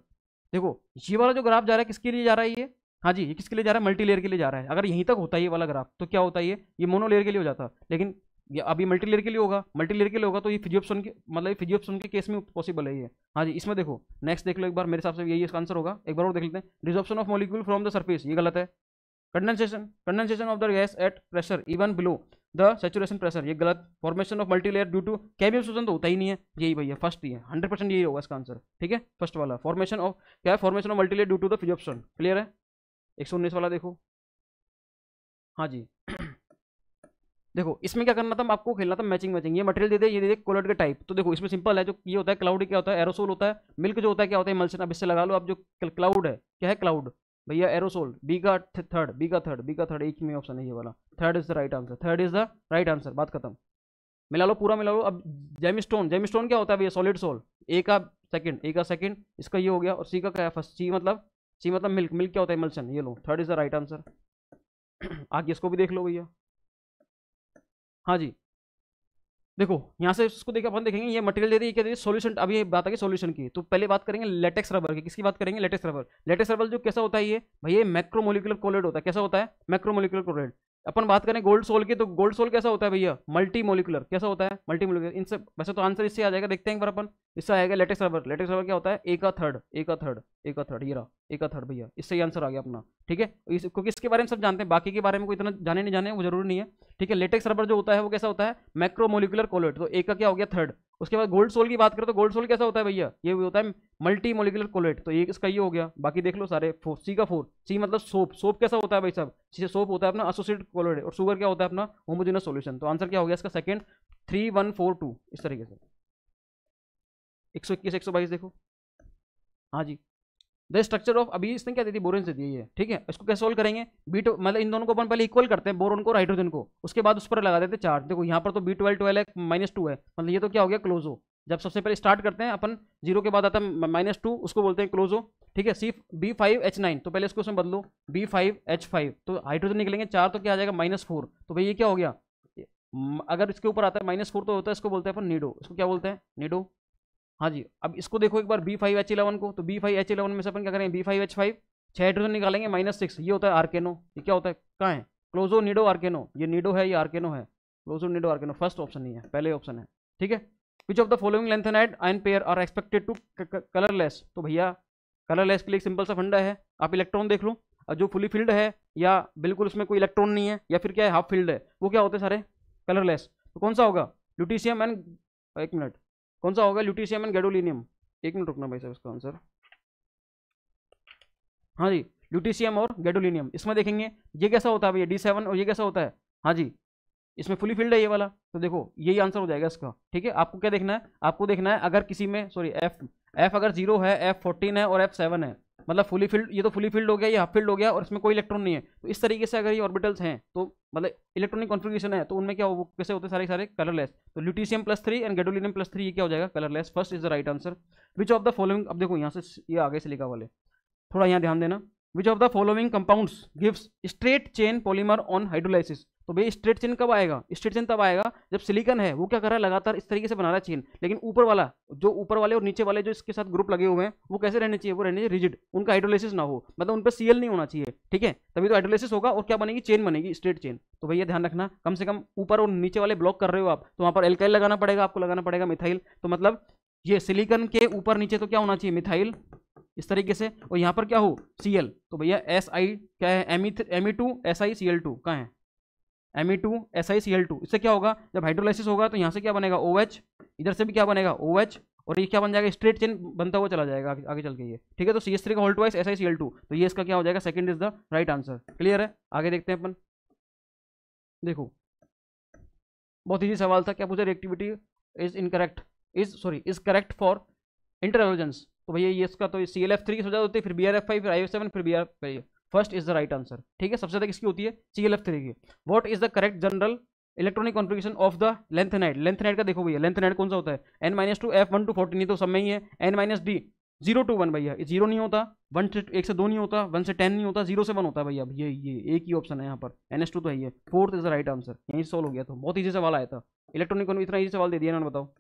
देखो ये वाला जो ग्राफ जा रहा है किसके लिए जा रहा है ये हाँ जी ये किसके लिए जा रहा है मल्टीलेयर के लिए जा रहा है अगर यहीं तक होता है ये वाला ग्राफ तो क्या होता है ये ये मोनोलेयर के लिए हो जाता लेकिन या अभी मल्टी लेयर के लिए होगा मल्टी लेयर के लिए होगा तो ये फिजियोप्सन के मतलब फिजियोप्सन के केस में पॉसिबल है ये हाँ जी इसमें देखो नेक्स्ट देख लो एक बार मेरे हिसाब से यही इसका आंसर होगा एक बार और देख लेते हैं resorption of molecule from the surface ये गलत है condensation condensation of the gas at pressure even below the saturation pressure ये गलत formation of multi layer due to कैबियम तो होता ही नहीं है यही भैया फर्स्ट ही है हंड्रेड परसेंट यही होगा इसका आंसर ठीक है फर्स्ट वाला फॉर्मेशन ऑफ क्या है formation of multi layer due to the physisorption clear है एक सौ उन्नीस वाला देखो हाँ जी देखो इसमें क्या करना था आपको खेलना था मैचिंग मैचिंग ये मटेरियल दे दे ये दे दे कोलर के टाइप तो देखो इसमें सिंपल है जो ये होता है क्लाउड क्या होता है एरोसोल होता है मिल्क जो होता है क्या होता है मल्सन अब इससे लगा लो आप जो क्लाउड है क्या है क्लाउड भैया एरोसोल बी का थर्ड बी का थर्ड बी का थर्ड एक में ऑप्शन है ये वाला third is the right answer third is the right answer बात खत्म मिला लो पूरा मिला लो अब जेमिस्टोन स्टोन स्टोन क्या होता है भैया सॉलिड सोल ए का सेकंड ए का सेकंड इसका ये हो गया और सी का क्या है फर्स्ट सी मतलब सी मतलब मिल्क मिल्क क्या होता है मल्सन ये लो third is the right answer आगे इसको भी देख लो भैया हाँ जी देखो यहाँ से इसको देखिए अपन देखेंगे ये मटेरियल दे रही है क्या दे रही है सोल्यूशन अभी ये बात आ गई सोल्यूशन की तो पहले बात करेंगे लेटेक्स रबर की किसकी बात करेंगे लेटेक्स रबर लेटेक्स रबर जो कैसा होता है ये भाई ये मैक्रोमोलिकुलर कोलेट होता है कैसा होता है मैक्रोमोलिकुलर कोलेट अपन बात करें गोल्ड सोल की तो गोल्ड सोल कैसा होता है भैया मल्टी मोलिकुलर कैसा होता है मल्टी मोलिकुलर इनसे वैसे तो आंसर इससे आ जाएगा देखते हैं एक बार अपन इससे आएगा लेटेस्ट रबर लेटेस्ट रबर क्या होता है एक का थर्ड एक का थर्ड एक का थर्ड ये रहा एक का थर्ड भैया इससे ही आंसर आ गया अपना ठीक है क्योंकि इसके बारे में सब जानते हैं बाकी के बारे में कोई इतना जाने नहीं जाने वो जरूरी नहीं है ठीक है लेटेक्स रबर जो होता है वो कैसा होता है मैक्रोमोलिकुलर कोलोइड तो एक का क्या हो गया थर्ड उसके बाद गोल्ड सोल की बात करें तो गोल्ड सोल कैसा होता है भैया ये होता है मल्टी मोलिकुलर कोलेट तो एक इसका ये हो गया बाकी देख लो सारे सी का फोर सी मतलब सोप सोप कैसा होता है भाई साहब जिसे सोप होता है अपना एसोसिएट कोलोइड और शुगर क्या होता है अपना होमोजिनस सोल्यूशन तो आंसर क्या हो गया इसका second three one four two इस तरीके से एक सौ इक्कीस एक सौ बाईस देखो हाँ जी द स्ट्रक्चर ऑफ अभी इसने क्या दी थी बोरन से दी है ठीक है इसको कैसे सोल्व करेंगे बीट मतलब इन दोनों को अपन पहले इक्वल करते हैं बोरन को और हाइड्रोजन को उसके बाद उस पर लगा देते हैं चार्ज देखो यहाँ पर तो बी ट्वेल्व ट्वेल्व है माइनस टू है मतलब ये तो क्या हो गया क्लोजो जब सबसे पहले स्टार्ट करते हैं अपन जीरो के बाद आता है माइनस टू उसको बोलते हैं क्लोजो ठीक है C B five H nine तो पहले इसको उसमें बदलो बी फाइव एच फाइव तो हाइड्रोजन निकलेंगे चार तो क्या आ जाएगा माइनस फोर तो भाई ये क्या हो गया अगर इसके ऊपर आता है माइनस फोर तो होता है इसको बोलते हैं अपन नीडो इसको क्या बोलते हैं नीडो हाँ जी अब इसको देखो एक बार बी फाइव एच इलेवन को तो बी फाइव एच इलेवन में से अपन क्या करेंगे बी फाइव एच फाइव छः हाइड्रोजन निकालेंगे माइनस सिक्स ये होता है आर्केनो ये क्या होता है कहाँ है क्लोजो नीडो आर्केनो ये नीडो है ये आर्केनो है closo nido arachno first option ही है पहले ऑप्शन है ठीक है which of the following lanthanide ion pair are expected to colourless तो भैया कलरलेस के लिए सिंपल सा फंडा है आप इलेक्ट्रॉन देख लो और जो फुली फील्ड है या बिल्कुल उसमें कोई इलेक्ट्रॉन नहीं है या फिर क्या है हाफ फील्ड है वो क्या होते हैं सारे कलरलेस तो कौन सा होगा ल्यूटीशियम एंड एक मिनट कौन सा होगा ल्यूटिशियम एंड गैडोलिनियम एक मिनट रुकना भाई साहब इसका आंसर हाँ जी ल्यूटिशियम और गैडोलिनियम इसमें देखेंगे ये कैसा होता है भैया डी सेवन और ये कैसा होता है हाँ जी इसमें फुली फील्ड है ये वाला तो देखो यही आंसर हो जाएगा इसका ठीक है आपको क्या देखना है आपको देखना है अगर किसी में सॉरी एफ एफ अगर जीरो है एफ फोर्टीन है और एफ सेवन है मतलब फुली फील्ड ये तो फुली फील्ड हो गया ये हाफ फील्ड हो गया और इसमें कोई इलेक्ट्रॉन नहीं है तो इस तरीके से अगर ये ऑर्बिटल्स हैं तो मतलब इलेक्ट्रॉनिक कॉन्फ़िगरेशन है तो उनमें क्या हो कैसे होते सारे सारे कलरलेस तो lutetium plus three and gadolinium plus three ये क्या हो जाएगा colourless first is the right answer which of the following अब देखो यहाँ से ये आगे से लिखा वाले थोड़ा यहाँ ध्यान देना which of the following compounds gives straight chain polymer on hydrolysis तो भाई स्ट्रेट चेन कब आएगा स्ट्रेट चेन तब आएगा जब सिलिकन है वो क्या कर रहा है लगातार इस तरीके से बना रहा है चेन लेकिन ऊपर वाला जो ऊपर वाले और नीचे वाले जो इसके साथ ग्रुप लगे हुए हैं वो कैसे रहने चाहिए वो रहने चाहिए रिजिड उनका हाइड्रोलिसिस ना हो मतलब उन पर सीएल नहीं होना चाहिए ठीक है तभी तो हाइड्रोलिसिस होगा और क्या बनेगी चेन बनेगी स्ट्रेट चेन तो भैया ध्यान रखना कम से कम ऊपर और नीचे वाले ब्लॉक कर रहे हो आप तो वहाँ पर एल्काइल लगाना पड़ेगा आपको लगाना पड़ेगा मिथाइल तो मतलब ये सिलिकन के ऊपर नीचे तो क्या होना चाहिए मिथाइल इस तरीके से और यहाँ पर क्या हो सी तो भैया एस आई क्या है M E M E two S I C L two कहाँ है M E e two S I C L two इससे क्या होगा जब हाइड्रोलाइसिस होगा तो यहाँ से क्या बनेगा ओ एच इधर से भी क्या बनेगा ओ एच और ये क्या बन जाएगा स्ट्रेट चेन बनता हुआ चला जाएगा आगे चल के ये ठीक है तो सी एस थ्री का होल्ट वाइस S I C L two तो ये इसका क्या हो जाएगा second is the right answer clear है आगे देखते हैं अपन देखो बहुत ईजी सवाल था क्या पूछा reactivity is incorrect is sorry is correct for इंटरवर्जेंस तो भैया ये इसका तो सी एल एफ थ्री की सजा होती है फिर बी आर एफ फाइव फिर आई एफ सेवन फिर B R five first is the right answer ठीक है सबसे ज़्यादा किसकी होती है सी एल एफ थ्री की what is the correct general electronic configuration of the lanthanide lanthanide का देखो भैया लेंथ नाइट कौन सा होता है N minus two F one two fourteen नहीं तो सब में ही है N minus D zero two one भैया जीरो नहीं होता वन से एक से दो नहीं होता वन से टेन नहीं होता जीरो से वन होता है भैया ये ये एक ही ऑप्शन है यहाँ पर एन एस टू तो है fourth is the right answer यहीं सॉल्व हो गया तो बहुत ईजी सवाल आया था इलेक्ट्रॉनिक इतना ईजी सवाल दे दिया इन्होंने बताओ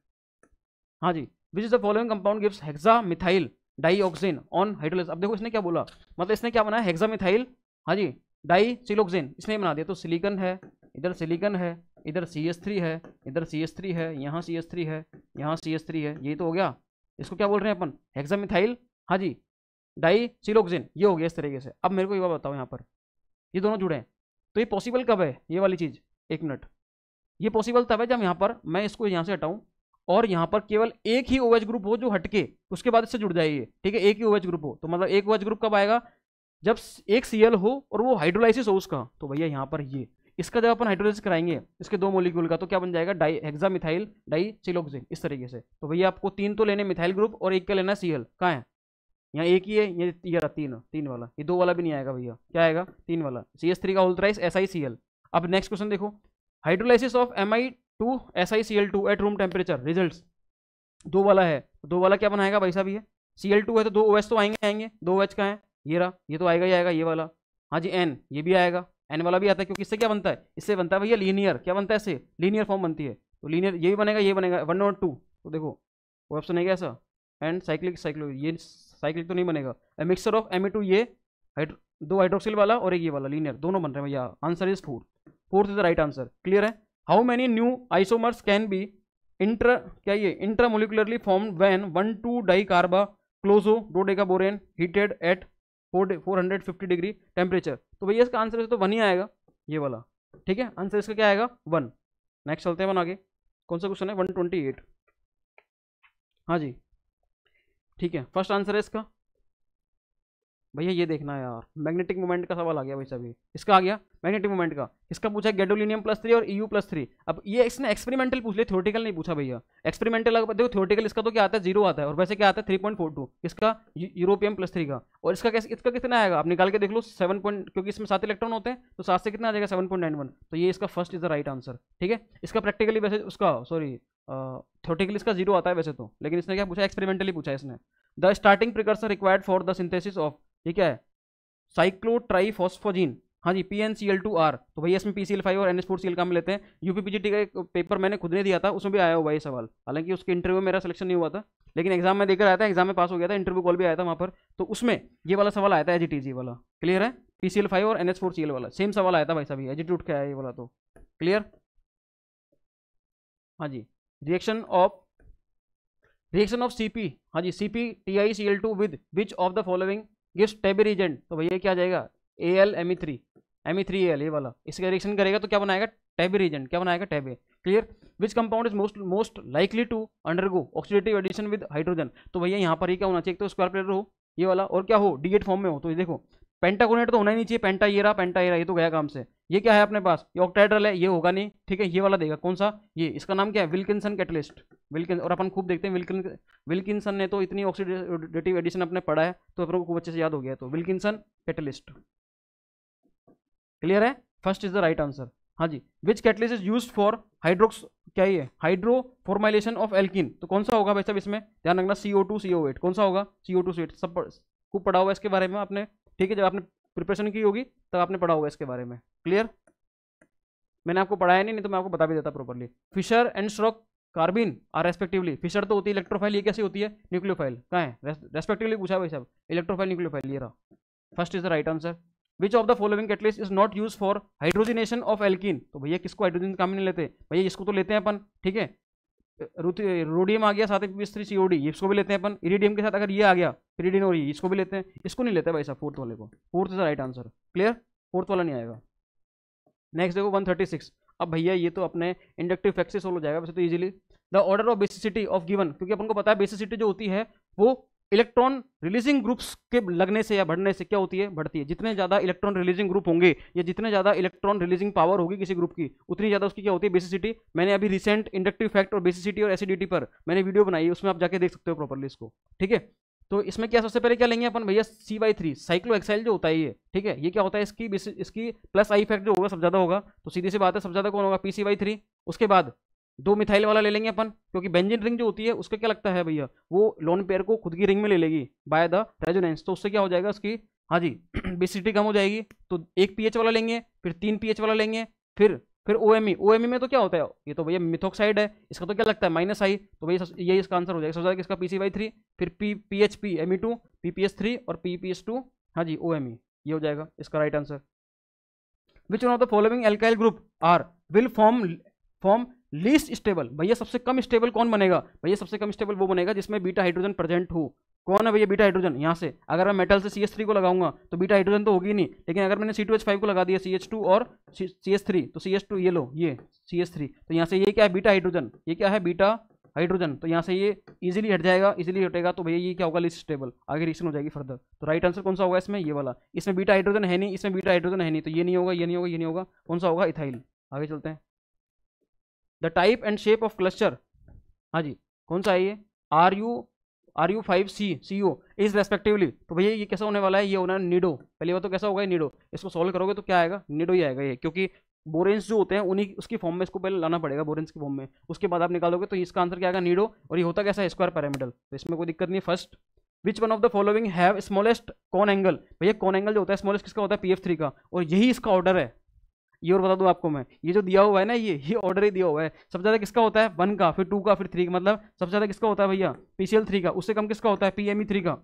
हाँ जी which is the following compound gives hexa methyl dioxin on hydrolysis अब देखो इसने क्या बोला मतलब इसने क्या बनाया हेक्सामिथाइल हाँ जी डाई सिलोक्सिन इसने बना दिया तो सिलिकन है इधर सिलिकन है इधर सी एस थ्री है इधर सी एस थ्री है यहाँ सी एस थ्री है यहाँ सी एस थ्री है यही तो हो गया इसको क्या बोल रहे हैं अपन हेक्सामिथाइल हाँ जी डाई सिलोक्सिन ये हो गया इस तरीके से अब मेरे को ये बात बताओ यहाँ पर ये दोनों जुड़े हैं तो ये पॉसिबल कब है ये वाली चीज़ एक मिनट ये पॉसिबल तब है जब यहाँ पर मैं इसको यहाँ से हटाऊँ और यहाँ पर केवल एक ही ओएच ग्रुप हो जो हटके उसके बाद इससे जुड़ जाइए ठीक है एक ही ओएच ग्रुप हो तो मतलब एक ओएच ग्रुप कब आएगा जब एक सीएल हो और वो हाइड्रोलाइसिस हो उसका तो भैया यहाँ पर ये इसका जब अपन हाइड्रोलाइसिस कराएंगे इसके दो मोलिक्यूल का तो क्या बन जाएगा di hexa methyl di siloxane इस तरीके से तो भैया आपको तीन तो लेने मिथाइल ग्रुप और एक का लेना सीएल कहाँ है यहाँ एक ही है ये ये तीन तीन वाला ये दो वाला भी नहीं आएगा भैया क्या आएगा तीन वाला सी एस थ्री का होल्थराइस एस आई सी एल अब नेक्स्ट क्वेश्चन देखो hydrolysis of M I two S I C L two at room temperature result दो वाला है दो वाला क्या बनाएगा भाई साहब ये सी एल टू है तो दो ओ एच तो आएंगे आएंगे दो ओ एच का है ये रहा ये तो आएगा ही आएगा ये वाला हाँ जी एन ये भी आएगा एन वाला भी आता है क्योंकि इससे क्या बनता है इससे बनता है भैया लीनियर क्या बनता है इससे लीनियर फॉर्म बनती है तो लीनियर ये भी बनेगा ये बनेगा वन नॉट टू तो देखो वो ऑप्शन है क्या ऐसा एंड साइक्लिक साइक्लो ये साइक्लिक तो नहीं बनेगा mixture of M A two ये दो हाइड्रोक्सिल वाला और एक ये वाला लीनियर दोनों बन रहे हैं भैया answer is fourth fourth is the right answer clear है how many new isomers can be intra क्या ये intramolecularly form when one two di carba closo dodeca borane heated at four four hundred fifty degree temperature तो भैया इसका आंसर तो वन ही आएगा ये वाला ठीक है आंसर इसका क्या आएगा वन नेक्स्ट चलते हैं वन आगे कौन सा क्वेश्चन है वन ट्वेंटी एट हाँ जी ठीक है फर्स्ट आंसर है इसका भैया ये देखना है यार मैग्नेटिक मोमेंट का सवाल आ गया भाई सभी इसका आ गया मैग्नेटिक मोमेंट का इसका पूछा गेडोलिनियम प्लस थ्री और यू प्लस थ्री अब ये इसने एक्सपेरिमेंटल पूछ लिया थ्योरेटिकल नहीं पूछा भैया एक्सपेरिमेंटल अगर देखो थ्योरेटिकल इसका तो क्या आता है जीरो आता है और वैसे क्या आता है थ्री पॉइंट फोर टू इसका यूरोपियम प्लस थ्री का और इसका कैसे इसका कितना आएगा आप निकाल के देख लो सेवन पॉइंट क्योंकि इसमें सात इलेक्ट्रॉन होते हैं तो सात से कितना आ जाएगा सेवन पॉइंट नाइन वन तो ये इसका first is the right answer ठीक है इसका प्रैक्टिकली वैसे उसका सॉरी थ्योरेटिकली इसका जीरो आता है वैसे तो लेकिन इसने क्या पूछा एक्सपेरिमेंटली पूछा इसने the starting precursor required for the synthesis of ठीक है साइक्लोट्राइफॉस्फोजिन हाँ जी P N C L two R तो भैया इसमें पी सी एल फाइव और N S four C L का हम लेते हैं यूपीपीजीटी का एक पेपर मैंने खुद ने दिया था उसमें भी आया हुआ ये सवाल हालांकि उसके इंटरव्यू में मेरा सिलेक्शन नहीं हुआ था लेकिन एग्जाम में देकर आया था एग्जाम में पास हो गया था इंटरव्यू कॉल भी आया था वहाँ पर तो उसमें ये वाला सवाल आया था एच टी वाला क्लियर है पी सी एल फाइव और N S four C L वाला सेम सवाल आया था भाई साहब एजिट्यूट क्या है ये वाला तो क्लियर हाँ जी reaction of reaction of C P हाँ जी C P T I C L two with which of the following gives Tebbe agent तो भैया क्या जाएगा A L M E three M E three A L ये वाला इसका रिएक्शन करेगा तो क्या बनाएगा टेबर एजेंट क्या बनाएगा Tebbe clear which compound is most most likely to undergo oxidative addition with hydrogen तो भैया यहाँ पर ही क्या होना चाहिए तो स्क्वायर प्लेटर हो ये वाला और क्या हो डी फॉर्म में हो तो ये देखो पेंटाकोनेट तो होना ही नहीं चाहिए पेंटा ये रहा पेंटा ये रहा ये तो गया काम से ये क्या है अपने पास ये ऑक्टाइड्रल है ये होगा नहीं ठीक है ये वाला देगा कौन सा ये इसका नाम क्या है विल्किंसन कैटलिस्ट विल्किन और अपन खूब देखते हैं विल्किन विल्किंसन ने तो इतनी ऑक्सीडेटिव एडिशन अपने पढ़ा है तो अपने को खूब अच्छे से याद हो गया तो विल्किंसन कैटलिस्ट क्लियर है first is the right answer हाँ जी which catalyst is use for hydrox क्या ये हाइड्रो फॉर्माइलेशन ऑफ एल्किन तो कौन सा होगा भाई साहब इसमें ध्यान रखना C O two C O कौन सा होगा सी ओ टू सी एट सब खूब पढ़ा हुआ इसके बारे में आपने ठीक है जब आपने प्रिपरेशन की होगी तब आपने पढ़ा होगा इसके बारे में क्लियर मैंने आपको पढ़ाया नहीं नहीं तो मैं आपको बता भी देता properly Fischer and Schrock carbene are respectively Fischer तो होती है इलेक्ट्रोफाइल ये कैसी होती है न्यूक्लियोफाइल कहाँ है रेस्पेक्टिवली पूछा भाई साहब इलेक्ट्रोफाइल न्यूक्लियोफाइल ये रहा first is the right answer which of the following catalyst is not use for hydrogenation of alkene तो भैया किसको हाइड्रोजन काम नहीं लेते भैया इसको तो लेते हैं अपन ठीक है रोडियम आ गया साथ ही थ्री सी ओडी इसको भी लेते हैं अपन इरिडियम के साथ अगर ये आ गया इरीडियन और ये इसको भी लेते हैं इसको नहीं लेते भाई साहब फोर्थ वाले को fourth is right answer clear fourth वाला नहीं आएगा नेक्स्ट देखो 136 अब भैया ये तो अपने इंडक्टिव फैक्ट से हो जाएगा वैसे तो easily the order of basicity of given क्योंकि अपन को पता है बेसिसिटी जो होती है वो इलेक्ट्रॉन रिलीजिंग ग्रुप्स के लगने से या बढ़ने से क्या होती है बढ़ती है जितने ज़्यादा इलेक्ट्रॉन रिलीजिंग ग्रुप होंगे या जितने ज़्यादा इलेक्ट्रॉन रिलीजिंग पावर होगी किसी ग्रुप की उतनी ज़्यादा उसकी क्या होती है बेसिसिटी मैंने अभी रिसेंट इंडक्टिव फैक्ट और बेसिसिटी और एसिडिटी पर मैंने वीडियो बनाई उसमें आप जाके देख सकते हो प्रॉपरली इसको ठीक है तो इसमें क्या सबसे पहले क्या लेंगे अपन भैया C by three cyclohexyl जो होता है ये ठीक है ये क्या होता है इसकी इसकी प्लस आई इफेक्ट जो होगा सब ज़्यादा होगा तो सीधी सी बात है सब ज़्यादा कौन होगा पी सी बाई थ्री उसके बाद दो मिथाइल वाला ले लेंगे अपन क्योंकि बेंजिन रिंग जो होती है उसका क्या लगता है भैया वो लोन पेयर को खुद की रिंग में ले लेगी बाय द रेजोनेंस तो उससे क्या हो जाएगा उसकी हाँ जी बेसिटी कम हो जाएगी तो एक पीएच वाला लेंगे फिर तीन पीएच वाला लेंगे फिर फिर ओ एम e. e में तो क्या होता है ये तो भैया मिथोक्साइड है इसका तो क्या लगता है माइनस आई तो भैया यही इसका आंसर हो जाएगा सबसे ज्यादा इसका पी सी वाई थ्री फिर P P H P M E two P P S three और पी पी एस टू हाँ जी ओ एम ई ये हो जाएगा इसका right answer which one of the following alkyl group are will form form least stable भैया सबसे कम स्टेबल कौन बनेगा भैया सबसे कम स्टेबल वो बनेगा जिसमें बीटा हाइड्रोजन प्रेजेंट हो कौन है भैया बीटा हाइड्रोजन यहाँ से अगर मैं मेटल से सी एस थ्री को लगाऊंगा तो बीटा हाइड्रोजन तो होगी नहीं लेकिन अगर मैंने सी टू एच फाइव को लगा दिया सी एच टू और सी एस थ्री तो सी एस टू ये लो ये सी एस थ्री तो यहाँ से ये क्या है बीटा हाइड्रोजन ये क्या है बीटा हाइड्रोजन तो यहाँ से ये इजिली हट जाएगा ईजिली हटेगा तो भैया ये क्या होगा लिस्ट स्टेबल आगे रीजन हो जाएगी फर्दर तो राइट आंसर कौन सा होगा इसमें ये वाला इसमें बीटा हाइड्रोजन है नहीं इसमें बीटा हाइड्रोजन है नहीं तो ये नहीं होगा ये नहीं होगा ये नहीं होगा कौन सा होगा इथाइल आगे चलते हैं the type and shape of cluster हाँ जी कौन सा है ये R U R U five C C U is respectively तो भैया ये कैसा होने वाला है ये होना है नीडो पहली बात तो कैसा होगा नीडो इसको सॉल्व करोगे तो क्या आएगा नीडो ही आएगा ये क्योंकि बोरेंस जो होते हैं उन्हीं उसकी फॉर्म में इसको पहले लाना पड़ेगा बोरेंस की फॉर्म में उसके बाद आप निकालोगे तो इसका आंसर क्या आएगा नीडो और ये होता कैसा है स्क्वायर पैरामीटर तो इसमें कोई दिक्कत नहीं first which one of the following have smallest cone angle भैया कॉन एंगल जो होता है स्मॉलेस्ट किसका होता है पी एफ थ्री का और यही इसका ऑर्डर है ये और बता दूँ आपको मैं ये जो दिया हुआ है ना ये ये ऑर्डर ही दिया हुआ है सबसे ज़्यादा किसका होता है वन का फिर टू का फिर थ्री का मतलब सबसे ज़्यादा किसका होता है भैया पी सी एल थ्री का उससे कम किसका होता है पी एम ई थ्री का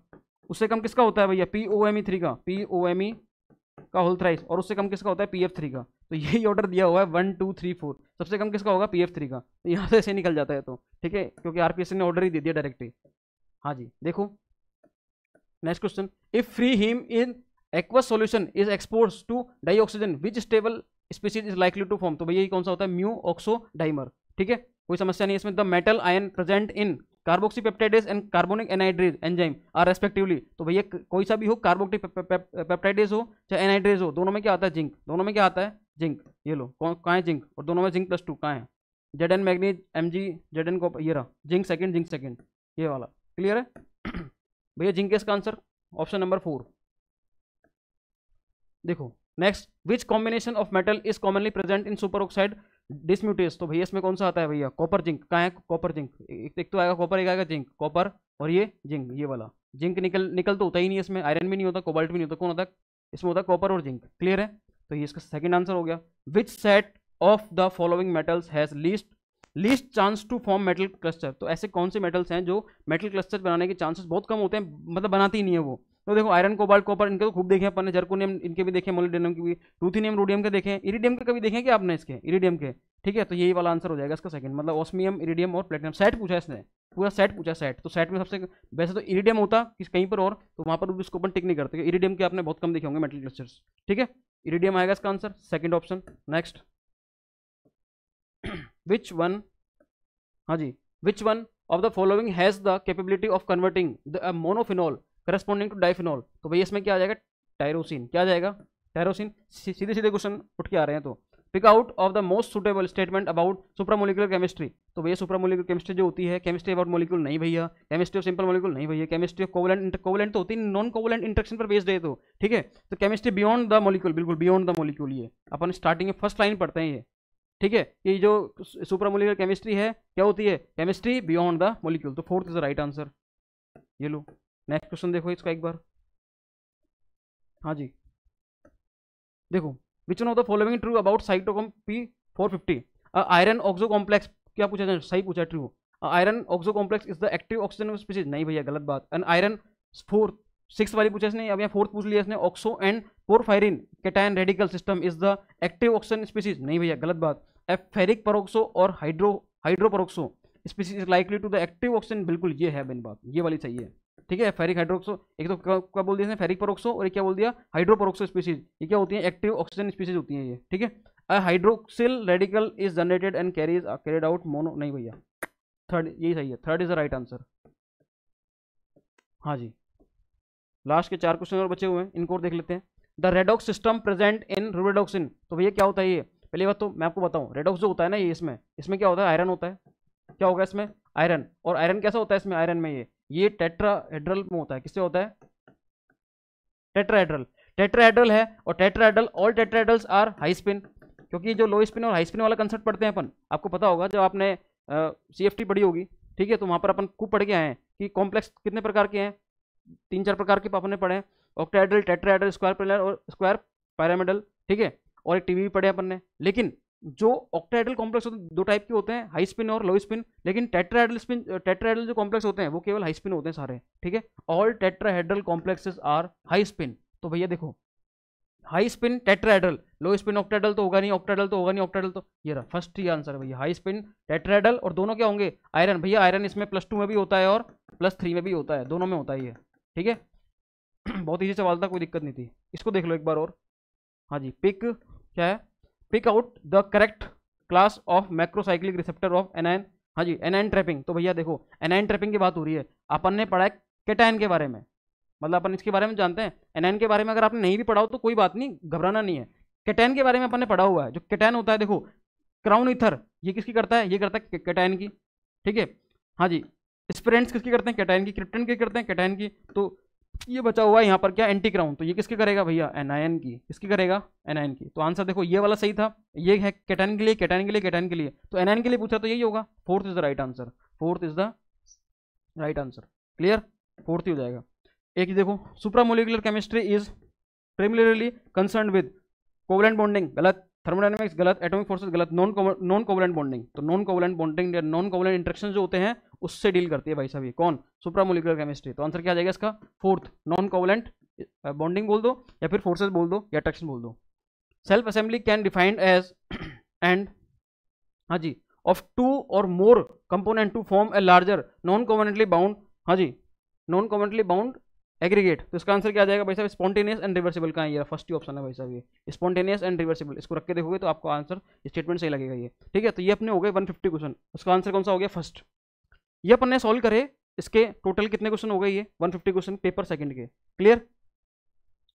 उससे कम किसका होता है भैया P O M E three का पी ओ एम ई का होल थ्राइस और उससे कम किसका होता है पी एफ थ्री का तो यही ऑर्डर दिया हुआ है वन टू थ्री फोर सबसे कम किसका होगा पी एफ थ्री का तो यहाँ से ऐसे निकल जाता है तो ठीक है क्योंकि आर पी एस ने ऑर्डर ही दे दिया डायरेक्टली हाँ जी देखो next question if free heme in aqueous solution is exposed to dioxygen which stable species is likely to form तो भैया कौन सा होता है म्यू ऑक्सो डाइमर ठीक है कोई समस्या नहीं इसमें the metal ion present in carboxypeptidase and carbonic anhydrase enzyme are respectively तो भैया कोई सा भी हो कार्बोक्टिक पेप्टाइडेज हो चाहे एनाइड्रेज हो दोनों में क्या आता है जिंक दोनों में क्या आता है जिंक ये लो कहाँ है जिंक और दोनों में जिंक प्लस टू कहाँ है Z N manganese M G Z N को ये रहा जिंक सेकेंड जिंक सेकेंड ये वाला क्लियर है भैया जिंक इसका आंसर ऑप्शन नंबर फोर देखो next which combination of metal is commonly present in super oxide dismutase तो भैया इसमें कौन सा आता है भैया कॉपर जिंक कहाँ है कॉपर जिंक एक, एक तो आएगा कॉपर एक आएगा जिंक कॉपर और ये जिंक ये वाला जिंक निकल निकल तो होता ही नहीं इसमें आयरन भी नहीं होता कोबाल्ट भी नहीं होता कौन होता है इसमें होता है कॉपर और जिंक क्लियर है तो ये इसका सेकेंड आंसर हो गया which set of the following metals has least least chance to form metal cluster तो ऐसे कौन से मेटल्स हैं जो मेटल क्लस्टर बनाने के चांसेस बहुत कम होते हैं मतलब बनाते ही नहीं है वो तो देखो आयरन कोबाल्ट कॉपर इनके तो खूब देखे अपन ने जर्कोनियम इनके भी देखे मोलिडेनम के भी रूथीनियम रोडियम के देखे इरीडियम के कभी देखें कि आपने इसके इरिडियम के ठीक है तो यही वाला आंसर हो जाएगा इसका सेकंड मतलब ऑस्मियम इरिडियम और प्लेटिनम सेट पूछा इसने पूरा सेट पूछा सेट तो सेट में सबसे वैसे तो इरिडियम होता कहीं पर और तो वहाँ पर उसको अपन टिक नहीं करते इरिडियम के आपने बहुत कम देखे होंगे मेटल क्लस्टर्स ठीक है इरिडियम आएगा इसका answer second option next which one हाँ जी which one of the following has the capability of converting the monophenol corresponding to diphenol तो भैया इसमें क्या आ जाएगा टायरोसिन क्या आ जाएगा टायरोसिन सीधे सीधे क्वेश्चन उठ के आ रहे हैं तो pick out of the most suitable statement about supramolecular chemistry तो भैया सुप्रामोलिकुलर केमिस्ट्री जो होती है केमिस्ट्री अबाउट मोलिकुल नहीं भैया केमिस्ट्री ऑफ सिंपल मोलिकुल नहीं भैया केमिस्ट्री ऑफ कोवलेंट कोवलेंट तो होती है नॉन कोवलेंट इंट्रेक्शन पर बेस्ड है तो ठीक है तो केमिस्ट्री बियॉन्ड द मोलिकुल बिल्कुल बियॉन्ड द मोलिकुल ये अपन स्टार्टिंग में फर्स्ट लाइन पढ़ते हैं ये ठीक है ये जो सुप्रामोलिकुलर केमिस्ट्री है क्या होती है केमिस्ट्री बियॉन्ड द मोलिक्यूल तो fourth is the right answer ये लो नेक्स्ट क्वेश्चन देखो इसका एक बार हाँ जी देखो which one of the following true about cytochrome P four fifty iron oxo complex क्या पूछा सही पूछा true iron oxo complex is the active oxygen species नहीं भैया गलत बात एंड आयरन फोर्थ सिक्स वाली पूछा इसने अब यहाँ फोर्थ पूछ लिया इसने oxo and porphyrin cation radical system is the active oxygen species नहीं भैया गलत बात एफ फेरिक परोक्सो और hydro peroxo species is likely to the active oxygen बिल्कुल ये है बिन बात ये वाली चाहिए ठीक है फेरिक हाइड्रोक्सो एक तो क्या बोल दिया फेरिक परोक्सो और एक क्या बोल दिया हाइड्रोपरोक्सो स्पीसीज ये क्या होती है एक्टिव ऑक्सीजन स्पीसीज होती है ये ठीक है uh hydroxyl radical is generated and carries carried out mono नहीं भैया थर्ड यही सही है third is the right answer हाँ जी लास्ट के चार क्वेश्चन और बचे हुए हैं इनको और देख लेते हैं the redox system present in rubredoxin तो भैया क्या होता है ये पहले बात तो मैं आपको बताऊँ रेडॉक्स जो होता है ना ये इसमें इसमें क्या होता है आयरन होता है क्या होगा इसमें आयरन और आयरन कैसा होता है इसमें आयरन में ये ये टेट्राहेड्रल में होता है किससे होता है टेट्राहेड्रल टेट्राहेड्रल है और tetrahedral all tetrahedrals are high spin क्योंकि जो लो स्पिन और हाई स्पिन वाला कंसेप्ट पढ़ते हैं अपन आपको पता होगा जब आपने सी एफ टी पढ़ी होगी ठीक है तो वहाँ पर अपन खूब पढ़ के आए हैं कि कॉम्प्लेक्स कितने प्रकार के हैं तीन चार प्रकार के अपन ने पढ़े हैं ऑक्टाहेड्रल टेट्राहेड्रल स्क्वायर पिलर और स्क्वायर पैरामिडल ठीक है और एक टीवी भी पढ़े अपन ने लेकिन जो ऑक्टाइडल कॉम्प्लेक्स होते हैं दो टाइप के होते हैं हाई स्पिन और लो स्पिन लेकिन टेट्राहेड्रल स्पिन टेट्राहेड्रल जो कॉम्प्लेक्स होते हैं वो केवल हाई स्पिन होते हैं सारे ठीक है all tetrahedral complexes are high spin तो भैया देखो high spin tetrahedral low spin octahedral तो होगा नहीं ऑक्टाइडल तो होगा नहीं ऑक्टाइडल तो ये रहा फर्स्ट ही आंसर है भैया हाई स्पिन टेट्राहेड्रल और दोनों क्या होंगे आयरन भैया आयरन इसमें प्लस टू में भी होता है और प्लस थ्री में भी होता है दोनों में होता ही है ठीक है बहुत ईजी सवाल था कोई दिक्कत नहीं थी इसको देख लो एक बार और हाँ जी पिक क्या है pick out the correct class of macrocyclic receptor of N हाँ जी एन ट्रैपिंग तो भैया देखो एनआईन ट्रैपिंग की बात हो रही है अपन ने पढ़ा है केटाइन के बारे में मतलब अपन इसके बारे में जानते हैं एनायन के बारे में अगर आपने नहीं भी पढ़ा हो तो कोई बात नहीं घबराना नहीं है केटाइन के बारे में अपन ने पढ़ा हुआ है जो केटाइन होता है देखो क्राउन इथर ये किसकी करता है ये करता है केटाइन की ठीक है हाँ जी स्प्रेंट्स किसकी करते हैं कैटाइन की क्रिप्टन की करते हैं कैटाइन की तो ये बचा हुआ है यहाँ पर क्या एंटी क्राउन तो ये किसके करेगा भैया एनआईएन की किसकी करेगा एनायन की तो आंसर देखो ये वाला सही था ये है कैटन के लिए कैटन के लिए कैटन के लिए तो एनायन के लिए पूछा तो यही होगा fourth is the right answer fourth is the right answer clear fourth ही हो जाएगा एक देखो supramolecular chemistry is primarily concern with covalent bonding गलत थर्मोडाइनमिक्स गलत एटॉमिक फोर्सेस गलत नॉन नॉन कोवलेंट बॉन्डिंग तो नॉन कोवलेंट बॉन्डिंग या नॉन कोवलेंट इंट्रेक्शन जो होते हैं उससे डील करती है भाई साहब ये कौन सुप्रामोलिकुलर केमिस्ट्री तो आंसर क्या जाएगा इसका फोर्थ नॉन कोवलेंट बॉन्डिंग बोल दो या फिर फोर्सेज बोल दो या अट्रैक्शन बोल दो self assembly can defined as and हाँ जी ऑफ टू और more component to form a larger non covalently bound हाँ जी नॉन कॉमेंटली बाउंड एग्रीगेट तो इसका आंसर क्या आ जाएगा भाई साहब स्पॉन्टेनियस एंड रिवर्सिबल का ये फर्स्ट ऑप्शन है भाई साहब ये स्पॉन्टेनियस एंड रिवर्सिबल इसको रख के देखोगे तो आपको आंसर स्टेटमेंट सही लगेगा ये ठीक है तो ये अपने हो गए 150 क्वेश्चन उसका आंसर कौन सा हो गया फर्स्ट ये अपन ने सॉल्व करे इसके टोटल कितने क्वेश्चन हो गए ये फिफ्टी क्वेश्चन पेपर सेकंड के क्लियर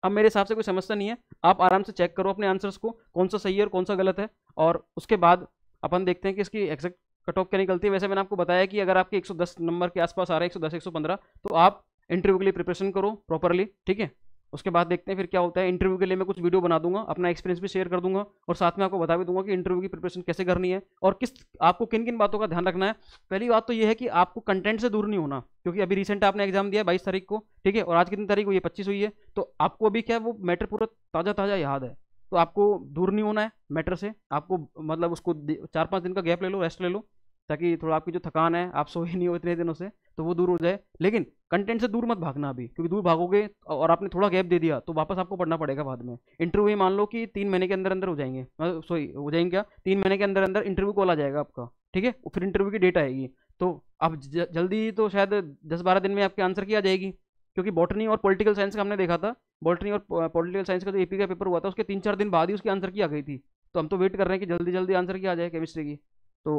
अब मेरे हिसाब से कोई समस्या नहीं है आप आराम से चेक करो अपने आंसर्स को कौन सा सही है और कौन सा गलत है और उसके बाद अपन देखते हैं कि इसकी एग्जैक्ट कट ऑफ क्या निकलती है वैसे मैंने आपको बताया कि अगर आपके 110 नंबर के आसपास आ रहा है 110 115 तो आप इंटरव्यू के लिए प्रिपरेशन करो प्रॉपरली ठीक है उसके बाद देखते हैं फिर क्या होता है इंटरव्यू के लिए मैं कुछ वीडियो बना दूंगा अपना एक्सपीरियंस भी शेयर कर दूंगा और साथ में आपको बता भी दूंगा कि इंटरव्यू की प्रिपरेशन कैसे करनी है और किस आपको किन किन बातों का ध्यान रखना है पहली बात तो यह है कि आपको कंटेंट से दूर नहीं होना क्योंकि अभी रिसेंट आपने एग्जाम दिया बाईस तारीख को ठीक है और आज कितनी तारीख हुई है पच्चीस हुई है तो आपको अभी क्या वो मैटर पूरा ताज़ा ताज़ा याद है तो आपको दूर नहीं होना है मैटर से आपको मतलब उसको चार पाँच दिन का गैप ले लो रेस्ट ले लो ताकि थोड़ा आपकी जो थकान है आप सोए नहीं हो इतने दिनों से तो वो दूर हो जाए लेकिन कंटेंट से दूर मत भागना अभी क्योंकि दूर भागोगे और आपने थोड़ा गैप दे दिया तो वापस आपको पढ़ना पड़ेगा बाद में इंटरव्यू ही मान लो कि तीन महीने के अंदर अंदर हो जाएंगे सॉरी हो जाएंगे क्या तीन महीने के अंदर अंदर इंटरव्यू कॉल आ जाएगा आपका ठीक है फिर इंटरव्यू की डेट आएगी तो आप जल्दी तो शायद दस बारह दिन में आपके आंसर की आ जाएगी क्योंकि बॉटनी और पॉलिटिकल साइंस का हमने देखा था बॉटनी और पॉलिटिकल साइंस का जो एपी का पेपर हुआ था उसके तीन चार दिन बाद ही उसकी आंसर की आ गई थी तो हम तो वेट कर रहे हैं कि जल्दी जल्दी आंसर की आ जाए केमिस्ट्री की तो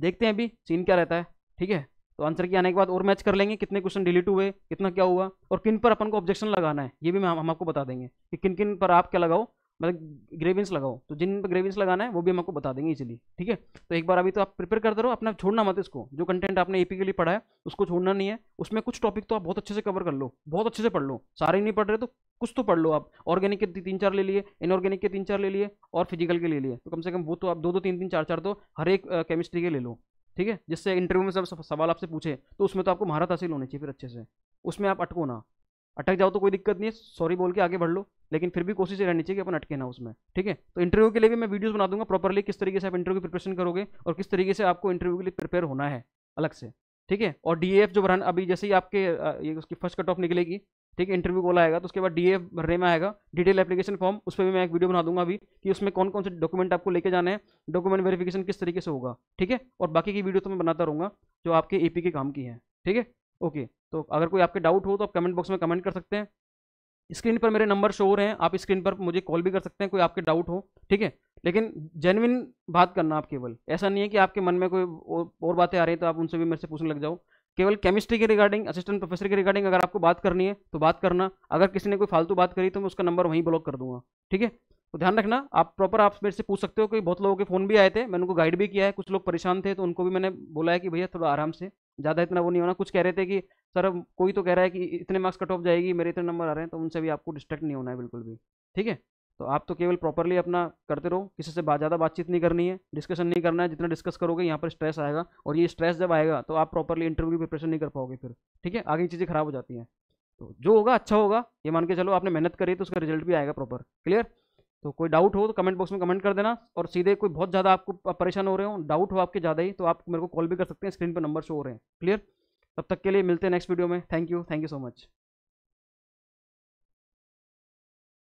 देखते हैं अभी सीन क्या रहता है ठीक है तो आंसर के आने के बाद और मैच कर लेंगे कितने क्वेश्चन डिलीट हुए कितना क्या हुआ और किन पर अपन को ऑब्जेक्शन लगाना है ये भी हम हम आपको बता देंगे कि किन किन पर आप क्या लगाओ मतलब ग्रेविंस लगाओ तो जिन पर ग्रेविंस लगाना है वो भी हम आपको बता देंगे इसीलिए ठीक है तो एक बार अभी तो आप प्रिपेयर करते रहो अपना छोड़ना मत इसको जो कंटेंट आपने एपी के लिए पढ़ा है उसको छोड़ना नहीं है उसमें कुछ टॉपिक तो आप बहुत अच्छे से कवर कर लो बहुत अच्छे से पढ़ लो सारे नहीं पढ़ रहे तो कुछ तो पढ़ लो आप ऑर्गेनिक के तीन चार ले लिए इनऑर्गेनिक के तीन चार ले लिए और फिजिकल के ले लिए तो कम से कम वो तो आप दो दो तीन तीन चार चार तो हर एक केमिस्ट्री के ले लो ठीक है जिससे इंटरव्यू में सब सवाल आपसे पूछे तो उसमें तो आपको महारत हासिल होनी चाहिए फिर अच्छे से उसमें आप अटको ना अटक जाओ तो कोई दिक्कत नहीं है सॉरी बोल के आगे बढ़ लो लेकिन फिर भी कोशिश रहनी चाहिए कि अपन अटके ना उसमें ठीक है तो इंटरव्यू के लिए भी मैं वीडियोस बना दूंगा प्रॉपरली किस तरीके से आप इंटरव्यू की प्रिपरेशन करोगे और किस तरीके से आपको इंटरव्यू के लिए प्रिपेयर होना है अलग से ठीक है और डी जो भरान अभी जैसे ही आपके ये उसकी फर्स्ट कट ऑफ निकलेगी ठीक है इंटरव्यू कॉल आएगा तो उसके बाद डी भरने में आएगा डिटेल एप्लीकेशन फॉर्म उस पर भी मैं एक वीडियो बना दूंगा अभी कि उसमें कौन कौन से डॉक्यूमेंट आपको लेके जाना है डॉक्यूमेंट वेरिफिकेशन किस तरीके से होगा ठीक है और बाकी की वीडियो तो मैं बनाता रहूँगा जो आपके ए के काम की है ठीक है ओके तो अगर कोई आपके डाउट हो तो आप कमेंट बॉक्स में कमेंट कर सकते हैं स्क्रीन पर मेरे नंबर शो हो रहे हैं आप स्क्रीन पर मुझे कॉल भी कर सकते हैं कोई आपके डाउट हो ठीक है लेकिन जेनविन बात करना आप केवल ऐसा नहीं है कि आपके मन में कोई और बातें आ रही है तो आप उनसे भी मेरे से पूछने लग जाओ केवल केमिस्ट्री के रिगार्डिंग असिस्टेंट प्रोफेसर के रिगार्डिंग अगर आपको बात करनी है तो बात करना अगर किसी ने कोई फालतू बात करी तो मैं उसका नंबर वहीं ब्लॉक कर दूंगा ठीक है तो ध्यान रखना आप प्रॉपर आप मेरे से पूछ सकते हो कि बहुत लोगों के फ़ोन भी आए थे मैंने उनको गाइड भी किया है कुछ लोग परेशान थे तो उनको भी मैंने बोला है कि भैया थोड़ा आराम से ज़्यादा इतना वो नहीं होना कुछ कह रहे थे कि सर अब कोई तो कह रहा है कि इतने मार्क्स कट ऑफ जाएगी मेरे इतने नंबर आ रहे हैं तो उनसे भी आपको डिस्ट्रैक्ट नहीं होना है बिल्कुल भी ठीक है तो आप तो केवल प्रॉपरली अपना करते रहो किसी से बात ज़्यादा बातचीत नहीं करनी है डिस्कशन नहीं करना है जितना डिस्कस करोगे यहाँ पर स्ट्रेस आएगा और ये स्ट्रेस जब आएगा तो आप प्रॉपरली इंटरव्यू प्रिपरेशन नहीं कर पाओगे फिर ठीक है आगे चीज़ें खराब हो जाती हैं तो जो होगा अच्छा होगा ये मान के चलो आपने मेहनत करी तो उसका रिजल्ट भी आएगा प्रॉपर क्लियर तो कोई डाउट हो तो कमेंट बॉक्स में कमेंट कर देना और सीधे कोई बहुत ज़्यादा आपको परेशान हो रहे हो डाउट हो आपके ज़्यादा ही तो आप मेरे को कॉल भी कर सकते हैं स्क्रीन पर नंबर शो हो रहे हैं क्लियर तब तक के लिए मिलते हैं नेक्स्ट वीडियो में thank you thank you so much